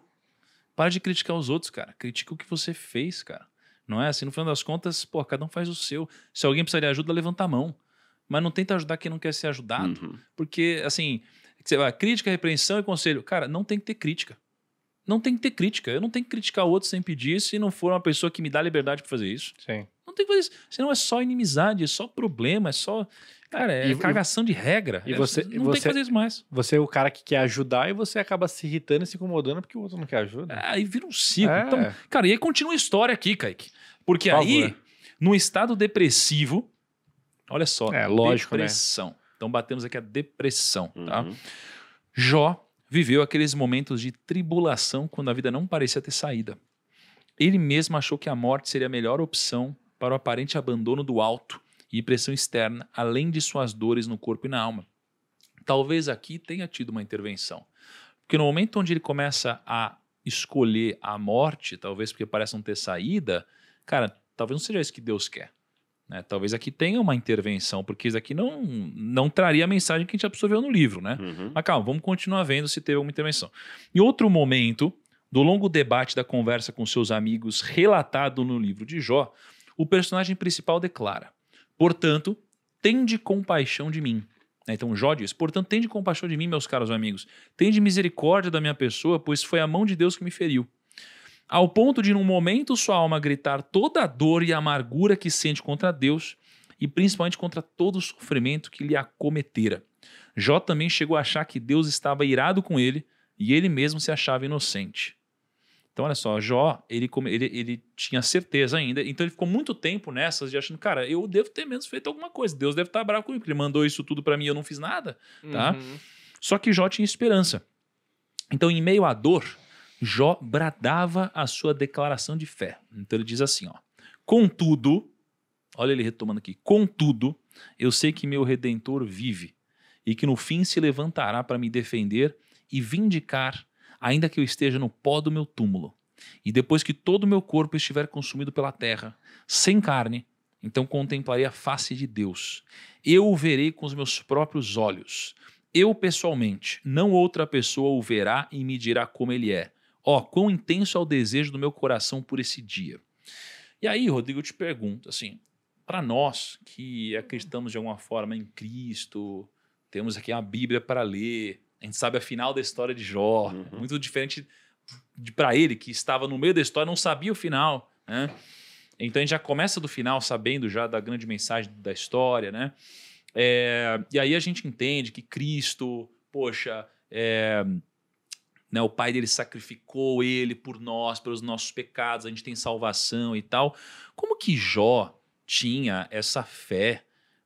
Para de criticar os outros, cara. Critica o que você fez, cara. Não é assim? No final das contas, pô, cada um faz o seu. Se alguém precisar de ajuda, levanta a mão. Mas não tenta ajudar quem não quer ser ajudado. Uhum. Porque, assim, a crítica, repreensão e conselho. Cara, não tem que ter crítica. Não tem que ter crítica. Eu não tenho que criticar o outro sem pedir se não for uma pessoa que me dá liberdade para fazer isso. Sim. Não tem que fazer isso. Senão é só inimizade, é só problema, é só. Cara, é e, cagação de regra. E é, você, não você, tem que fazer isso mais. Você é o cara que quer ajudar e você acaba se irritando e se incomodando porque o outro não quer ajuda. É, aí vira um ciclo. É. Então, cara, e aí continua a história aqui, Kaique. Porque Por aí, no estado depressivo, olha só, é, lógico, né? depressão. Né? Então batemos aqui a depressão, tá? uhum. tá? Jó viveu aqueles momentos de tribulação quando a vida não parecia ter saída. Ele mesmo achou que a morte seria a melhor opção para o aparente abandono do alto e pressão externa, além de suas dores no corpo e na alma. Talvez aqui tenha tido uma intervenção. Porque no momento onde ele começa a escolher a morte, talvez porque parece não ter saída, cara, talvez não seja isso que Deus quer. Né? Talvez aqui tenha uma intervenção, porque isso aqui não, não traria a mensagem que a gente absorveu no livro, né? Uhum. Mas calma, vamos continuar vendo se teve alguma intervenção. E outro momento do longo debate da conversa com seus amigos relatado no livro de Jó, o personagem principal declara: Portanto, tende compaixão de mim. Né, então Jó diz: Portanto, tende compaixão de mim, meus caros amigos. Tende misericórdia da minha pessoa, pois foi a mão de Deus que me feriu. Ao ponto de, num momento, sua alma gritar toda a dor e a amargura que sente contra Deus e principalmente contra todo o sofrimento que lhe acometera. Jó também chegou a achar que Deus estava irado com ele e ele mesmo se achava inocente. Então, olha só, Jó, ele, ele, ele tinha certeza ainda, então ele ficou muito tempo nessas de achando, cara, eu devo ter menos feito alguma coisa, Deus deve estar bravo comigo, porque ele mandou isso tudo para mim e eu não fiz nada, tá? Uhum. Só que Jó tinha esperança. Então, em meio à dor, Jó bradava a sua declaração de fé. Então ele diz assim, ó: "Contudo, olha ele retomando aqui, contudo, eu sei que meu redentor vive e que no fim se levantará para me defender e vindicar ainda que eu esteja no pó do meu túmulo, e depois que todo o meu corpo estiver consumido pela terra, sem carne, então contemplarei a face de Deus. Eu o verei com os meus próprios olhos. Eu pessoalmente, não outra pessoa o verá e me dirá como ele é. Ó, oh, quão intenso é o desejo do meu coração por esse dia. E aí, Rodrigo, eu te pergunto, assim, para nós que acreditamos de alguma forma em Cristo, temos aqui a Bíblia para ler, a gente sabe a final da história de Jó. Uhum. Muito diferente para ele, que estava no meio da história, não sabia o final. Né? Então a gente já começa do final sabendo já da grande mensagem da história, né? É, e aí a gente entende que Cristo, poxa, é, né, o Pai dele sacrificou ele por nós, pelos nossos pecados, a gente tem salvação e tal. Como que Jó tinha essa fé?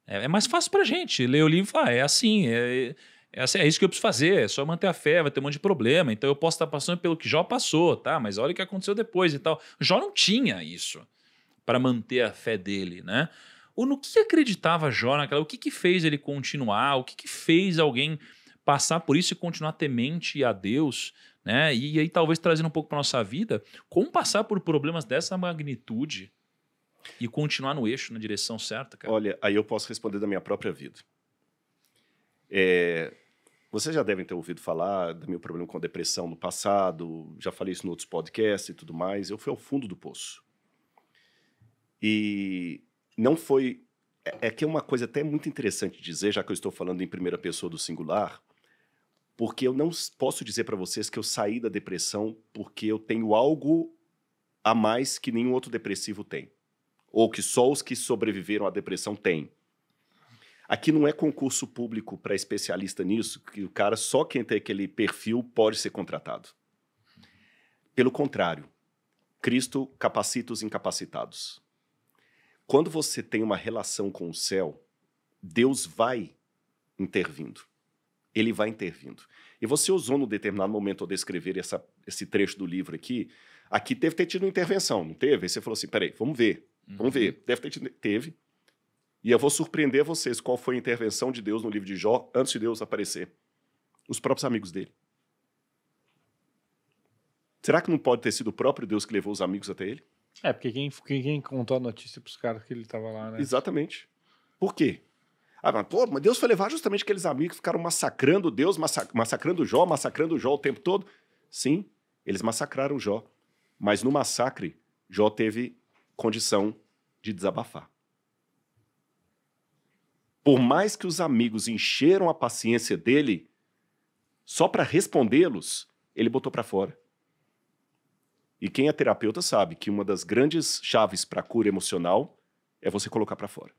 É, é mais fácil para a gente ler o livro e falar, ah, é assim, é, é, assim, é isso que eu preciso fazer, é só manter a fé, vai ter um monte de problema. Então eu posso estar passando pelo que Jó passou, tá? Mas olha o que aconteceu depois e tal. Jó não tinha isso para manter a fé dele, né? Ou no que acreditava Jó naquela? O que, que fez ele continuar? O que, que fez alguém passar por isso e continuar temente a Deus? Né? E, e aí, talvez trazendo um pouco para nossa vida, como passar por problemas dessa magnitude e continuar no eixo, na direção certa, cara? Olha, aí eu posso responder da minha própria vida. É, vocês já devem ter ouvido falar do meu problema com a depressão no passado, já falei isso em outros podcasts e tudo mais. Eu fui ao fundo do poço. E não foi. É, é que é uma coisa até muito interessante dizer, já que eu estou falando em primeira pessoa do singular, porque eu não posso dizer para vocês que eu saí da depressão porque eu tenho algo a mais que nenhum outro depressivo tem, ou que só os que sobreviveram à depressão têm. Aqui não é concurso público para especialista nisso, que o cara, só quem tem aquele perfil pode ser contratado. Pelo contrário, Cristo capacita os incapacitados. Quando você tem uma relação com o céu, Deus vai intervindo. Ele vai intervindo. E você usou, num determinado momento, ao descrever essa, esse trecho do livro aqui, aqui teve ter tido uma intervenção, não teve? Aí você falou assim: peraí, vamos ver, vamos uhum. ver. Deve ter tido. Teve. E eu vou surpreender vocês qual foi a intervenção de Deus no livro de Jó antes de Deus aparecer. Os próprios amigos dele. Será que não pode ter sido o próprio Deus que levou os amigos até ele? É, porque quem, quem contou a notícia para os caras que ele estava lá, né? Exatamente. Por quê? Ah, mas, pô, mas Deus foi levar justamente aqueles amigos que ficaram massacrando Deus, massacrando Jó, massacrando Jó o tempo todo. Sim, eles massacraram Jó. Mas no massacre, Jó teve condição de desabafar. Por mais que os amigos encheram a paciência dele, só para respondê-los, ele botou para fora. E quem é terapeuta sabe que uma das grandes chaves para a cura emocional é você colocar para fora.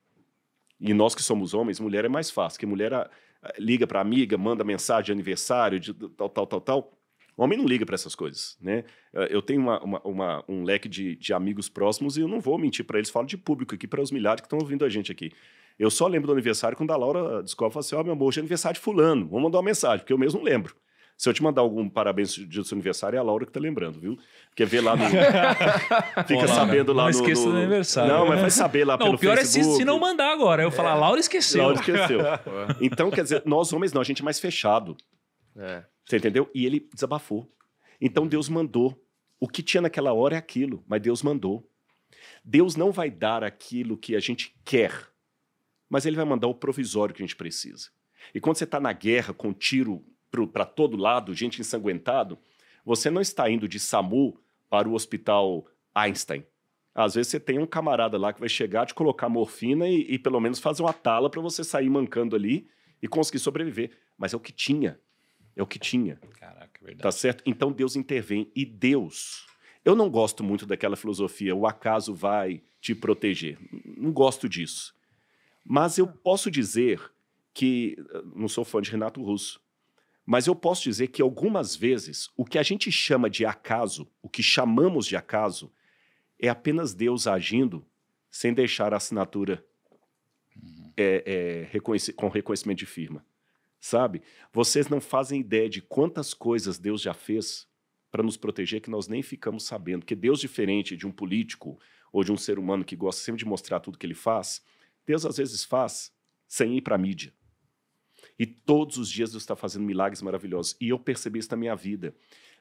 E nós que somos homens, mulher é mais fácil, que mulher a, ah, a, liga para amiga, manda mensagem de aniversário, de tal, tal, tal, tal. homem não liga para essas coisas, né? Eu tenho uma, uma, uma, um leque de, de amigos próximos e eu não vou mentir para eles, falo de público aqui, para os milhares que estão ouvindo a gente aqui. Eu só lembro do aniversário quando a Laura descobre e fala assim: Ó, oh, meu amor, hoje é aniversário de Fulano, vou mandar uma mensagem, porque eu mesmo não lembro. Se eu te mandar algum parabéns de seu aniversário, é a Laura que tá lembrando, viu? Porque vê lá no. Fica Olá, sabendo lá não no. Não esqueça do aniversário. Não, né? mas vai saber lá não, pelo Facebook. O pior Facebook. é se, se, não mandar agora. Eu é. falar, a Laura esqueceu. Laura esqueceu. então, quer dizer, nós homens não, a gente é mais fechado. É. Você entendeu? E ele desabafou. Então Deus mandou. O que tinha naquela hora é aquilo, mas Deus mandou. Deus não vai dar aquilo que a gente quer mas ele vai mandar o provisório que a gente precisa. E quando você está na guerra com tiro para todo lado, gente ensanguentado, você não está indo de SAMU para o hospital Einstein. Às vezes você tem um camarada lá que vai chegar, te colocar morfina e, e pelo menos fazer uma tala para você sair mancando ali e conseguir sobreviver. Mas é o que tinha. É o que tinha. Caraca, é verdade. Tá certo? Então Deus intervém. E Deus. Eu não gosto muito daquela filosofia, o acaso vai te proteger. Não gosto disso. Mas eu ah. posso dizer que. Não sou fã de Renato Russo. Mas eu posso dizer que algumas vezes o que a gente chama de acaso, o que chamamos de acaso, é apenas Deus agindo sem deixar a assinatura uhum. é, é, com reconhecimento de firma. Sabe? Vocês não fazem ideia de quantas coisas Deus já fez para nos proteger que nós nem ficamos sabendo. Porque Deus, é diferente de um político ou de um ser humano que gosta sempre de mostrar tudo que ele faz, Deus às vezes faz sem ir para a mídia. E todos os dias Deus está fazendo milagres maravilhosos. E eu percebi isso na minha vida.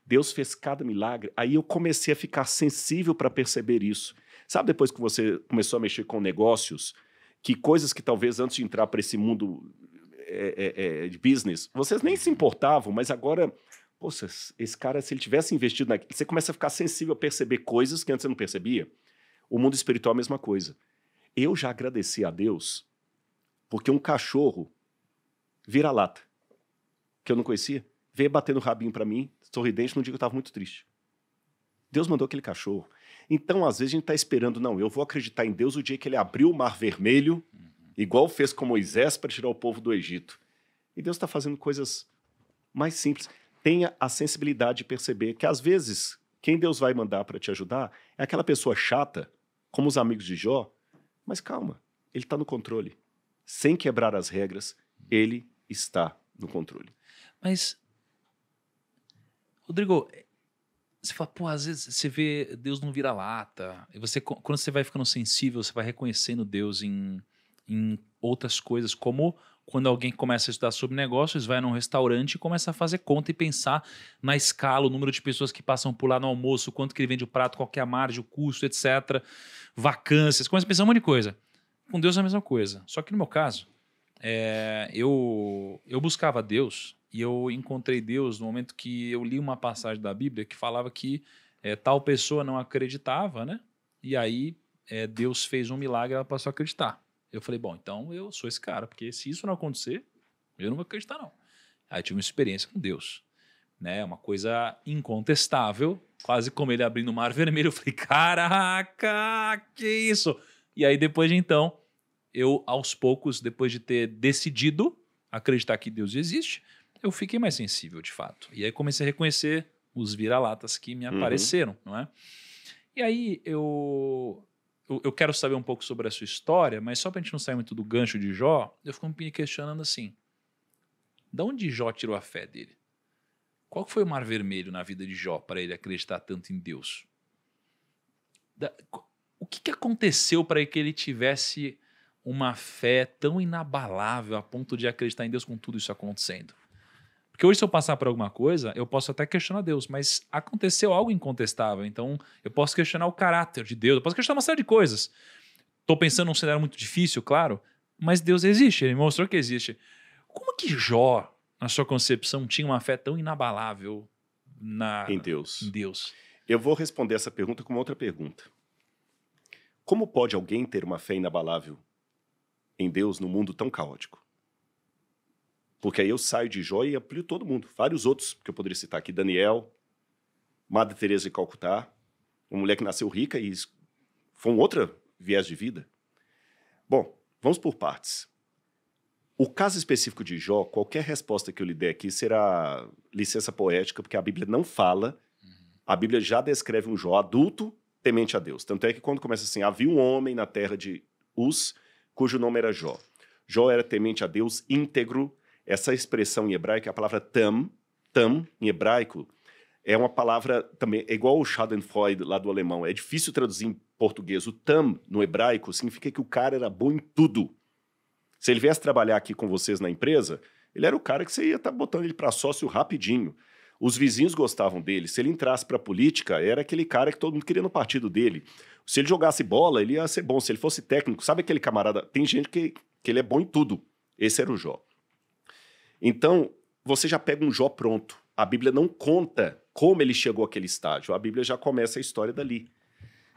Deus fez cada milagre. Aí eu comecei a ficar sensível para perceber isso. Sabe depois que você começou a mexer com negócios, que coisas que talvez antes de entrar para esse mundo é, é, é, de business, vocês nem se importavam, mas agora, poxa, esse cara, se ele tivesse investido naquilo, você começa a ficar sensível a perceber coisas que antes você não percebia. O mundo espiritual é a mesma coisa. Eu já agradeci a Deus porque um cachorro vira-lata, que eu não conhecia, veio batendo o rabinho para mim, sorridente, no dia que eu estava muito triste. Deus mandou aquele cachorro. Então, às vezes, a gente está esperando, não, eu vou acreditar em Deus o dia que ele abriu o mar vermelho, uhum. igual fez com Moisés para tirar o povo do Egito. E Deus está fazendo coisas mais simples. Tenha a sensibilidade de perceber que, às vezes, quem Deus vai mandar para te ajudar é aquela pessoa chata, como os amigos de Jó, mas calma, ele está no controle. Sem quebrar as regras, ele está no controle. Mas, Rodrigo, você fala, pô, às vezes você vê Deus não vira lata. E você, quando você vai ficando sensível, você vai reconhecendo Deus em, em outras coisas, como quando alguém começa a estudar sobre negócios, vai num restaurante e começa a fazer conta e pensar na escala, o número de pessoas que passam por lá no almoço, quanto que ele vende o prato, qual é a margem, o custo, etc. Vacâncias, começa a pensar um monte de coisa. Com Deus é a mesma coisa. Só que no meu caso, é, eu, eu buscava Deus e eu encontrei Deus no momento que eu li uma passagem da Bíblia que falava que é, tal pessoa não acreditava, né? E aí é, Deus fez um milagre, e ela passou a acreditar. Eu falei, bom, então eu sou esse cara, porque se isso não acontecer, eu não vou acreditar, não. Aí tive uma experiência com Deus. Né? Uma coisa incontestável, quase como ele abrindo o mar vermelho. Eu falei, caraca, que isso? E aí, depois de então, eu, aos poucos, depois de ter decidido acreditar que Deus existe, eu fiquei mais sensível de fato. E aí comecei a reconhecer os vira-latas que me uhum. apareceram, uhum. não é? E aí eu eu, eu quero saber um pouco sobre a sua história, mas só para a gente não sair muito do gancho de Jó, eu fico me questionando assim: da onde Jó tirou a fé dele? Qual foi o mar vermelho na vida de Jó para ele acreditar tanto em Deus? Da, o que, que aconteceu para que ele tivesse uma fé tão inabalável a ponto de acreditar em Deus com tudo isso acontecendo? Porque hoje, se eu passar por alguma coisa, eu posso até questionar Deus, mas aconteceu algo incontestável. Então, eu posso questionar o caráter de Deus, eu posso questionar uma série de coisas. Estou pensando num cenário muito difícil, claro, mas Deus existe, ele mostrou que existe. Como que Jó, na sua concepção, tinha uma fé tão inabalável na... em, Deus. em Deus? Eu vou responder essa pergunta com outra pergunta. Como pode alguém ter uma fé inabalável em Deus no mundo tão caótico? Porque aí eu saio de joia e amplio todo mundo. Vários outros que eu poderia citar aqui. Daniel, Madre Teresa de Calcutá, uma mulher que nasceu rica e foi um outro viés de vida. Bom, vamos por partes. O caso específico de Jó, qualquer resposta que eu lhe der aqui será licença poética, porque a Bíblia não fala. Uhum. A Bíblia já descreve um Jó adulto, temente a Deus. Tanto é que quando começa assim, havia um homem na terra de Uz, cujo nome era Jó. Jó era temente a Deus, íntegro, essa expressão em hebraico, a palavra tam, tam em hebraico, é uma palavra também é igual o Schadenfreude lá do alemão. É difícil traduzir em português. O tam no hebraico significa que o cara era bom em tudo. Se ele viesse trabalhar aqui com vocês na empresa, ele era o cara que você ia estar tá botando ele para sócio rapidinho. Os vizinhos gostavam dele. Se ele entrasse para a política, era aquele cara que todo mundo queria no partido dele. Se ele jogasse bola, ele ia ser bom. Se ele fosse técnico, sabe aquele camarada? Tem gente que, que ele é bom em tudo. Esse era o Jó. Então, você já pega um Jó pronto. A Bíblia não conta como ele chegou àquele estágio. A Bíblia já começa a história dali.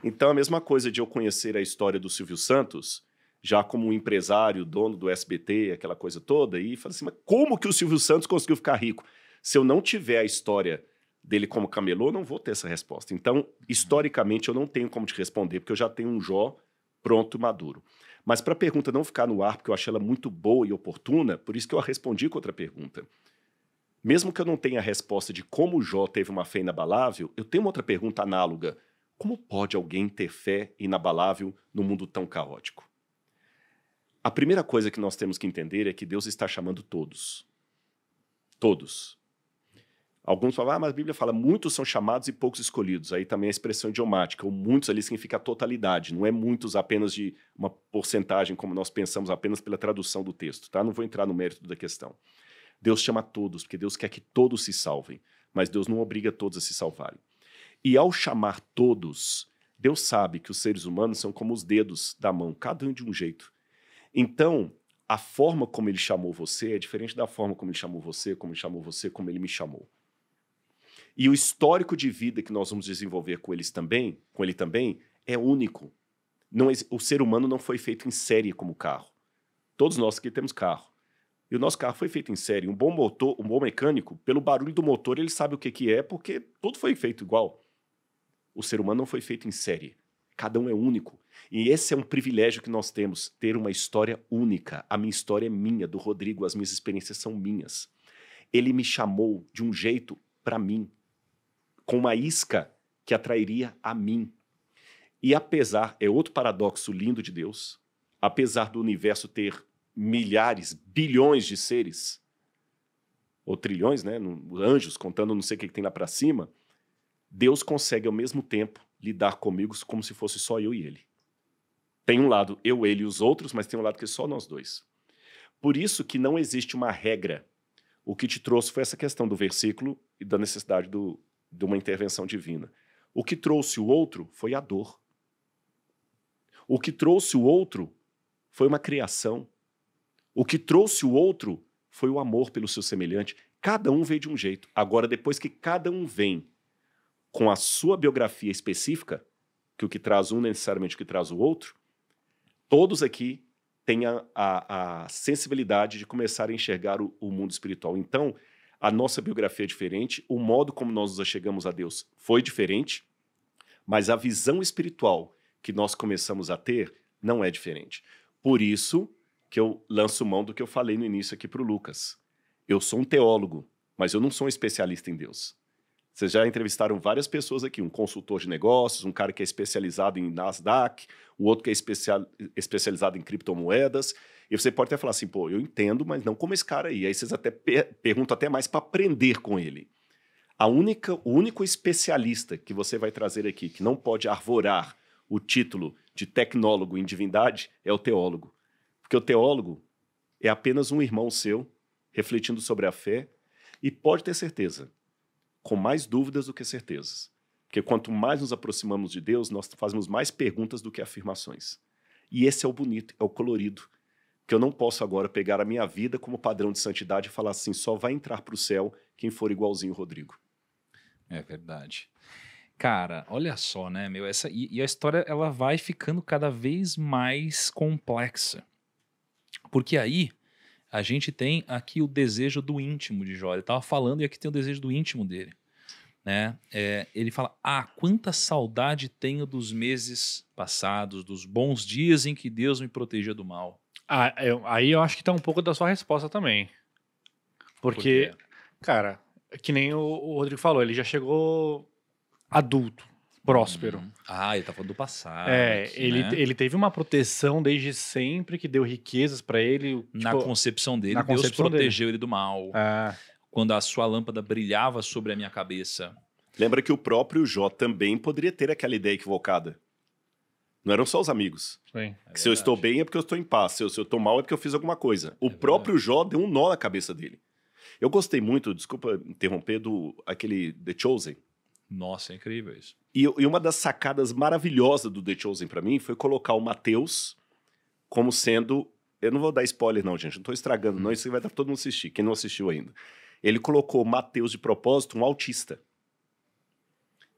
Então, a mesma coisa de eu conhecer a história do Silvio Santos, já como um empresário, dono do SBT, aquela coisa toda, e falar assim: mas como que o Silvio Santos conseguiu ficar rico? Se eu não tiver a história dele como camelô, eu não vou ter essa resposta. Então, historicamente, eu não tenho como te responder, porque eu já tenho um Jó pronto e maduro. Mas para a pergunta não ficar no ar, porque eu achei ela muito boa e oportuna, por isso que eu a respondi com outra pergunta. Mesmo que eu não tenha a resposta de como o Jó teve uma fé inabalável, eu tenho uma outra pergunta análoga. Como pode alguém ter fé inabalável num mundo tão caótico? A primeira coisa que nós temos que entender é que Deus está chamando todos. Todos. Alguns falam, ah, mas a Bíblia fala, muitos são chamados e poucos escolhidos. Aí também a expressão idiomática, o muitos ali significa totalidade, não é muitos apenas de uma porcentagem, como nós pensamos, apenas pela tradução do texto, tá? Não vou entrar no mérito da questão. Deus chama todos, porque Deus quer que todos se salvem, mas Deus não obriga todos a se salvarem. E ao chamar todos, Deus sabe que os seres humanos são como os dedos da mão, cada um de um jeito. Então, a forma como ele chamou você é diferente da forma como ele chamou você, como ele chamou você, como ele me chamou. E o histórico de vida que nós vamos desenvolver com eles também, com ele também, é único. Não, o ser humano não foi feito em série como carro. Todos nós que temos carro. E o nosso carro foi feito em série. Um bom motor, um bom mecânico, pelo barulho do motor, ele sabe o que, que é, porque tudo foi feito igual. O ser humano não foi feito em série. Cada um é único. E esse é um privilégio que nós temos, ter uma história única. A minha história é minha, do Rodrigo, as minhas experiências são minhas. Ele me chamou de um jeito para mim com uma isca que atrairia a mim. E apesar, é outro paradoxo lindo de Deus, apesar do universo ter milhares, bilhões de seres, ou trilhões, né, anjos contando não sei o que, que tem lá para cima, Deus consegue ao mesmo tempo lidar comigo como se fosse só eu e ele. Tem um lado eu, ele e os outros, mas tem um lado que é só nós dois. Por isso que não existe uma regra. O que te trouxe foi essa questão do versículo e da necessidade do, de uma intervenção divina. O que trouxe o outro foi a dor. O que trouxe o outro foi uma criação. O que trouxe o outro foi o amor pelo seu semelhante. Cada um veio de um jeito. Agora, depois que cada um vem com a sua biografia específica, que o que traz um necessariamente o que traz o outro, todos aqui têm a, a, a sensibilidade de começar a enxergar o, o mundo espiritual. Então, a nossa biografia é diferente, o modo como nós nos achegamos a Deus foi diferente, mas a visão espiritual que nós começamos a ter não é diferente. Por isso que eu lanço mão do que eu falei no início aqui para o Lucas. Eu sou um teólogo, mas eu não sou um especialista em Deus. Vocês já entrevistaram várias pessoas aqui, um consultor de negócios, um cara que é especializado em Nasdaq, o outro que é especial, especializado em criptomoedas. E você pode até falar assim, pô, eu entendo, mas não como esse cara aí. Aí vocês até per perguntam até mais para aprender com ele. A única, o único especialista que você vai trazer aqui, que não pode arvorar o título de tecnólogo em divindade, é o teólogo. Porque o teólogo é apenas um irmão seu, refletindo sobre a fé, e pode ter certeza, com mais dúvidas do que certezas. Porque quanto mais nos aproximamos de Deus, nós fazemos mais perguntas do que afirmações. E esse é o bonito, é o colorido, que eu não posso agora pegar a minha vida como padrão de santidade e falar assim, só vai entrar para o céu quem for igualzinho Rodrigo. É verdade. Cara, olha só, né, meu? Essa, e, e, a história ela vai ficando cada vez mais complexa. Porque aí a gente tem aqui o desejo do íntimo de Jó. Ele tava falando e aqui tem o desejo do íntimo dele. Né? É, ele fala: Ah, quanta saudade tenho dos meses passados, dos bons dias em que Deus me protegia do mal. Ah, eu, aí eu acho que tá um pouco da sua resposta também. Porque, Por cara, que nem o, o, Rodrigo falou, ele já chegou adulto, próspero. Hum. Ah, ele tá falando do passado. É, aqui, né? ele, né? ele teve uma proteção desde sempre que deu riquezas para ele. na tipo, concepção dele, na Deus concepção protegeu dele. ele do mal. Ah. Quando a sua lâmpada brilhava sobre a minha cabeça. Lembra que o próprio Jó também poderia ter aquela ideia equivocada. Não eram só os amigos. Sim, é se eu estou bem é porque eu estou em paz. Se eu, estou mal é porque eu fiz alguma coisa. O é próprio Jó deu um nó na cabeça dele. Eu gostei muito, desculpa interromper, do aquele The Chosen. Nossa, é incrível isso. E, e uma das sacadas maravilhosas do The Chosen para mim foi colocar o Mateus como sendo. Eu não vou dar spoiler, não, gente. Não estou estragando, hum. não. Isso vai dar pra todo mundo assistir, quem não assistiu ainda. Ele colocou Mateus de propósito, um autista.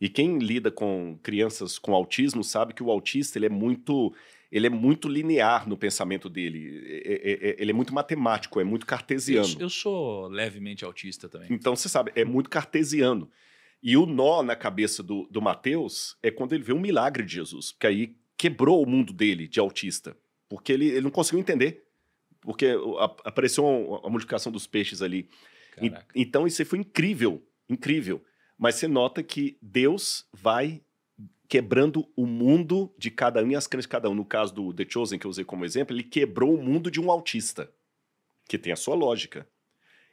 E quem lida com crianças com autismo sabe que o autista ele é muito ele é muito linear no pensamento dele. ele é muito matemático, é muito cartesiano. Eu, eu sou levemente autista também. Então você sabe, é muito cartesiano. E o nó na cabeça do, do Mateus é quando ele vê um milagre de Jesus, que aí quebrou o mundo dele de autista, porque ele, ele não conseguiu entender. Porque apareceu a multiplicação dos peixes ali. E, então isso foi incrível, incrível. Mas você nota que Deus vai quebrando o mundo de cada um e as crenças de cada um. No caso do The Chosen, que eu usei como exemplo, ele quebrou o mundo de um autista, que tem a sua lógica.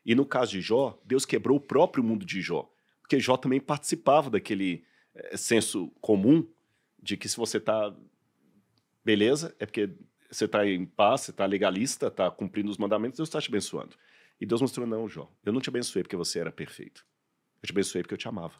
E no caso de Jó, Deus quebrou o próprio mundo de Jó, porque Jó também participava daquele é, senso comum de que se você está beleza, é porque você está em paz, você está legalista, está cumprindo os mandamentos, Deus está te abençoando. E Deus mostrou, não, Jó, eu não te abençoei porque você era perfeito te abençoei porque eu te amava.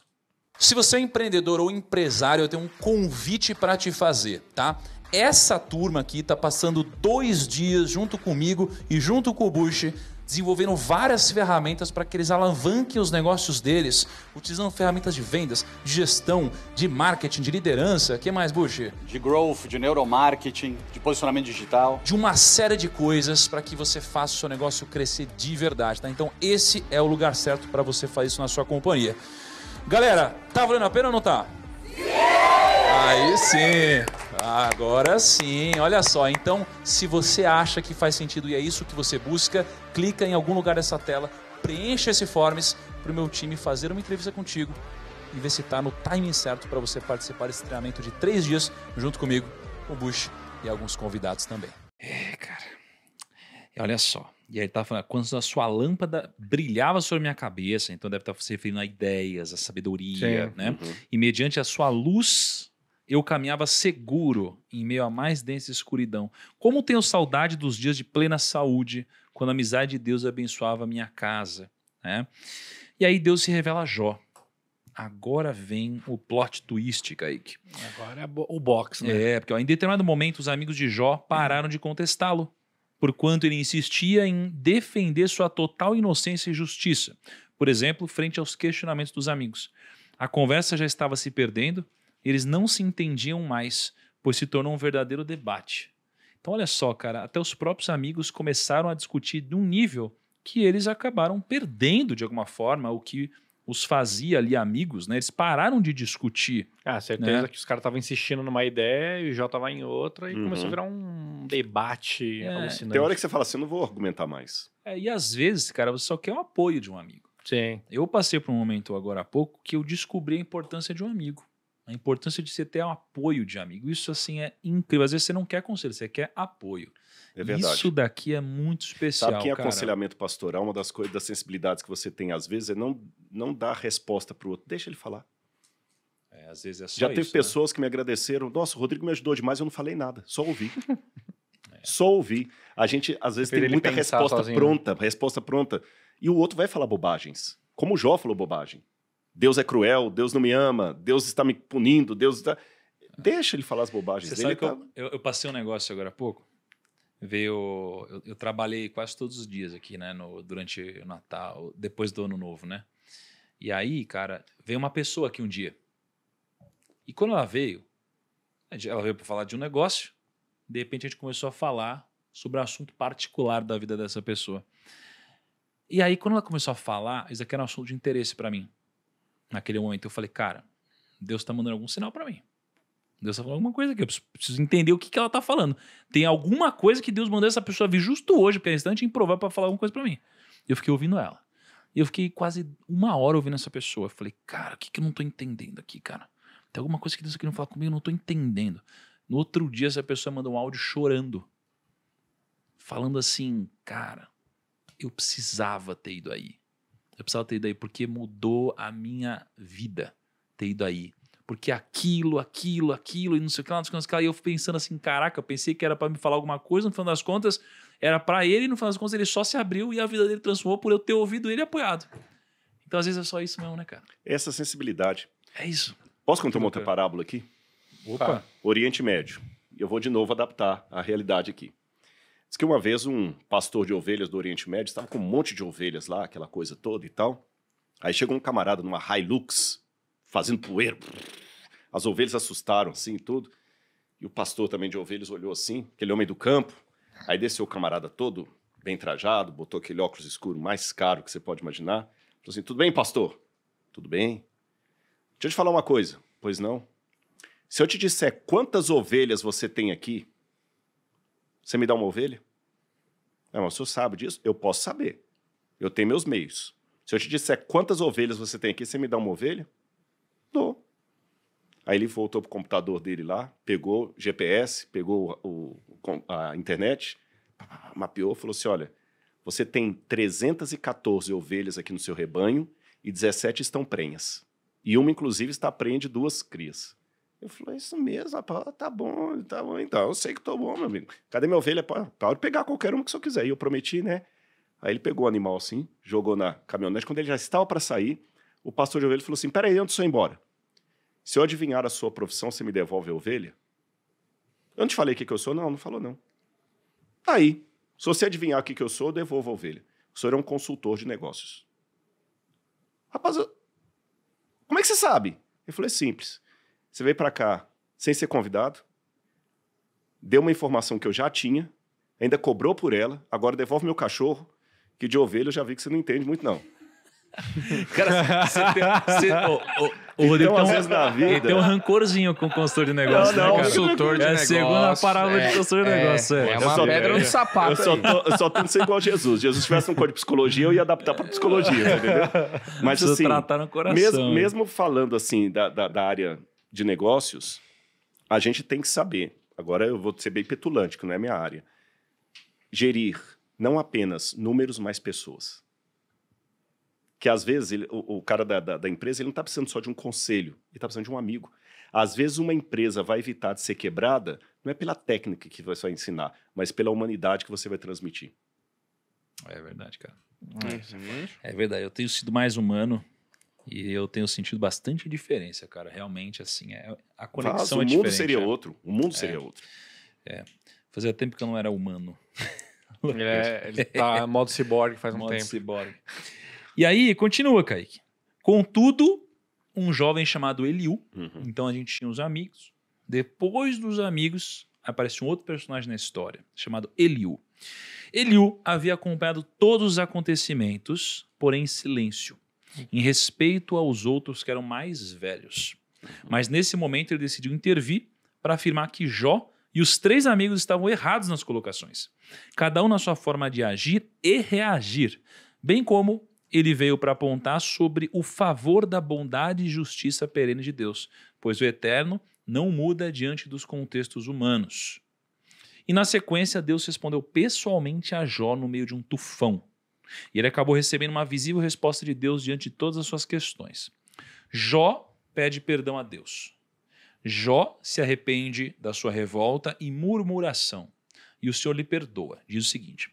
Se você é empreendedor ou empresário, eu tenho um convite para te fazer, tá? Essa turma aqui está passando dois dias junto comigo e junto com o Bush desenvolveram várias ferramentas para que eles alavanquem os negócios deles, utilizando ferramentas de vendas, de gestão, de marketing, de liderança. O que mais, Bush? De growth, de neuromarketing, de posicionamento digital. De uma série de coisas para que você faça o seu negócio crescer de verdade. Tá? Então, esse é o lugar certo para você fazer isso na sua companhia. Galera, tá valendo a pena ou não tá? Sim! Aí sim! Agora sim, olha só. Então, se você acha que faz sentido e é isso que você busca, clica em algum lugar dessa tela, preencha esse forms para o meu time fazer uma entrevista contigo e ver se está no timing certo para você participar desse treinamento de três dias junto comigo, o Bush e alguns convidados também. É, cara. Olha só. E aí ele tá falando, quando a sua lâmpada brilhava sobre minha cabeça, então deve estar tá se referindo a ideias, a sabedoria, Sim. né? Uhum. E mediante a sua luz eu caminhava seguro em meio à mais densa escuridão. Como tenho saudade dos dias de plena saúde, quando a amizade de Deus abençoava minha casa. Né? E aí Deus se revela a Jó. Agora vem o plot twist, Kaique. Agora é o box, né? É, porque ó, em determinado momento os amigos de Jó pararam de contestá-lo, porquanto ele insistia em defender sua total inocência e justiça. Por exemplo, frente aos questionamentos dos amigos. A conversa já estava se perdendo eles não se entendiam mais, pois se tornou um verdadeiro debate. Então, olha só, cara, até os próprios amigos começaram a discutir de um nível que eles acabaram perdendo de alguma forma o que os fazia ali amigos, né? Eles pararam de discutir. Ah, né? certeza né? que os caras estavam insistindo numa ideia e o Jó estava em outra e uhum. começou a virar um debate é, alucinante. Tem hora que você fala assim, não vou argumentar mais. É, e às vezes, cara, você só quer o apoio de um amigo. Sim. Eu passei por um momento agora há pouco que eu descobri a importância de um amigo. A importância de você ter um apoio de amigo. Isso, assim, é incrível. Às vezes você não quer conselho, você quer apoio. É verdade. Isso daqui é muito especial. Sabe que é cara? aconselhamento pastoral? Uma das coisas, das sensibilidades que você tem, às vezes, é não, não dar resposta para o outro. Deixa ele falar. É, às vezes é só Já isso, teve né? pessoas que me agradeceram. Nossa, o Rodrigo me ajudou demais, eu não falei nada, só ouvi. é. Só ouvi. A gente, às vezes, tem muita resposta sozinho. Né? pronta, resposta pronta. E o outro vai falar bobagens. Como o Jó falou bobagem. Deus é cruel, Deus não me ama, Deus está me punindo, Deus está. Deixa ele falar as bobagens Você dele. Sabe tá... eu, eu, passei um negócio agora há pouco. Veio. Eu, eu trabalhei quase todos os dias aqui, né? No, durante o Natal, depois do Ano Novo, né? E aí, cara, veio uma pessoa aqui um dia. E quando ela veio, ela veio para falar de um negócio. De repente a gente começou a falar sobre um assunto particular da vida dessa pessoa. E aí, quando ela começou a falar, isso aqui era um assunto de interesse para mim. Naquele momento eu falei, cara, Deus está mandando algum sinal para mim. Deus está falando alguma coisa aqui, eu preciso entender o que, que ela está falando. Tem alguma coisa que Deus mandou essa pessoa vir justo hoje, porque é instante improvável para falar alguma coisa para mim. Eu fiquei ouvindo ela. E eu fiquei quase uma hora ouvindo essa pessoa. Eu falei, cara, o que, que eu não estou entendendo aqui, cara? Tem alguma coisa que Deus querendo falar comigo, eu não estou entendendo. No outro dia, essa pessoa mandou um áudio chorando. Falando assim, cara, eu precisava ter ido aí. Eu precisava ter ido aí porque mudou a minha vida ter ido aí. Porque aquilo, aquilo, aquilo e não sei o que lá, não sei o que lá. E eu pensando assim, caraca, eu pensei que era para me falar alguma coisa, no final das contas, era para ele, e no final das contas ele só se abriu e a vida dele transformou por eu ter ouvido ele apoiado. Então às vezes é só isso mesmo, né, cara? Essa sensibilidade. É isso. Posso contar uma outra parábola aqui? Opa. Oriente Médio. Eu vou de novo adaptar a realidade aqui. Diz que uma vez um pastor de ovelhas do Oriente Médio estava com um monte de ovelhas lá, aquela coisa toda e tal. Aí chegou um camarada numa Hilux, fazendo poeira. As ovelhas assustaram assim e tudo. E o pastor também de ovelhas olhou assim, aquele homem do campo. Aí desceu o camarada todo bem trajado, botou aquele óculos escuro mais caro que você pode imaginar. Falou assim: Tudo bem, pastor? Tudo bem. Deixa eu te falar uma coisa. Pois não? Se eu te disser quantas ovelhas você tem aqui, você me dá uma ovelha? Não, mas o senhor sabe disso? Eu posso saber. Eu tenho meus meios. Se eu te disser quantas ovelhas você tem aqui, você me dá uma ovelha? Dou. Aí ele voltou pro computador dele lá, pegou GPS, pegou o, a internet, mapeou, falou assim: olha, você tem 314 ovelhas aqui no seu rebanho e 17 estão prenhas. E uma, inclusive, está prenha de duas crias. Eu falei, é isso mesmo, rapaz, tá bom, tá bom, então, eu sei que tô bom, meu amigo. Cadê minha ovelha? Pode pegar qualquer uma que você quiser. E eu prometi, né? Aí ele pegou o animal assim, jogou na caminhonete. Quando ele já estava para sair, o pastor de ovelha falou assim: peraí, antes de eu ir embora, se eu adivinhar a sua profissão, você me devolve a ovelha? Eu não te falei o que, que eu sou? Não, não falou não. Tá aí, se você adivinhar o que, que eu sou, eu devolvo a ovelha. O senhor é um consultor de negócios. Rapaz, eu... como é que você sabe? Ele falou, é simples. Você veio para cá sem ser convidado, deu uma informação que eu já tinha, ainda cobrou por ela, agora devolve meu cachorro, que de ovelha eu já vi que você não entende muito, não. Cara, você tem. Cê, oh, oh, o Rodrigo então, tem, um, na tem um rancorzinho com o consultor de negócio. Não, né, não, né, Consultor de é negócio. É a segunda parábola é, de consultor de é, negócio. É, é uma só, pedra no sapato. Eu só, tô, eu só ser igual a Jesus. Jesus tivesse um código de psicologia, eu ia adaptar para psicologia, tá entendeu? Mas Preciso assim. Tratar no coração. Mesmo, mesmo falando assim da, da, da área de negócios, a gente tem que saber. Agora eu vou ser bem petulante, que não é minha área. Gerir não apenas números, mas pessoas. Que às vezes ele, o, o, cara da, da, da, empresa ele não está precisando só de um conselho, ele está precisando de um amigo. Às vezes uma empresa vai evitar de ser quebrada não é pela técnica que você vai ensinar, mas pela humanidade que você vai transmitir. É verdade, cara. É, é, é verdade. Eu tenho sido mais humano e eu tenho sentido bastante diferença, cara. Realmente, assim, é, a conexão Faz, é diferente. O mundo seria é. outro. O mundo é. seria outro. É. Fazia tempo que eu não era humano. ele, é, ele tá modo cyborg faz um modo tempo. Cyborg. E aí, continua, Kaique. Contudo, um jovem chamado Eliu. Uhum. Então a gente tinha os amigos. Depois dos amigos, aparece um outro personagem na história, chamado Eliu. Eliu havia acompanhado todos os acontecimentos, porém em silêncio em respeito aos outros que eram mais velhos. Mas nesse momento ele decidiu intervir para afirmar que Jó e os três amigos estavam errados nas colocações, cada um na sua forma de agir e reagir, bem como ele veio para apontar sobre o favor da bondade e justiça perene de Deus, pois o eterno não muda diante dos contextos humanos. E na sequência, Deus respondeu pessoalmente a Jó no meio de um tufão. E ele acabou recebendo uma visível resposta de Deus diante de todas as suas questões. Jó pede perdão a Deus. Jó se arrepende da sua revolta e murmuração. E o Senhor lhe perdoa. Diz o seguinte: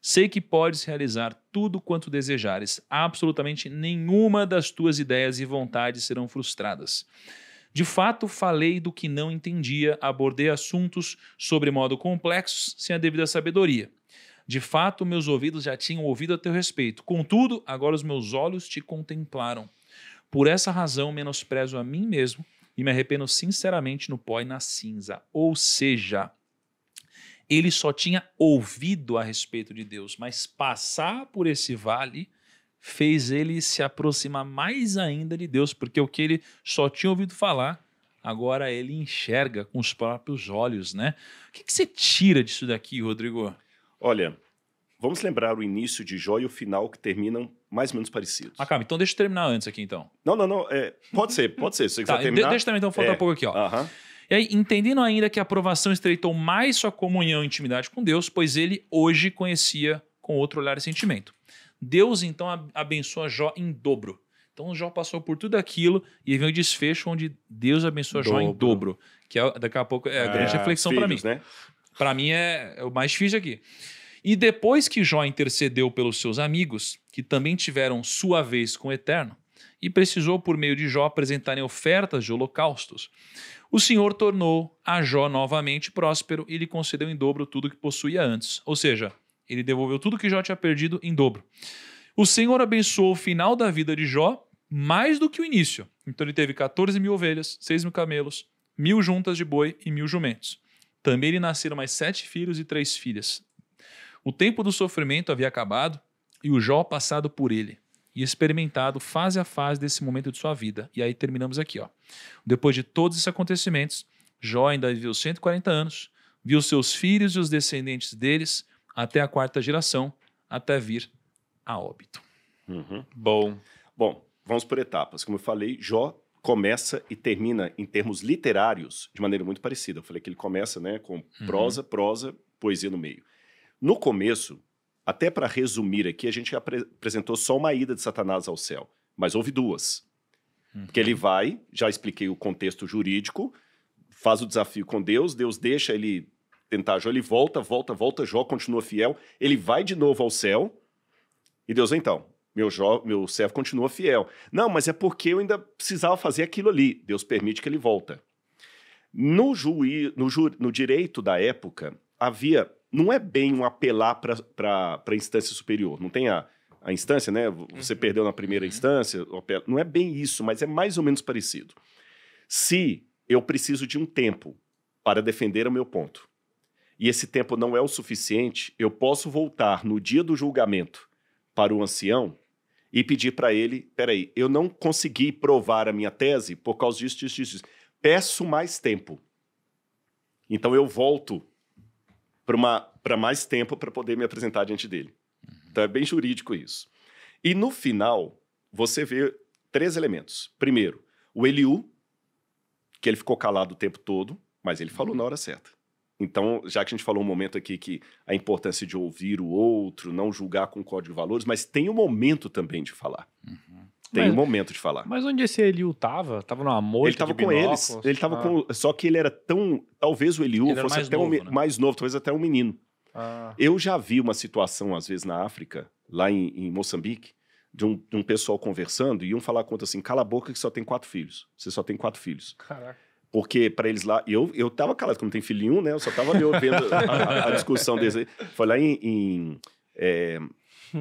Sei que podes realizar tudo quanto desejares, absolutamente nenhuma das tuas ideias e vontades serão frustradas. De fato, falei do que não entendia, abordei assuntos sobre modo complexos sem a devida sabedoria. De fato, meus ouvidos já tinham ouvido a teu respeito. Contudo, agora os meus olhos te contemplaram. Por essa razão, menosprezo a mim mesmo e me arrependo sinceramente no pó e na cinza. Ou seja, ele só tinha ouvido a respeito de Deus, mas passar por esse vale fez ele se aproximar mais ainda de Deus, porque o que ele só tinha ouvido falar, agora ele enxerga com os próprios olhos, né? O que, que você tira disso daqui, Rodrigo? Olha, vamos lembrar o início de Jó e o final que terminam mais ou menos parecidos. Ah, calma, então deixa eu terminar antes aqui, então. Não, não, não. É, pode ser, pode ser. Se você tá, terminar. Deixa eu então faltar é, um pouco aqui, ó. Uh -huh. E aí, entendendo ainda que a aprovação estreitou mais sua comunhão e intimidade com Deus, pois ele hoje conhecia com outro olhar e sentimento. Deus então abençoa Jó em dobro. Então Jó passou por tudo aquilo e vem o desfecho onde Deus abençoa dobro. Jó em dobro, que é, daqui a pouco é a grande é, reflexão para mim. Né? Para mim é, é, o mais difícil aqui. E depois que Jó intercedeu pelos seus amigos, que também tiveram sua vez com o Eterno, e precisou, por meio de Jó, apresentarem ofertas de holocaustos, o Senhor tornou a Jó novamente próspero e lhe concedeu em dobro tudo que possuía antes. Ou seja, ele devolveu tudo que Jó tinha perdido em dobro. O Senhor abençoou o final da vida de Jó mais do que o início. Então ele teve 14 mil ovelhas, 6 mil camelos, mil juntas de boi e mil jumentos. Também lhe nasceram mais sete filhos e três filhas. O tempo do sofrimento havia acabado e o Jó passado por ele e experimentado fase a fase desse momento de sua vida. E aí terminamos aqui. Ó. Depois de todos esses acontecimentos, Jó ainda viveu 140 anos, viu seus filhos e os descendentes deles até a quarta geração, até vir a óbito. Uhum. Bom. Bom, vamos por etapas. Como eu falei, Jó começa e termina em termos literários de maneira muito parecida. Eu falei que ele começa, né, com uhum. prosa, uhum. prosa, poesia no meio. No começo, até para resumir aqui, a gente apresentou só uma ida de Satanás ao céu, mas houve duas. Uhum. Porque ele vai, já expliquei o contexto jurídico, faz o desafio com Deus, Deus deixa ele tentar Jó, ele volta, volta, volta, Jó continua fiel, ele vai de novo ao céu. E Deus, então, meu, jo... meu servo continua fiel. Não, mas é porque eu ainda precisava fazer aquilo ali. Deus permite que ele volta. No, juí no, ju... no direito da época, havia. Não é bem um apelar para a instância superior. Não tem a, a instância, né? Você uhum. perdeu na primeira uhum. instância. Não é bem isso, mas é mais ou menos parecido. Se eu preciso de um tempo para defender o meu ponto. E esse tempo não é o suficiente, eu posso voltar no dia do julgamento para o ancião e pedir para ele: peraí, eu não consegui provar a minha tese por causa disso, disso, disso. Peço mais tempo. Então eu volto para mais tempo para poder me apresentar diante dele. Uhum. Então é bem jurídico isso. E no final, você vê três elementos. Primeiro, o Eliu que ele ficou calado o tempo todo, mas ele falou uhum. na hora certa. Então, já que a gente falou um momento aqui que a importância de ouvir o outro, não julgar com código de valores, mas tem o um momento também de falar. Uhum. Tem o um momento de falar. Mas onde esse Eliu tava? Tava numa moita Ele tava com eles. Ele tava ah. com, só que ele era tão, talvez o Eliu ele fosse até novo, um, né? mais novo, talvez até um menino. Ah. Eu já vi uma situação às vezes na África, lá em, em Moçambique, de um, de um, pessoal conversando e um falar conta assim: cala a boca que só tem quatro filhos. Você só tem quatro filhos. Caraca. Porque para eles lá, eu, eu tava calado, como tem filhinho, né? Eu só tava ali ouvindo a, a, discussão deles. Foi lá em. em é,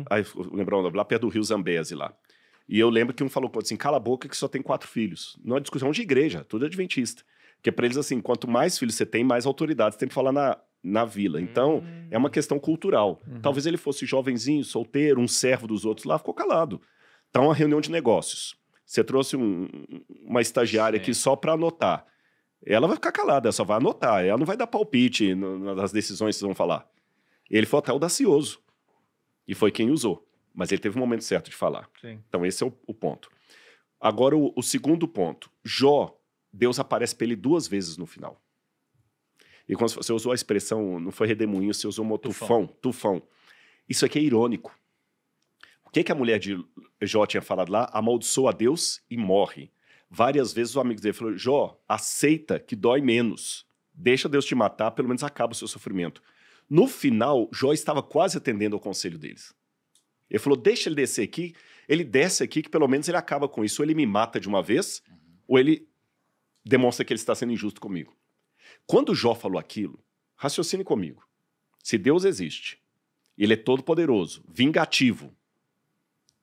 aí, lembrando, lá perto do Rio Zambese lá. E eu lembro que um falou assim: cala a boca que só tem quatro filhos. Não é discussão de igreja, tudo adventista. Porque para eles, assim, quanto mais filhos você tem, mais autoridade você tem que falar na, na vila. Então, uhum. é uma questão cultural. Uhum. Talvez ele fosse jovenzinho, solteiro, um servo dos outros lá, ficou calado. Então, uma reunião de negócios. Você trouxe um, uma estagiária Sim. aqui só para anotar ela vai ficar calada, só vai anotar. Ela não vai dar palpite nas decisões que vão falar. Ele foi até audacioso. E foi quem usou. Mas ele teve o um momento certo de falar. Sim. Então, esse é o, o ponto. Agora, o, o, segundo ponto. Jó, Deus aparece para ele duas vezes no final. E quando você usou a expressão, não foi redemoinho, você usou um tufão. tufão. Isso aqui é irônico. O que, que a mulher de Jó tinha falado lá? Amaldiçoa a Deus e morre. Várias vezes o amigo dele falou: Jó, aceita que dói menos. Deixa Deus te matar, pelo menos acaba o seu sofrimento. No final, Jó estava quase atendendo ao conselho deles. Ele falou: Deixa ele descer aqui, ele desce aqui, que pelo menos ele acaba com isso. Ou ele me mata de uma vez, uhum. ou ele demonstra que ele está sendo injusto comigo. Quando Jó falou aquilo, raciocine comigo. Se Deus existe, ele é todo-poderoso, vingativo.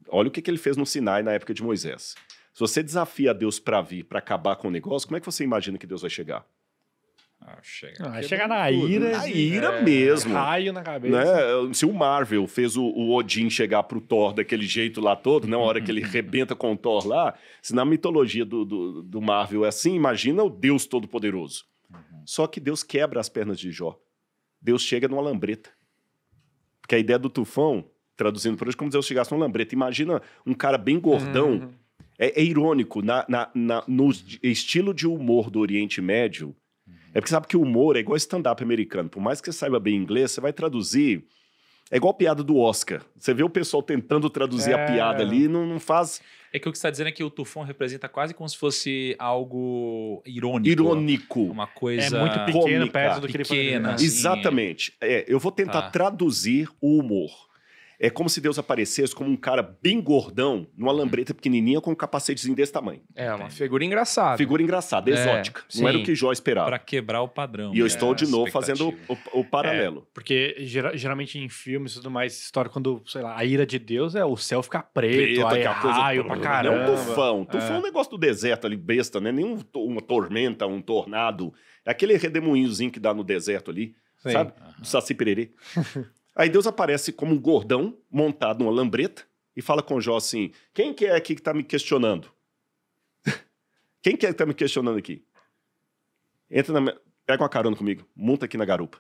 Olha o que, que ele fez no Sinai na época de Moisés. Se você desafia Deus para vir, para acabar com o negócio, como é que você imagina que Deus vai chegar? Ah, vai ah, chegar na tudo. ira. Né? Na ira é, mesmo. Raio na cabeça. Né? Se o Marvel fez o, o Odin chegar pro Thor daquele jeito lá todo, na hora que ele rebenta com o Thor lá, se na mitologia do, do, do Marvel é assim, imagina o Deus Todo-Poderoso. Uhum. Só que Deus quebra as pernas de Jó. Deus chega numa lambreta. Porque a ideia do tufão, traduzindo por hoje, é como se Deus chegasse numa lambreta. Imagina um cara bem gordão. Uhum é, é irônico, na, na, na, no estilo de humor do Oriente Médio, é porque sabe que o humor é igual stand-up americano. Por mais que você saiba bem inglês, você vai traduzir. É igual a piada do Oscar. Você vê o pessoal tentando traduzir é... a piada ali não, não faz. É que o que está dizendo é que o tufão representa quase como se fosse algo irônico. Irônico. É uma coisa. É muito pequeno cômica, perto do que pequena, ele Assim. Exatamente. É, eu vou tentar tá. traduzir o humor. É como se Deus aparecesse como um cara bem gordão, numa lambreta pequenininha com um capacetezinho desse tamanho. É, uma figura engraçada. Figura engraçada, é, exótica. Sim, não era o que Jó esperava. Para quebrar o padrão. E eu né, estou de novo fazendo o, o paralelo. É, porque geralmente em filmes e tudo mais, história quando, sei lá, a ira de Deus é o céu ficar preto, preto é aí, a coisa raio pra caramba. É um tufão. É. Tufão é um negócio do deserto ali, besta, né? Nenhuma uma tormenta, um tornado. É aquele redemoinhozinho que dá no deserto ali, Sim. sabe? Do Saci Pererê. Aí Deus aparece como um gordão montado numa lambreta e fala com Jó assim: Quem que é aqui que está me questionando? Quem que é que está me questionando aqui? Entra na, pega uma carona comigo, monta aqui na garupa.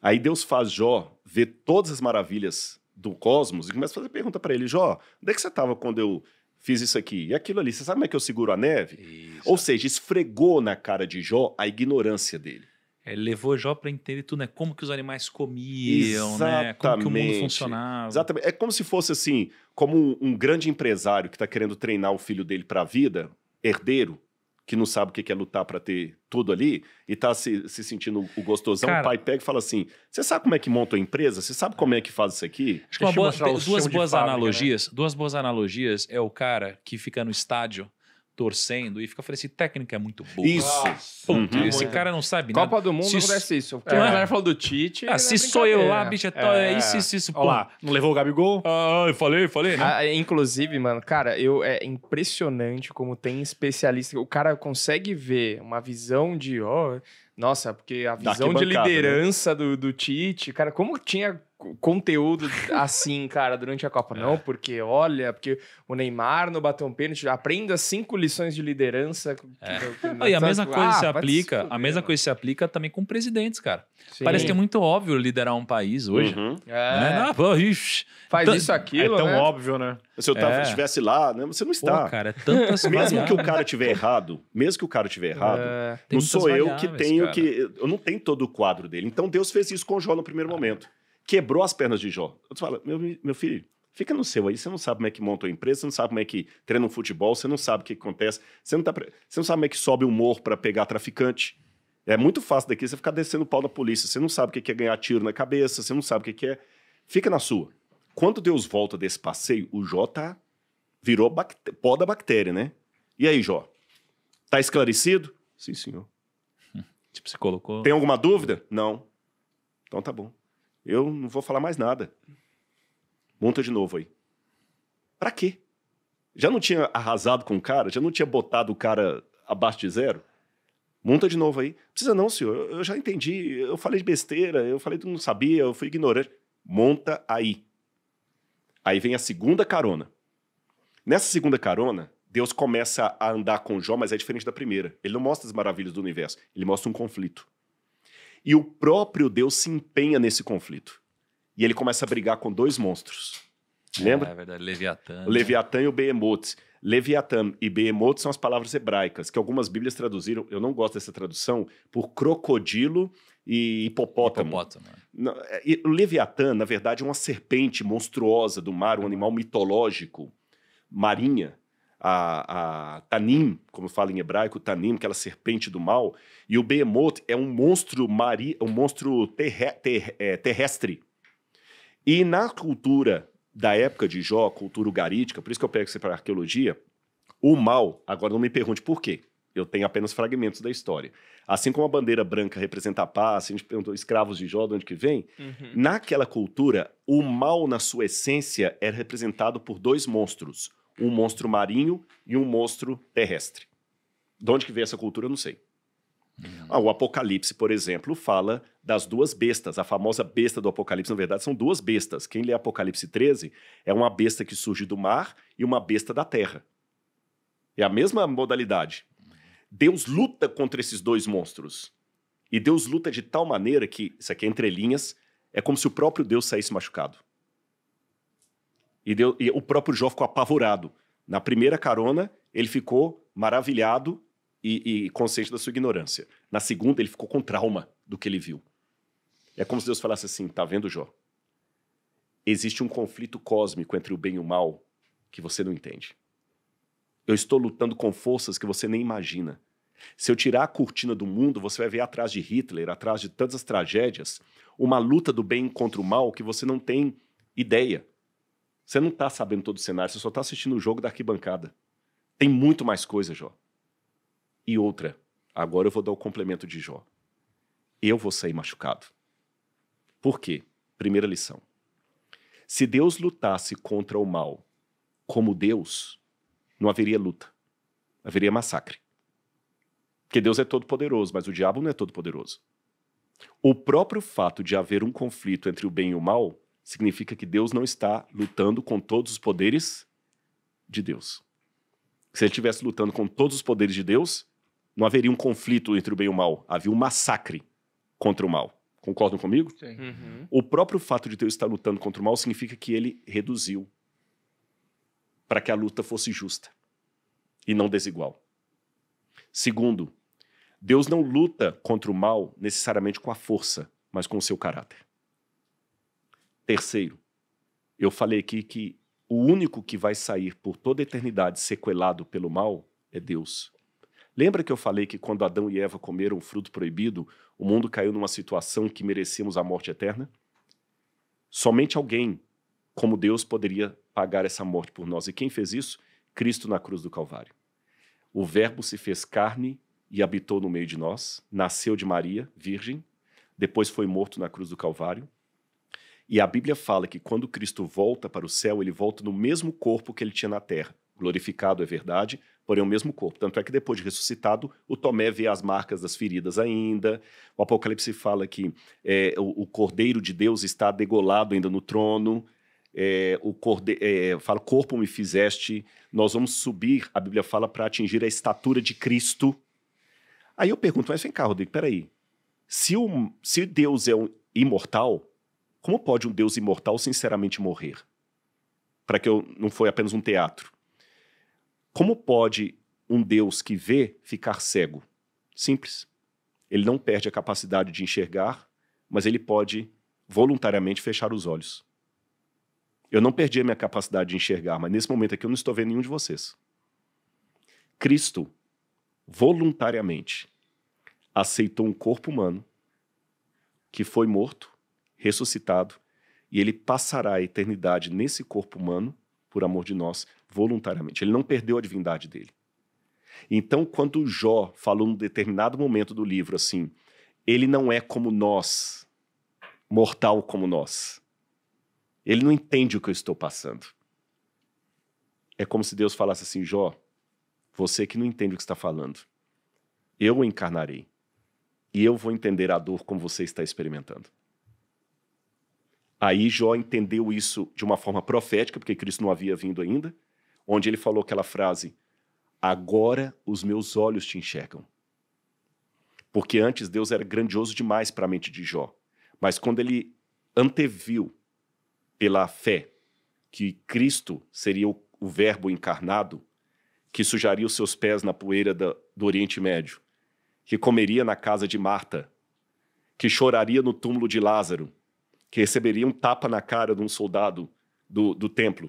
Aí Deus faz Jó ver todas as maravilhas do cosmos e começa a fazer pergunta para ele: Jó, onde é que você estava quando eu fiz isso aqui e aquilo ali? Você sabe como é que eu seguro a neve? Isso. Ou seja, esfregou na cara de Jó a ignorância dele é, levou Jó para entender tudo, né? Como que os animais comiam, Exatamente. né? Como que o mundo funcionava. Exatamente. É como se fosse assim, como um, um grande empresário que está querendo treinar o filho dele para a vida, herdeiro, que não sabe o que é lutar para ter tudo ali e tá se, se sentindo o gostosão, Cara, o pai pega e fala assim: Você sabe como é que monta a empresa? Você sabe como é que faz isso aqui? Acho que uma boa, duas boas fábrica, né? analogias. Né? Duas boas analogias é o cara que fica no estádio torcendo e fica falando, esse técnico é muito bom. Isso. Ah, Puta, uhum. Esse cara não sabe Copa nada. Copa do Mundo se acontece isso. Porque é. falou do Tite. Ah, é se sou eu lá, bicho, é, tó, é, é. isso, é. isso, isso. Olha lá, não levou o Gabigol? Ah, ah, eu falei, eu falei, né? Ah, inclusive, mano, cara, eu, é impressionante como tem especialista. O cara consegue ver uma visão de, ó, oh, nossa, porque a visão de né? liderança né? do, do Tite, cara, como tinha conteúdo assim, cara, durante a Copa. Não, é. porque olha, porque o Neymar no um pênalti aprenda cinco lições de liderança. É. e a mesma tá- coisa ah, se aplica, se fuder, a mesma mano. coisa se aplica também com presidentes, cara. Sim. Parece que é muito óbvio liderar um país hoje. Uhum. É. Né? Não, ixi, Faz isso aquilo, É tão né? óbvio, né? Se eu tava, é. estivesse lá, né? você não está. Pô, cara, é tantas Mesmo que o cara tiver errado, mesmo que o cara tiver errado, é. não sou eu que tenho cara. que... Eu não tenho todo o quadro dele. Então Deus fez isso com o João no primeiro é. momento quebrou as pernas de Jó. Eu falo, meu, meu filho, fica no seu aí, você não sabe como é que monta uma empresa, você não sabe como é que treina um futebol, você não sabe o que acontece, você não, tá, você não sabe como é que sobe o morro para pegar traficante. É muito fácil daqui você ficar descendo o pau na polícia, você não sabe o que é ganhar tiro na cabeça, você não sabe o que é. Fica na sua. Quando Deus volta desse passeio, o Jó tá, virou pó da bactéria, né? E aí, Jó? Tá esclarecido? Sim, senhor. Tipo, você colocou. Tem alguma dúvida? Não. Então tá bom. Eu não vou falar mais nada. Monta de novo aí. Para quê? Já não tinha arrasado com o cara? Já não tinha botado o cara abaixo de zero? Monta de novo aí. Precisa não, senhor. Eu já entendi. Eu falei de besteira. Eu falei que não sabia. Eu fui ignorante. Monta aí. Aí vem a segunda carona. Nessa segunda carona, Deus começa a andar com Jó, mas é diferente da primeira. Ele não mostra as maravilhas do universo. Ele mostra um conflito. E o próprio Deus se empenha nesse conflito. E ele começa a brigar com dois monstros. Lembra? É, é verdade, Leviatã. O né? Leviatã né? e o Behemoth. Leviatã e Behemoth são as palavras hebraicas, que algumas bíblias traduziram, eu não gosto dessa tradução, por crocodilo e hipopótamo. hipopótamo. É. É, o Leviatã, na verdade, é uma serpente monstruosa do mar, um uhum. animal mitológico, marinha, a, a Tanim, como fala em hebraico, Tanim, aquela serpente do mal, e o Behemoth é um monstro mari, um monstro terre, ter, é, terrestre. E na cultura da época de Jó, cultura ugarítica, por isso que eu pego você para arqueologia, o mal, agora não me pergunte por quê, eu tenho apenas fragmentos da história. Assim como a bandeira branca representa a paz, assim a gente perguntou escravos de Jó, de onde que vem? Uhum. Naquela cultura, o mal na sua essência era é representado por dois monstros, um monstro marinho e um monstro terrestre. De onde que veio essa cultura, eu não sei. Ah, o Apocalipse, por exemplo, fala das duas bestas. A famosa besta do Apocalipse, na verdade, são duas bestas. Quem lê Apocalipse 13 é uma besta que surge do mar e uma besta da terra. É a mesma modalidade. Deus luta contra esses dois monstros. E Deus luta de tal maneira que, isso aqui é entre linhas, é como se o próprio Deus saísse machucado. E, deu, e o próprio Jó ficou apavorado. Na primeira carona, ele ficou maravilhado e, e consciente da sua ignorância. Na segunda, ele ficou com trauma do que ele viu. É como se Deus falasse assim: tá vendo, Jó? Existe um conflito cósmico entre o bem e o mal que você não entende. Eu estou lutando com forças que você nem imagina. Se eu tirar a cortina do mundo, você vai ver atrás de Hitler, atrás de tantas tragédias, uma luta do bem contra o mal que você não tem ideia. Você não está sabendo todo o cenário, você só está assistindo o jogo da arquibancada. Tem muito mais coisa, Jó. E outra, agora eu vou dar o complemento de Jó. Eu vou sair machucado. Por quê? Primeira lição. Se Deus lutasse contra o mal como Deus, não haveria luta, haveria massacre. Porque Deus é todo-poderoso, mas o diabo não é todo-poderoso. O próprio fato de haver um conflito entre o bem e o mal significa que Deus não está lutando com todos os poderes de Deus. Se ele estivesse lutando com todos os poderes de Deus, não haveria um conflito entre o bem e o mal, havia um massacre contra o mal. Concordam comigo? Sim. Uhum. O próprio fato de Deus estar lutando contra o mal significa que ele reduziu para que a luta fosse justa e não desigual. Segundo, Deus não luta contra o mal necessariamente com a força, mas com o seu caráter. Terceiro, eu falei aqui que o único que vai sair por toda a eternidade sequelado pelo mal é Deus. Lembra que eu falei que quando Adão e Eva comeram o fruto proibido, o mundo caiu numa situação que merecíamos a morte eterna? Somente alguém, como Deus, poderia pagar essa morte por nós. E quem fez isso? Cristo na cruz do Calvário. O Verbo se fez carne e habitou no meio de nós, nasceu de Maria, virgem, depois foi morto na cruz do Calvário, e a Bíblia fala que quando Cristo volta para o céu, ele volta no mesmo corpo que ele tinha na terra. Glorificado é verdade, porém o mesmo corpo. Tanto é que depois de ressuscitado, o Tomé vê as marcas das feridas ainda. O Apocalipse fala que é, o, o, Cordeiro de Deus está degolado ainda no trono. É, o corde... É, fala, corpo me fizeste, nós vamos subir, a Bíblia fala, para atingir a estatura de Cristo. Aí eu pergunto, mas vem cá, Rodrigo, peraí. Se, o, se Deus é um imortal, como pode um Deus imortal sinceramente morrer? Para que eu não foi apenas um teatro. Como pode um Deus que vê ficar cego? Simples. Ele não perde a capacidade de enxergar, mas ele pode voluntariamente fechar os olhos. Eu não perdi a minha capacidade de enxergar, mas nesse momento aqui eu não estou vendo nenhum de vocês. Cristo voluntariamente aceitou um corpo humano que foi morto ressuscitado, e ele passará a eternidade nesse corpo humano, por amor de nós, voluntariamente. Ele não perdeu a divindade dele. Então, quando Jó falou num determinado momento do livro assim, ele não é como nós, mortal como nós. Ele não entende o que eu estou passando. É como se Deus falasse assim: Jó, você que não entende o que está falando, eu o encarnarei e eu vou entender a dor como você está experimentando. Aí Jó entendeu isso de uma forma profética, porque Cristo não havia vindo ainda, onde ele falou aquela frase: Agora os meus olhos te enxergam. Porque antes Deus era grandioso demais para a mente de Jó. Mas quando ele anteviu pela fé que Cristo seria o, o Verbo encarnado, que sujaria os seus pés na poeira da, do Oriente Médio, que comeria na casa de Marta, que choraria no túmulo de Lázaro, que receberia um tapa na cara de um soldado do, do templo,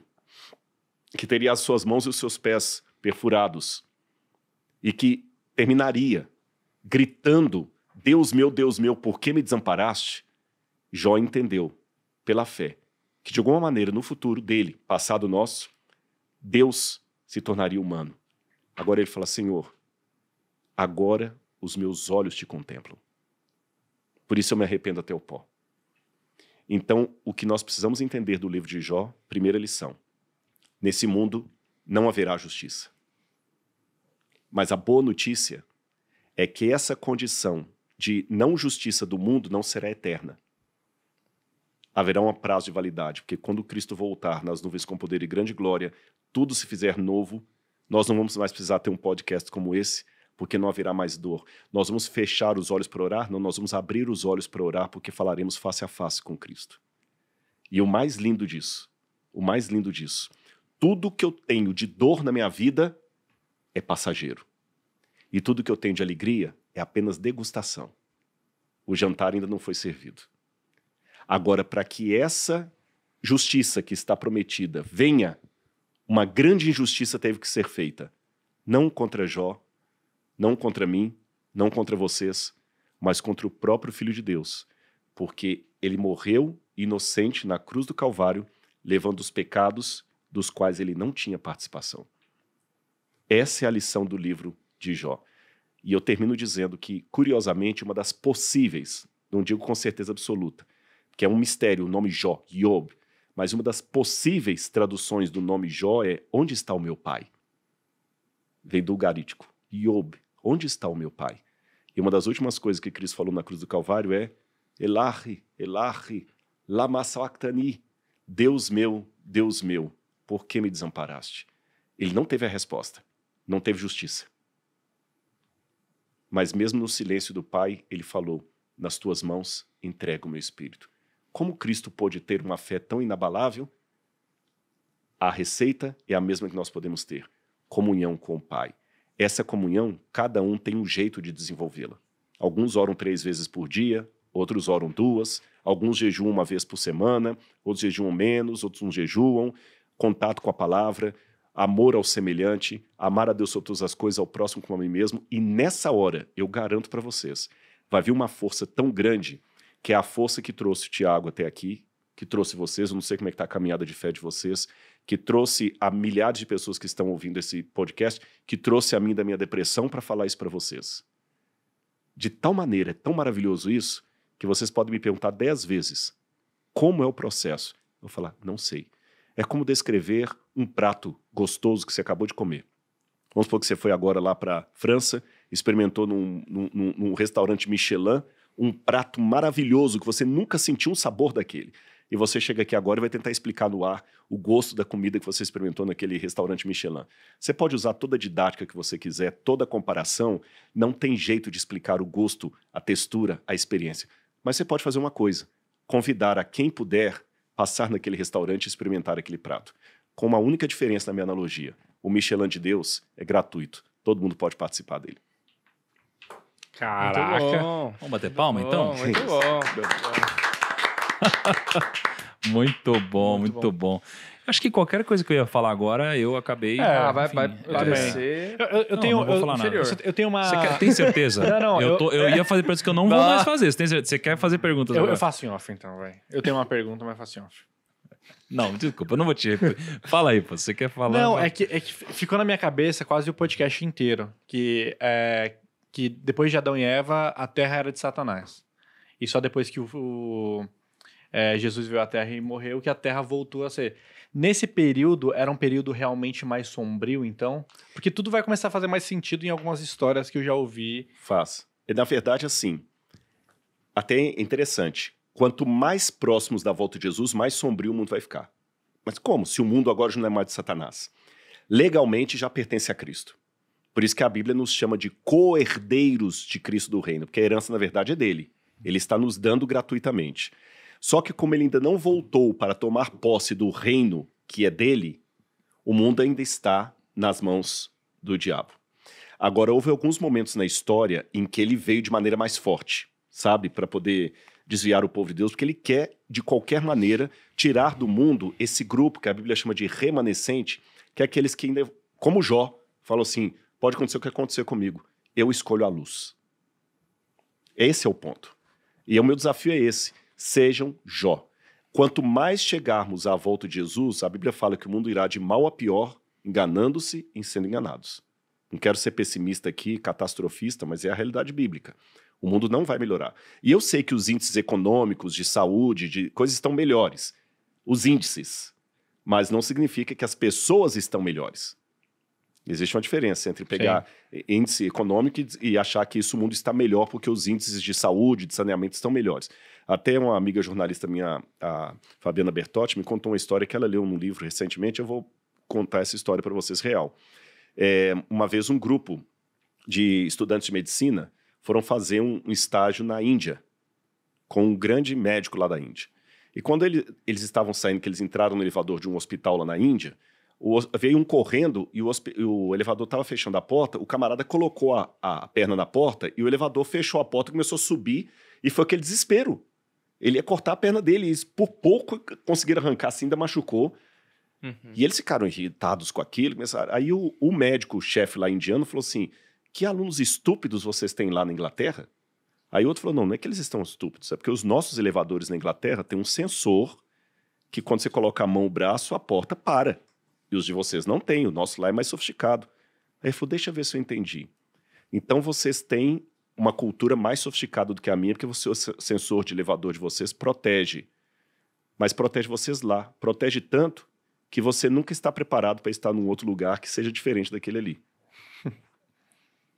que teria as suas mãos e os seus pés perfurados, e que terminaria gritando: Deus meu, Deus meu, por que me desamparaste? Jó entendeu, pela fé, que de alguma maneira no futuro dele, passado nosso, Deus se tornaria humano. Agora ele fala: Senhor, agora os meus olhos te contemplam. Por isso eu me arrependo até o pó. Então, o que nós precisamos entender do livro de Jó, primeira lição: nesse mundo não haverá justiça. Mas a boa notícia é que essa condição de não justiça do mundo não será eterna. Haverá um prazo de validade, porque quando Cristo voltar nas nuvens com poder e grande glória, tudo se fizer novo, nós não vamos mais precisar ter um podcast como esse, porque não haverá mais dor. Nós vamos fechar os olhos para orar? Não, nós vamos abrir os olhos para orar, porque falaremos face a face com Cristo. E o mais lindo disso, o mais lindo disso, tudo que eu tenho de dor na minha vida é passageiro. E tudo que eu tenho de alegria é apenas degustação. O jantar ainda não foi servido. Agora, para que essa justiça que está prometida venha, uma grande injustiça teve que ser feita, não contra Jó, não contra mim, não contra vocês, mas contra o próprio Filho de Deus, porque ele morreu inocente na cruz do Calvário, levando os pecados dos quais ele não tinha participação. Essa é a lição do livro de Jó. E eu termino dizendo que, curiosamente, uma das possíveis, não digo com certeza absoluta, que é um mistério, o nome Jó, Yob, mas uma das possíveis traduções do nome Jó é Onde está o meu pai? Vem do garítico, Yob. Onde está o meu pai? E uma das últimas coisas que Cristo falou na cruz do Calvário é: Elahi, Elahi, lama sabachthani, Deus meu, Deus meu, por que me desamparaste? Ele não teve a resposta, não teve justiça. Mas mesmo no silêncio do Pai, ele falou: Nas tuas mãos entrego o meu espírito. Como Cristo pôde ter uma fé tão inabalável? A receita é a mesma que nós podemos ter: comunhão com o Pai. Essa comunhão, cada um tem um jeito de desenvolvê-la. Alguns oram três vezes por dia, outros oram duas, alguns jejuam uma vez por semana, outros jejuam menos, outros não jejuam. Contato com a palavra, amor ao semelhante, amar a Deus sobre todas as coisas, ao próximo como a mim mesmo. E nessa hora, eu garanto para vocês, vai vir uma força tão grande que é a força que trouxe o Tiago até aqui, que trouxe vocês. Eu não sei como é que está a caminhada de fé de vocês, que trouxe a milhares de pessoas que estão ouvindo esse podcast, que trouxe a mim da minha depressão para falar isso para vocês. De tal maneira, é tão maravilhoso isso, que vocês podem me perguntar dez vezes como é o processo. Eu vou falar, não sei. É como descrever um prato gostoso que você acabou de comer. Vamos supor que você foi agora lá para França, experimentou num, num, num restaurante Michelin um prato maravilhoso que você nunca sentiu um sabor daquele e você chega aqui agora e vai tentar explicar no ar o gosto da comida que você experimentou naquele restaurante Michelin. Você pode usar toda a didática que você quiser, toda a comparação, não tem jeito de explicar o gosto, a textura, a experiência. Mas você pode fazer uma coisa: convidar a quem puder passar naquele restaurante e experimentar aquele prato. Com uma única diferença na minha analogia: o Michelin de Deus é gratuito, todo mundo pode participar dele. Caraca! Vamos bater palma então? Muito bom. muito bom, muito, muito bom. bom. Acho que qualquer coisa que eu ia falar agora, eu acabei. É, ah, vai, vai Eu, eu, tenho, não, não vou falar nada. eu tenho uma. Você quer, tem certeza? não, não. Eu, tô, eu ia fazer perguntas que eu não vou mais fazer. Você, tem Você quer fazer perguntas eu, agora? Eu faço em off, então, vai. Eu tenho uma pergunta, mas faço em off. Não, desculpa, eu não vou te. Fala aí, pô, você quer falar? Não, é, que, é que ficou na minha cabeça quase o podcast inteiro. Que, é, que depois de Adão e Eva, a terra era de Satanás. E só depois que o, o é, Jesus veio à Terra e morreu, que a Terra voltou a ser. Nesse período, era um período realmente mais sombrio, então? Porque tudo vai começar a fazer mais sentido em algumas histórias que eu já ouvi. Faz. na verdade, assim, até interessante. Quanto mais próximos da volta de Jesus, mais sombrio o mundo vai ficar. Mas como? Se o mundo agora já não é mais de Satanás. Legalmente já pertence a Cristo. Por isso que a Bíblia nos chama de co-herdeiros de Cristo do reino, porque a herança, na verdade, é dele. Ele está nos dando gratuitamente. Só que como ele ainda não voltou para tomar posse do reino que é dele, o mundo ainda está nas mãos do diabo. Agora, houve alguns momentos na história em que ele veio de maneira mais forte, sabe? Para poder desviar o povo de Deus, porque ele quer, de qualquer maneira, tirar do mundo esse grupo que a Bíblia chama de remanescente, que é aqueles que ainda, como Jó, falou assim: pode acontecer o que acontecer comigo, eu escolho a luz. Esse é o ponto. E o meu desafio é esse sejam Jó. Quanto mais chegarmos à volta de Jesus, a Bíblia fala que o mundo irá de mal a pior, enganando-se e sendo enganados. Não quero ser pessimista aqui, catastrofista, mas é a realidade bíblica. O mundo não vai melhorar. E eu sei que os índices econômicos, de saúde, de coisas estão melhores. Os índices. Mas não significa que as pessoas estão melhores. Existe uma diferença entre pegar Sim. índice econômico e achar que isso o mundo está melhor porque os índices de saúde, de saneamento estão melhores. Até uma amiga jornalista minha, a Fabiana Bertotti, me contou uma história que ela leu num livro recentemente. Eu vou contar essa história para vocês real. É, uma vez um grupo de estudantes de medicina foram fazer um, estágio na Índia com um grande médico lá da Índia. E quando ele, eles estavam saindo, que eles entraram no elevador de um hospital lá na Índia, o, veio um correndo e o, o elevador estava fechando a porta. O camarada colocou a, a, perna na porta e o elevador fechou a porta, começou a subir e foi aquele desespero. Ele ia cortar a perna dele. E por pouco conseguiram arrancar, assim, ainda machucou. Uhum. E eles ficaram irritados com aquilo. Começaram... Aí o, o médico, o chefe lá indiano, falou assim: Que alunos estúpidos vocês têm lá na Inglaterra? Aí outro falou: Não, não é que eles estão estúpidos, é porque os nossos elevadores na Inglaterra têm um sensor que quando você coloca a mão, o braço, a porta para. E os de vocês não têm, o nosso lá é mais sofisticado. Aí ele falou: Deixa eu ver se eu entendi. Então vocês têm uma cultura mais sofisticada do que a minha, porque o sensor de elevador de vocês protege. Mas protege vocês lá. Protege tanto que você nunca está preparado para estar num outro lugar que seja diferente daquele ali.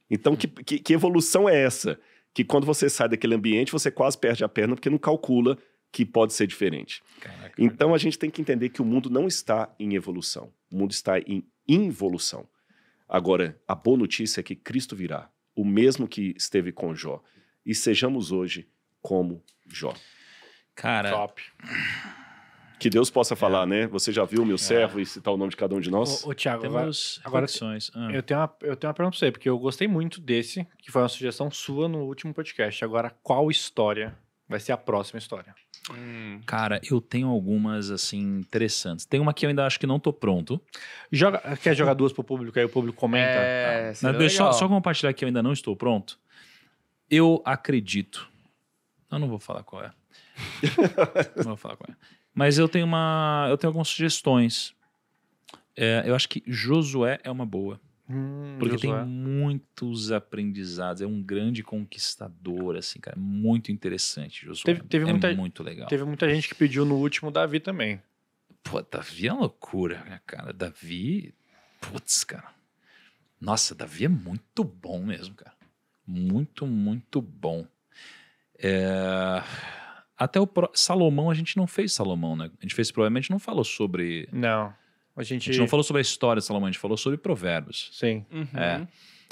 Então, que, que, que, evolução é essa? Que quando você sai daquele ambiente, você quase perde a perna porque não calcula que pode ser diferente. Caraca, então, a gente tem que entender que o mundo não está em evolução. O mundo está em involução. Agora, a boa notícia é que Cristo virá o mesmo que esteve com Jó. E sejamos hoje como Jó. Cara. Top. Que Deus possa é. falar, é. né? Você já viu o meu é. servo e citar o nome de cada um de nós? Ô, ô Tiago, Temos agora, agora ah. eu, tenho uma, eu tenho uma pergunta pra você, porque eu gostei muito desse, que foi uma sugestão sua no último podcast. Agora, qual história vai ser a próxima história? Hum. Cara, eu tenho algumas assim interessantes. Tem uma que eu ainda acho que não tô pronto. Joga, quer jogar duas pro público aí o público comenta? É, tá. só, só, compartilhar que eu ainda não estou pronto. Eu acredito. Eu não vou falar qual é. não vou falar qual é. Mas eu tenho uma, eu tenho algumas sugestões. É, eu acho que Josué é uma boa. Hum, porque tem muitos aprendizados. É um grande conquistador, assim, cara. Muito interessante, Josué. Teve, teve é muita, muito legal. Teve muita gente que pediu no último Davi também. Pô, Davi é loucura, né, cara? Davi. Putz, cara. Nossa, Davi é muito bom mesmo, cara. Muito, muito bom. É... Até o Salomão, a gente não fez Salomão, né? A gente fez, provavelmente, não falou sobre. Não a gente... a gente não falou sobre a história de Salomão, a gente falou sobre provérbios. Sim. Uhum. É.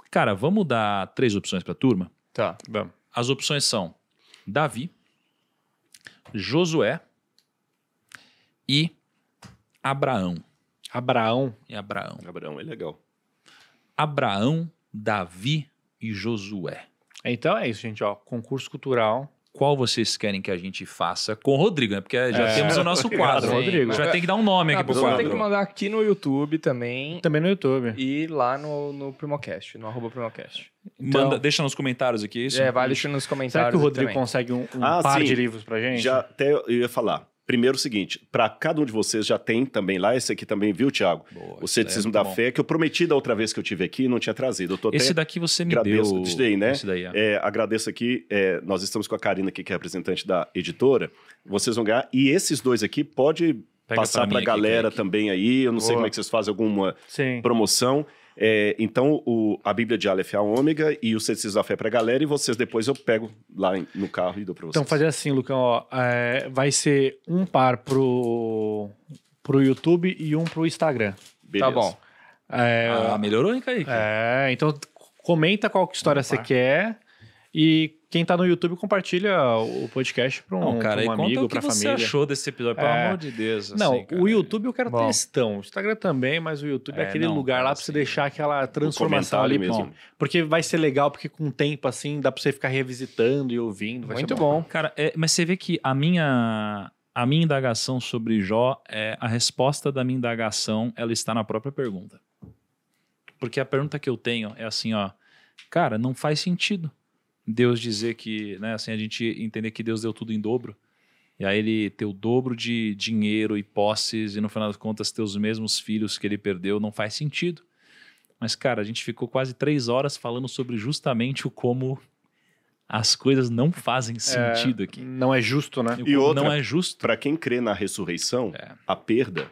Cara, vamos dar três opções para a turma? Tá, vamos. As opções são Davi, Josué e Abraão. Abraão? E Abraão. Abraão é legal. Abraão, Davi e Josué. Então é isso, gente. Ó, concurso cultural qual vocês querem que a gente faça com o Rodrigo, né? Porque já é, temos o nosso quadro. Rodrigo. A gente vai ter que dar um nome ah, aqui pro quadro. tem que mandar aqui no YouTube também. Também no YouTube. E lá no, no Primocast, no arroba Primocast. Então, Manda, deixa nos comentários aqui isso. É, vai deixando nos comentários. Será que o Rodrigo consegue um, um ah, par sim. de livros pra gente? Já até eu ia falar. Primeiro, o seguinte, para cada um de vocês já tem também lá, esse aqui também, viu, Tiago? O é ceticismo é da bom. fé, que eu prometi da outra vez que eu tive aqui e não tinha trazido. esse daqui você me agradeço, deu. Esse daí, né? Esse daí, é. É, agradeço aqui, é, nós estamos com a Karina aqui, que é representante da editora. Vocês vão ganhar. E esses dois aqui pode Pega passar para a galera aqui, aqui. também aí. Eu não Boa. sei como é que vocês fazem alguma Sim. promoção. Sim. É, então, o, a Bíblia de Aleph é a ômega e o Ceticismo da Fé para a galera, e vocês depois eu pego lá em, no carro e dou para então, vocês. Então, fazer assim, Lucão, ó, é, vai ser um par pro, pro YouTube e um pro Instagram. Beleza. Tá, tá bom. É, ah, melhorou, hein, Kaique? É, então comenta qual história um você quer e quem tá no YouTube compartilha o podcast para um, cara, pra um amigo, para família. O que você achou desse episódio? Pelo é... amor de Deus. Assim, não, cara. o YouTube eu quero Bom. O Instagram também, mas o YouTube é, é aquele não, lugar lá para você deixar assim, aquela transformação ali mesmo. Bom. Porque vai ser legal, porque com o tempo assim dá para você ficar revisitando e ouvindo. Muito bom. bom. Cara, é, mas você vê que a minha a minha indagação sobre Jó é a resposta da minha indagação, ela está na própria pergunta. Porque a pergunta que eu tenho é assim, ó, cara, não faz sentido Deus dizer que, né, assim, a gente entender que Deus deu tudo em dobro. E aí ele ter o dobro de dinheiro e posses e no final das contas ter os mesmos filhos que ele perdeu não faz sentido. Mas, cara, a gente ficou quase três horas falando sobre justamente o como as coisas não fazem é, sentido é, aqui. Não é justo, né? E, e outra, não é justo. Para quem crê na ressurreição, é. a perda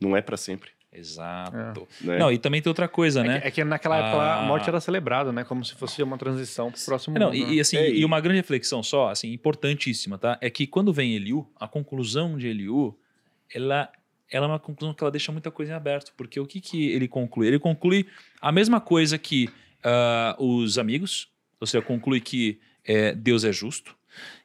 não é para sempre. Exato. É. Não, e também tem outra coisa, é né? Que, é que naquela época ah. a morte era celebrada, né? Como se fosse uma transição para o próximo Não, mundo. E, né? e assim, é e uma grande reflexão só, assim, importantíssima, tá? É que quando vem Eliu, a conclusão de Eliu, ela, ela é uma conclusão que ela deixa muita coisa em aberto. Porque o que, que ele conclui? Ele conclui a mesma coisa que uh, os amigos, ou seja, conclui que é, Deus é justo,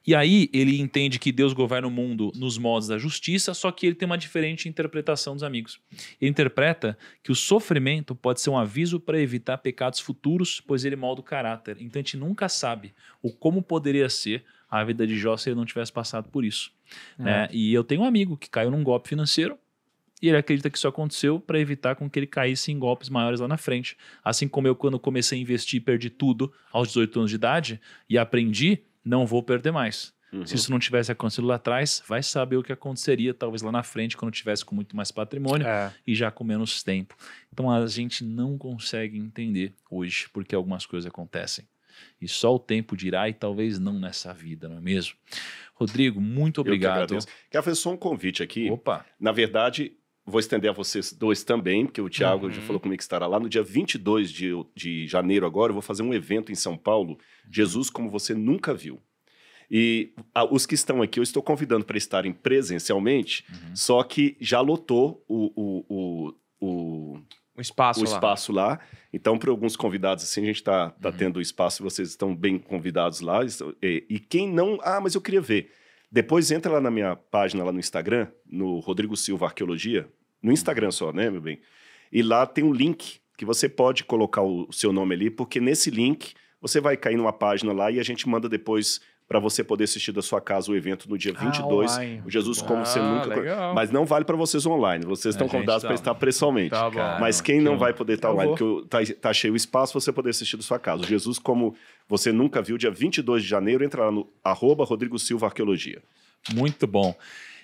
e aí ele entende que Deus governa o mundo nos modos da justiça, só que ele tem uma diferente interpretação dos amigos. Ele interpreta que o sofrimento pode ser um aviso para evitar pecados futuros, pois ele molda o caráter. Então a gente nunca sabe o como poderia ser a vida de Jó se ele não tivesse passado por isso. É. Né? E eu tenho um amigo que caiu num golpe financeiro, e ele acredita que isso aconteceu para evitar com que ele caísse em golpes maiores lá na frente. Assim como eu, quando comecei a investir, perdi tudo aos 18 anos de idade e aprendi não vou perder mais. Uhum. Se isso não tivesse acontecido lá atrás, vai saber o que aconteceria, talvez lá na frente, quando tivesse com muito mais patrimônio é. e já com menos tempo. Então a gente não consegue entender hoje porque algumas coisas acontecem. E só o tempo dirá, e talvez não nessa vida, não é mesmo? Rodrigo, muito obrigado. Eu que Quero fazer só um convite aqui. Opa. Na verdade, vou estender a vocês dois também, porque o Thiago uhum. já falou comigo que estará lá. No dia 22 de, de janeiro agora, eu vou fazer um evento em São Paulo, Jesus como você nunca viu. E a, os que estão aqui, eu estou convidando para estarem presencialmente, uhum. só que já lotou o, o, o, o o espaço, o lá. espaço lá. Então, para alguns convidados, assim, a gente está tá, uhum. tendo espaço, vocês estão bem convidados lá. E, e, quem não. Ah, mas eu queria ver. Depois entra lá na minha página, lá no Instagram, no Rodrigo Silva Arqueologia, no Instagram só, né, meu bem? E lá tem um link que você pode colocar o seu nome ali, porque nesse link você vai cair numa página lá e a gente manda depois para você poder assistir da sua casa o evento no dia 22. Ah, o Jesus como ah, você nunca. Legal. Mas não vale para vocês online. Vocês estão convidados tá... para estar pessoalmente. Tá bom, Mas quem não tá vai poder estar tá online, porque tá, tá cheio o espaço, você poder assistir da sua casa. O Jesus como você nunca viu, dia 22 de janeiro, entra lá no arroba Rodrigo Silva Arqueologia. Muito bom.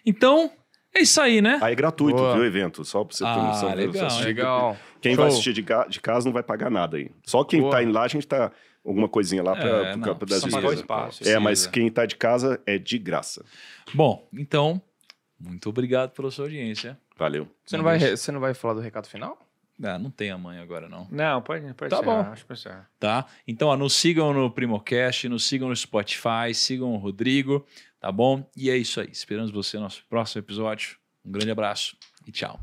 Então, é isso aí, né? Aí é gratuito, Boa. viu, o evento? Só pra você ter ah, Legal, legal. Quem Show. vai assistir de, de, casa não vai pagar nada aí. Só quem Boa. tá indo lá, a gente tá alguma coisinha lá para é, não, das Espaço, é, mas quem está de casa é de graça. Bom, então, muito obrigado pela sua audiência. Valeu. Você não, vai, você não vai falar do recado final? não ah, não tem amanhã agora, não. Não, pode, pode tá ser, bom. acho que pode ser. Tá? Então, ó, nos sigam no Primocast, nos sigam no Spotify, sigam o Rodrigo, tá bom? E é isso aí. Esperamos você no nosso próximo episódio. Um grande abraço e tchau.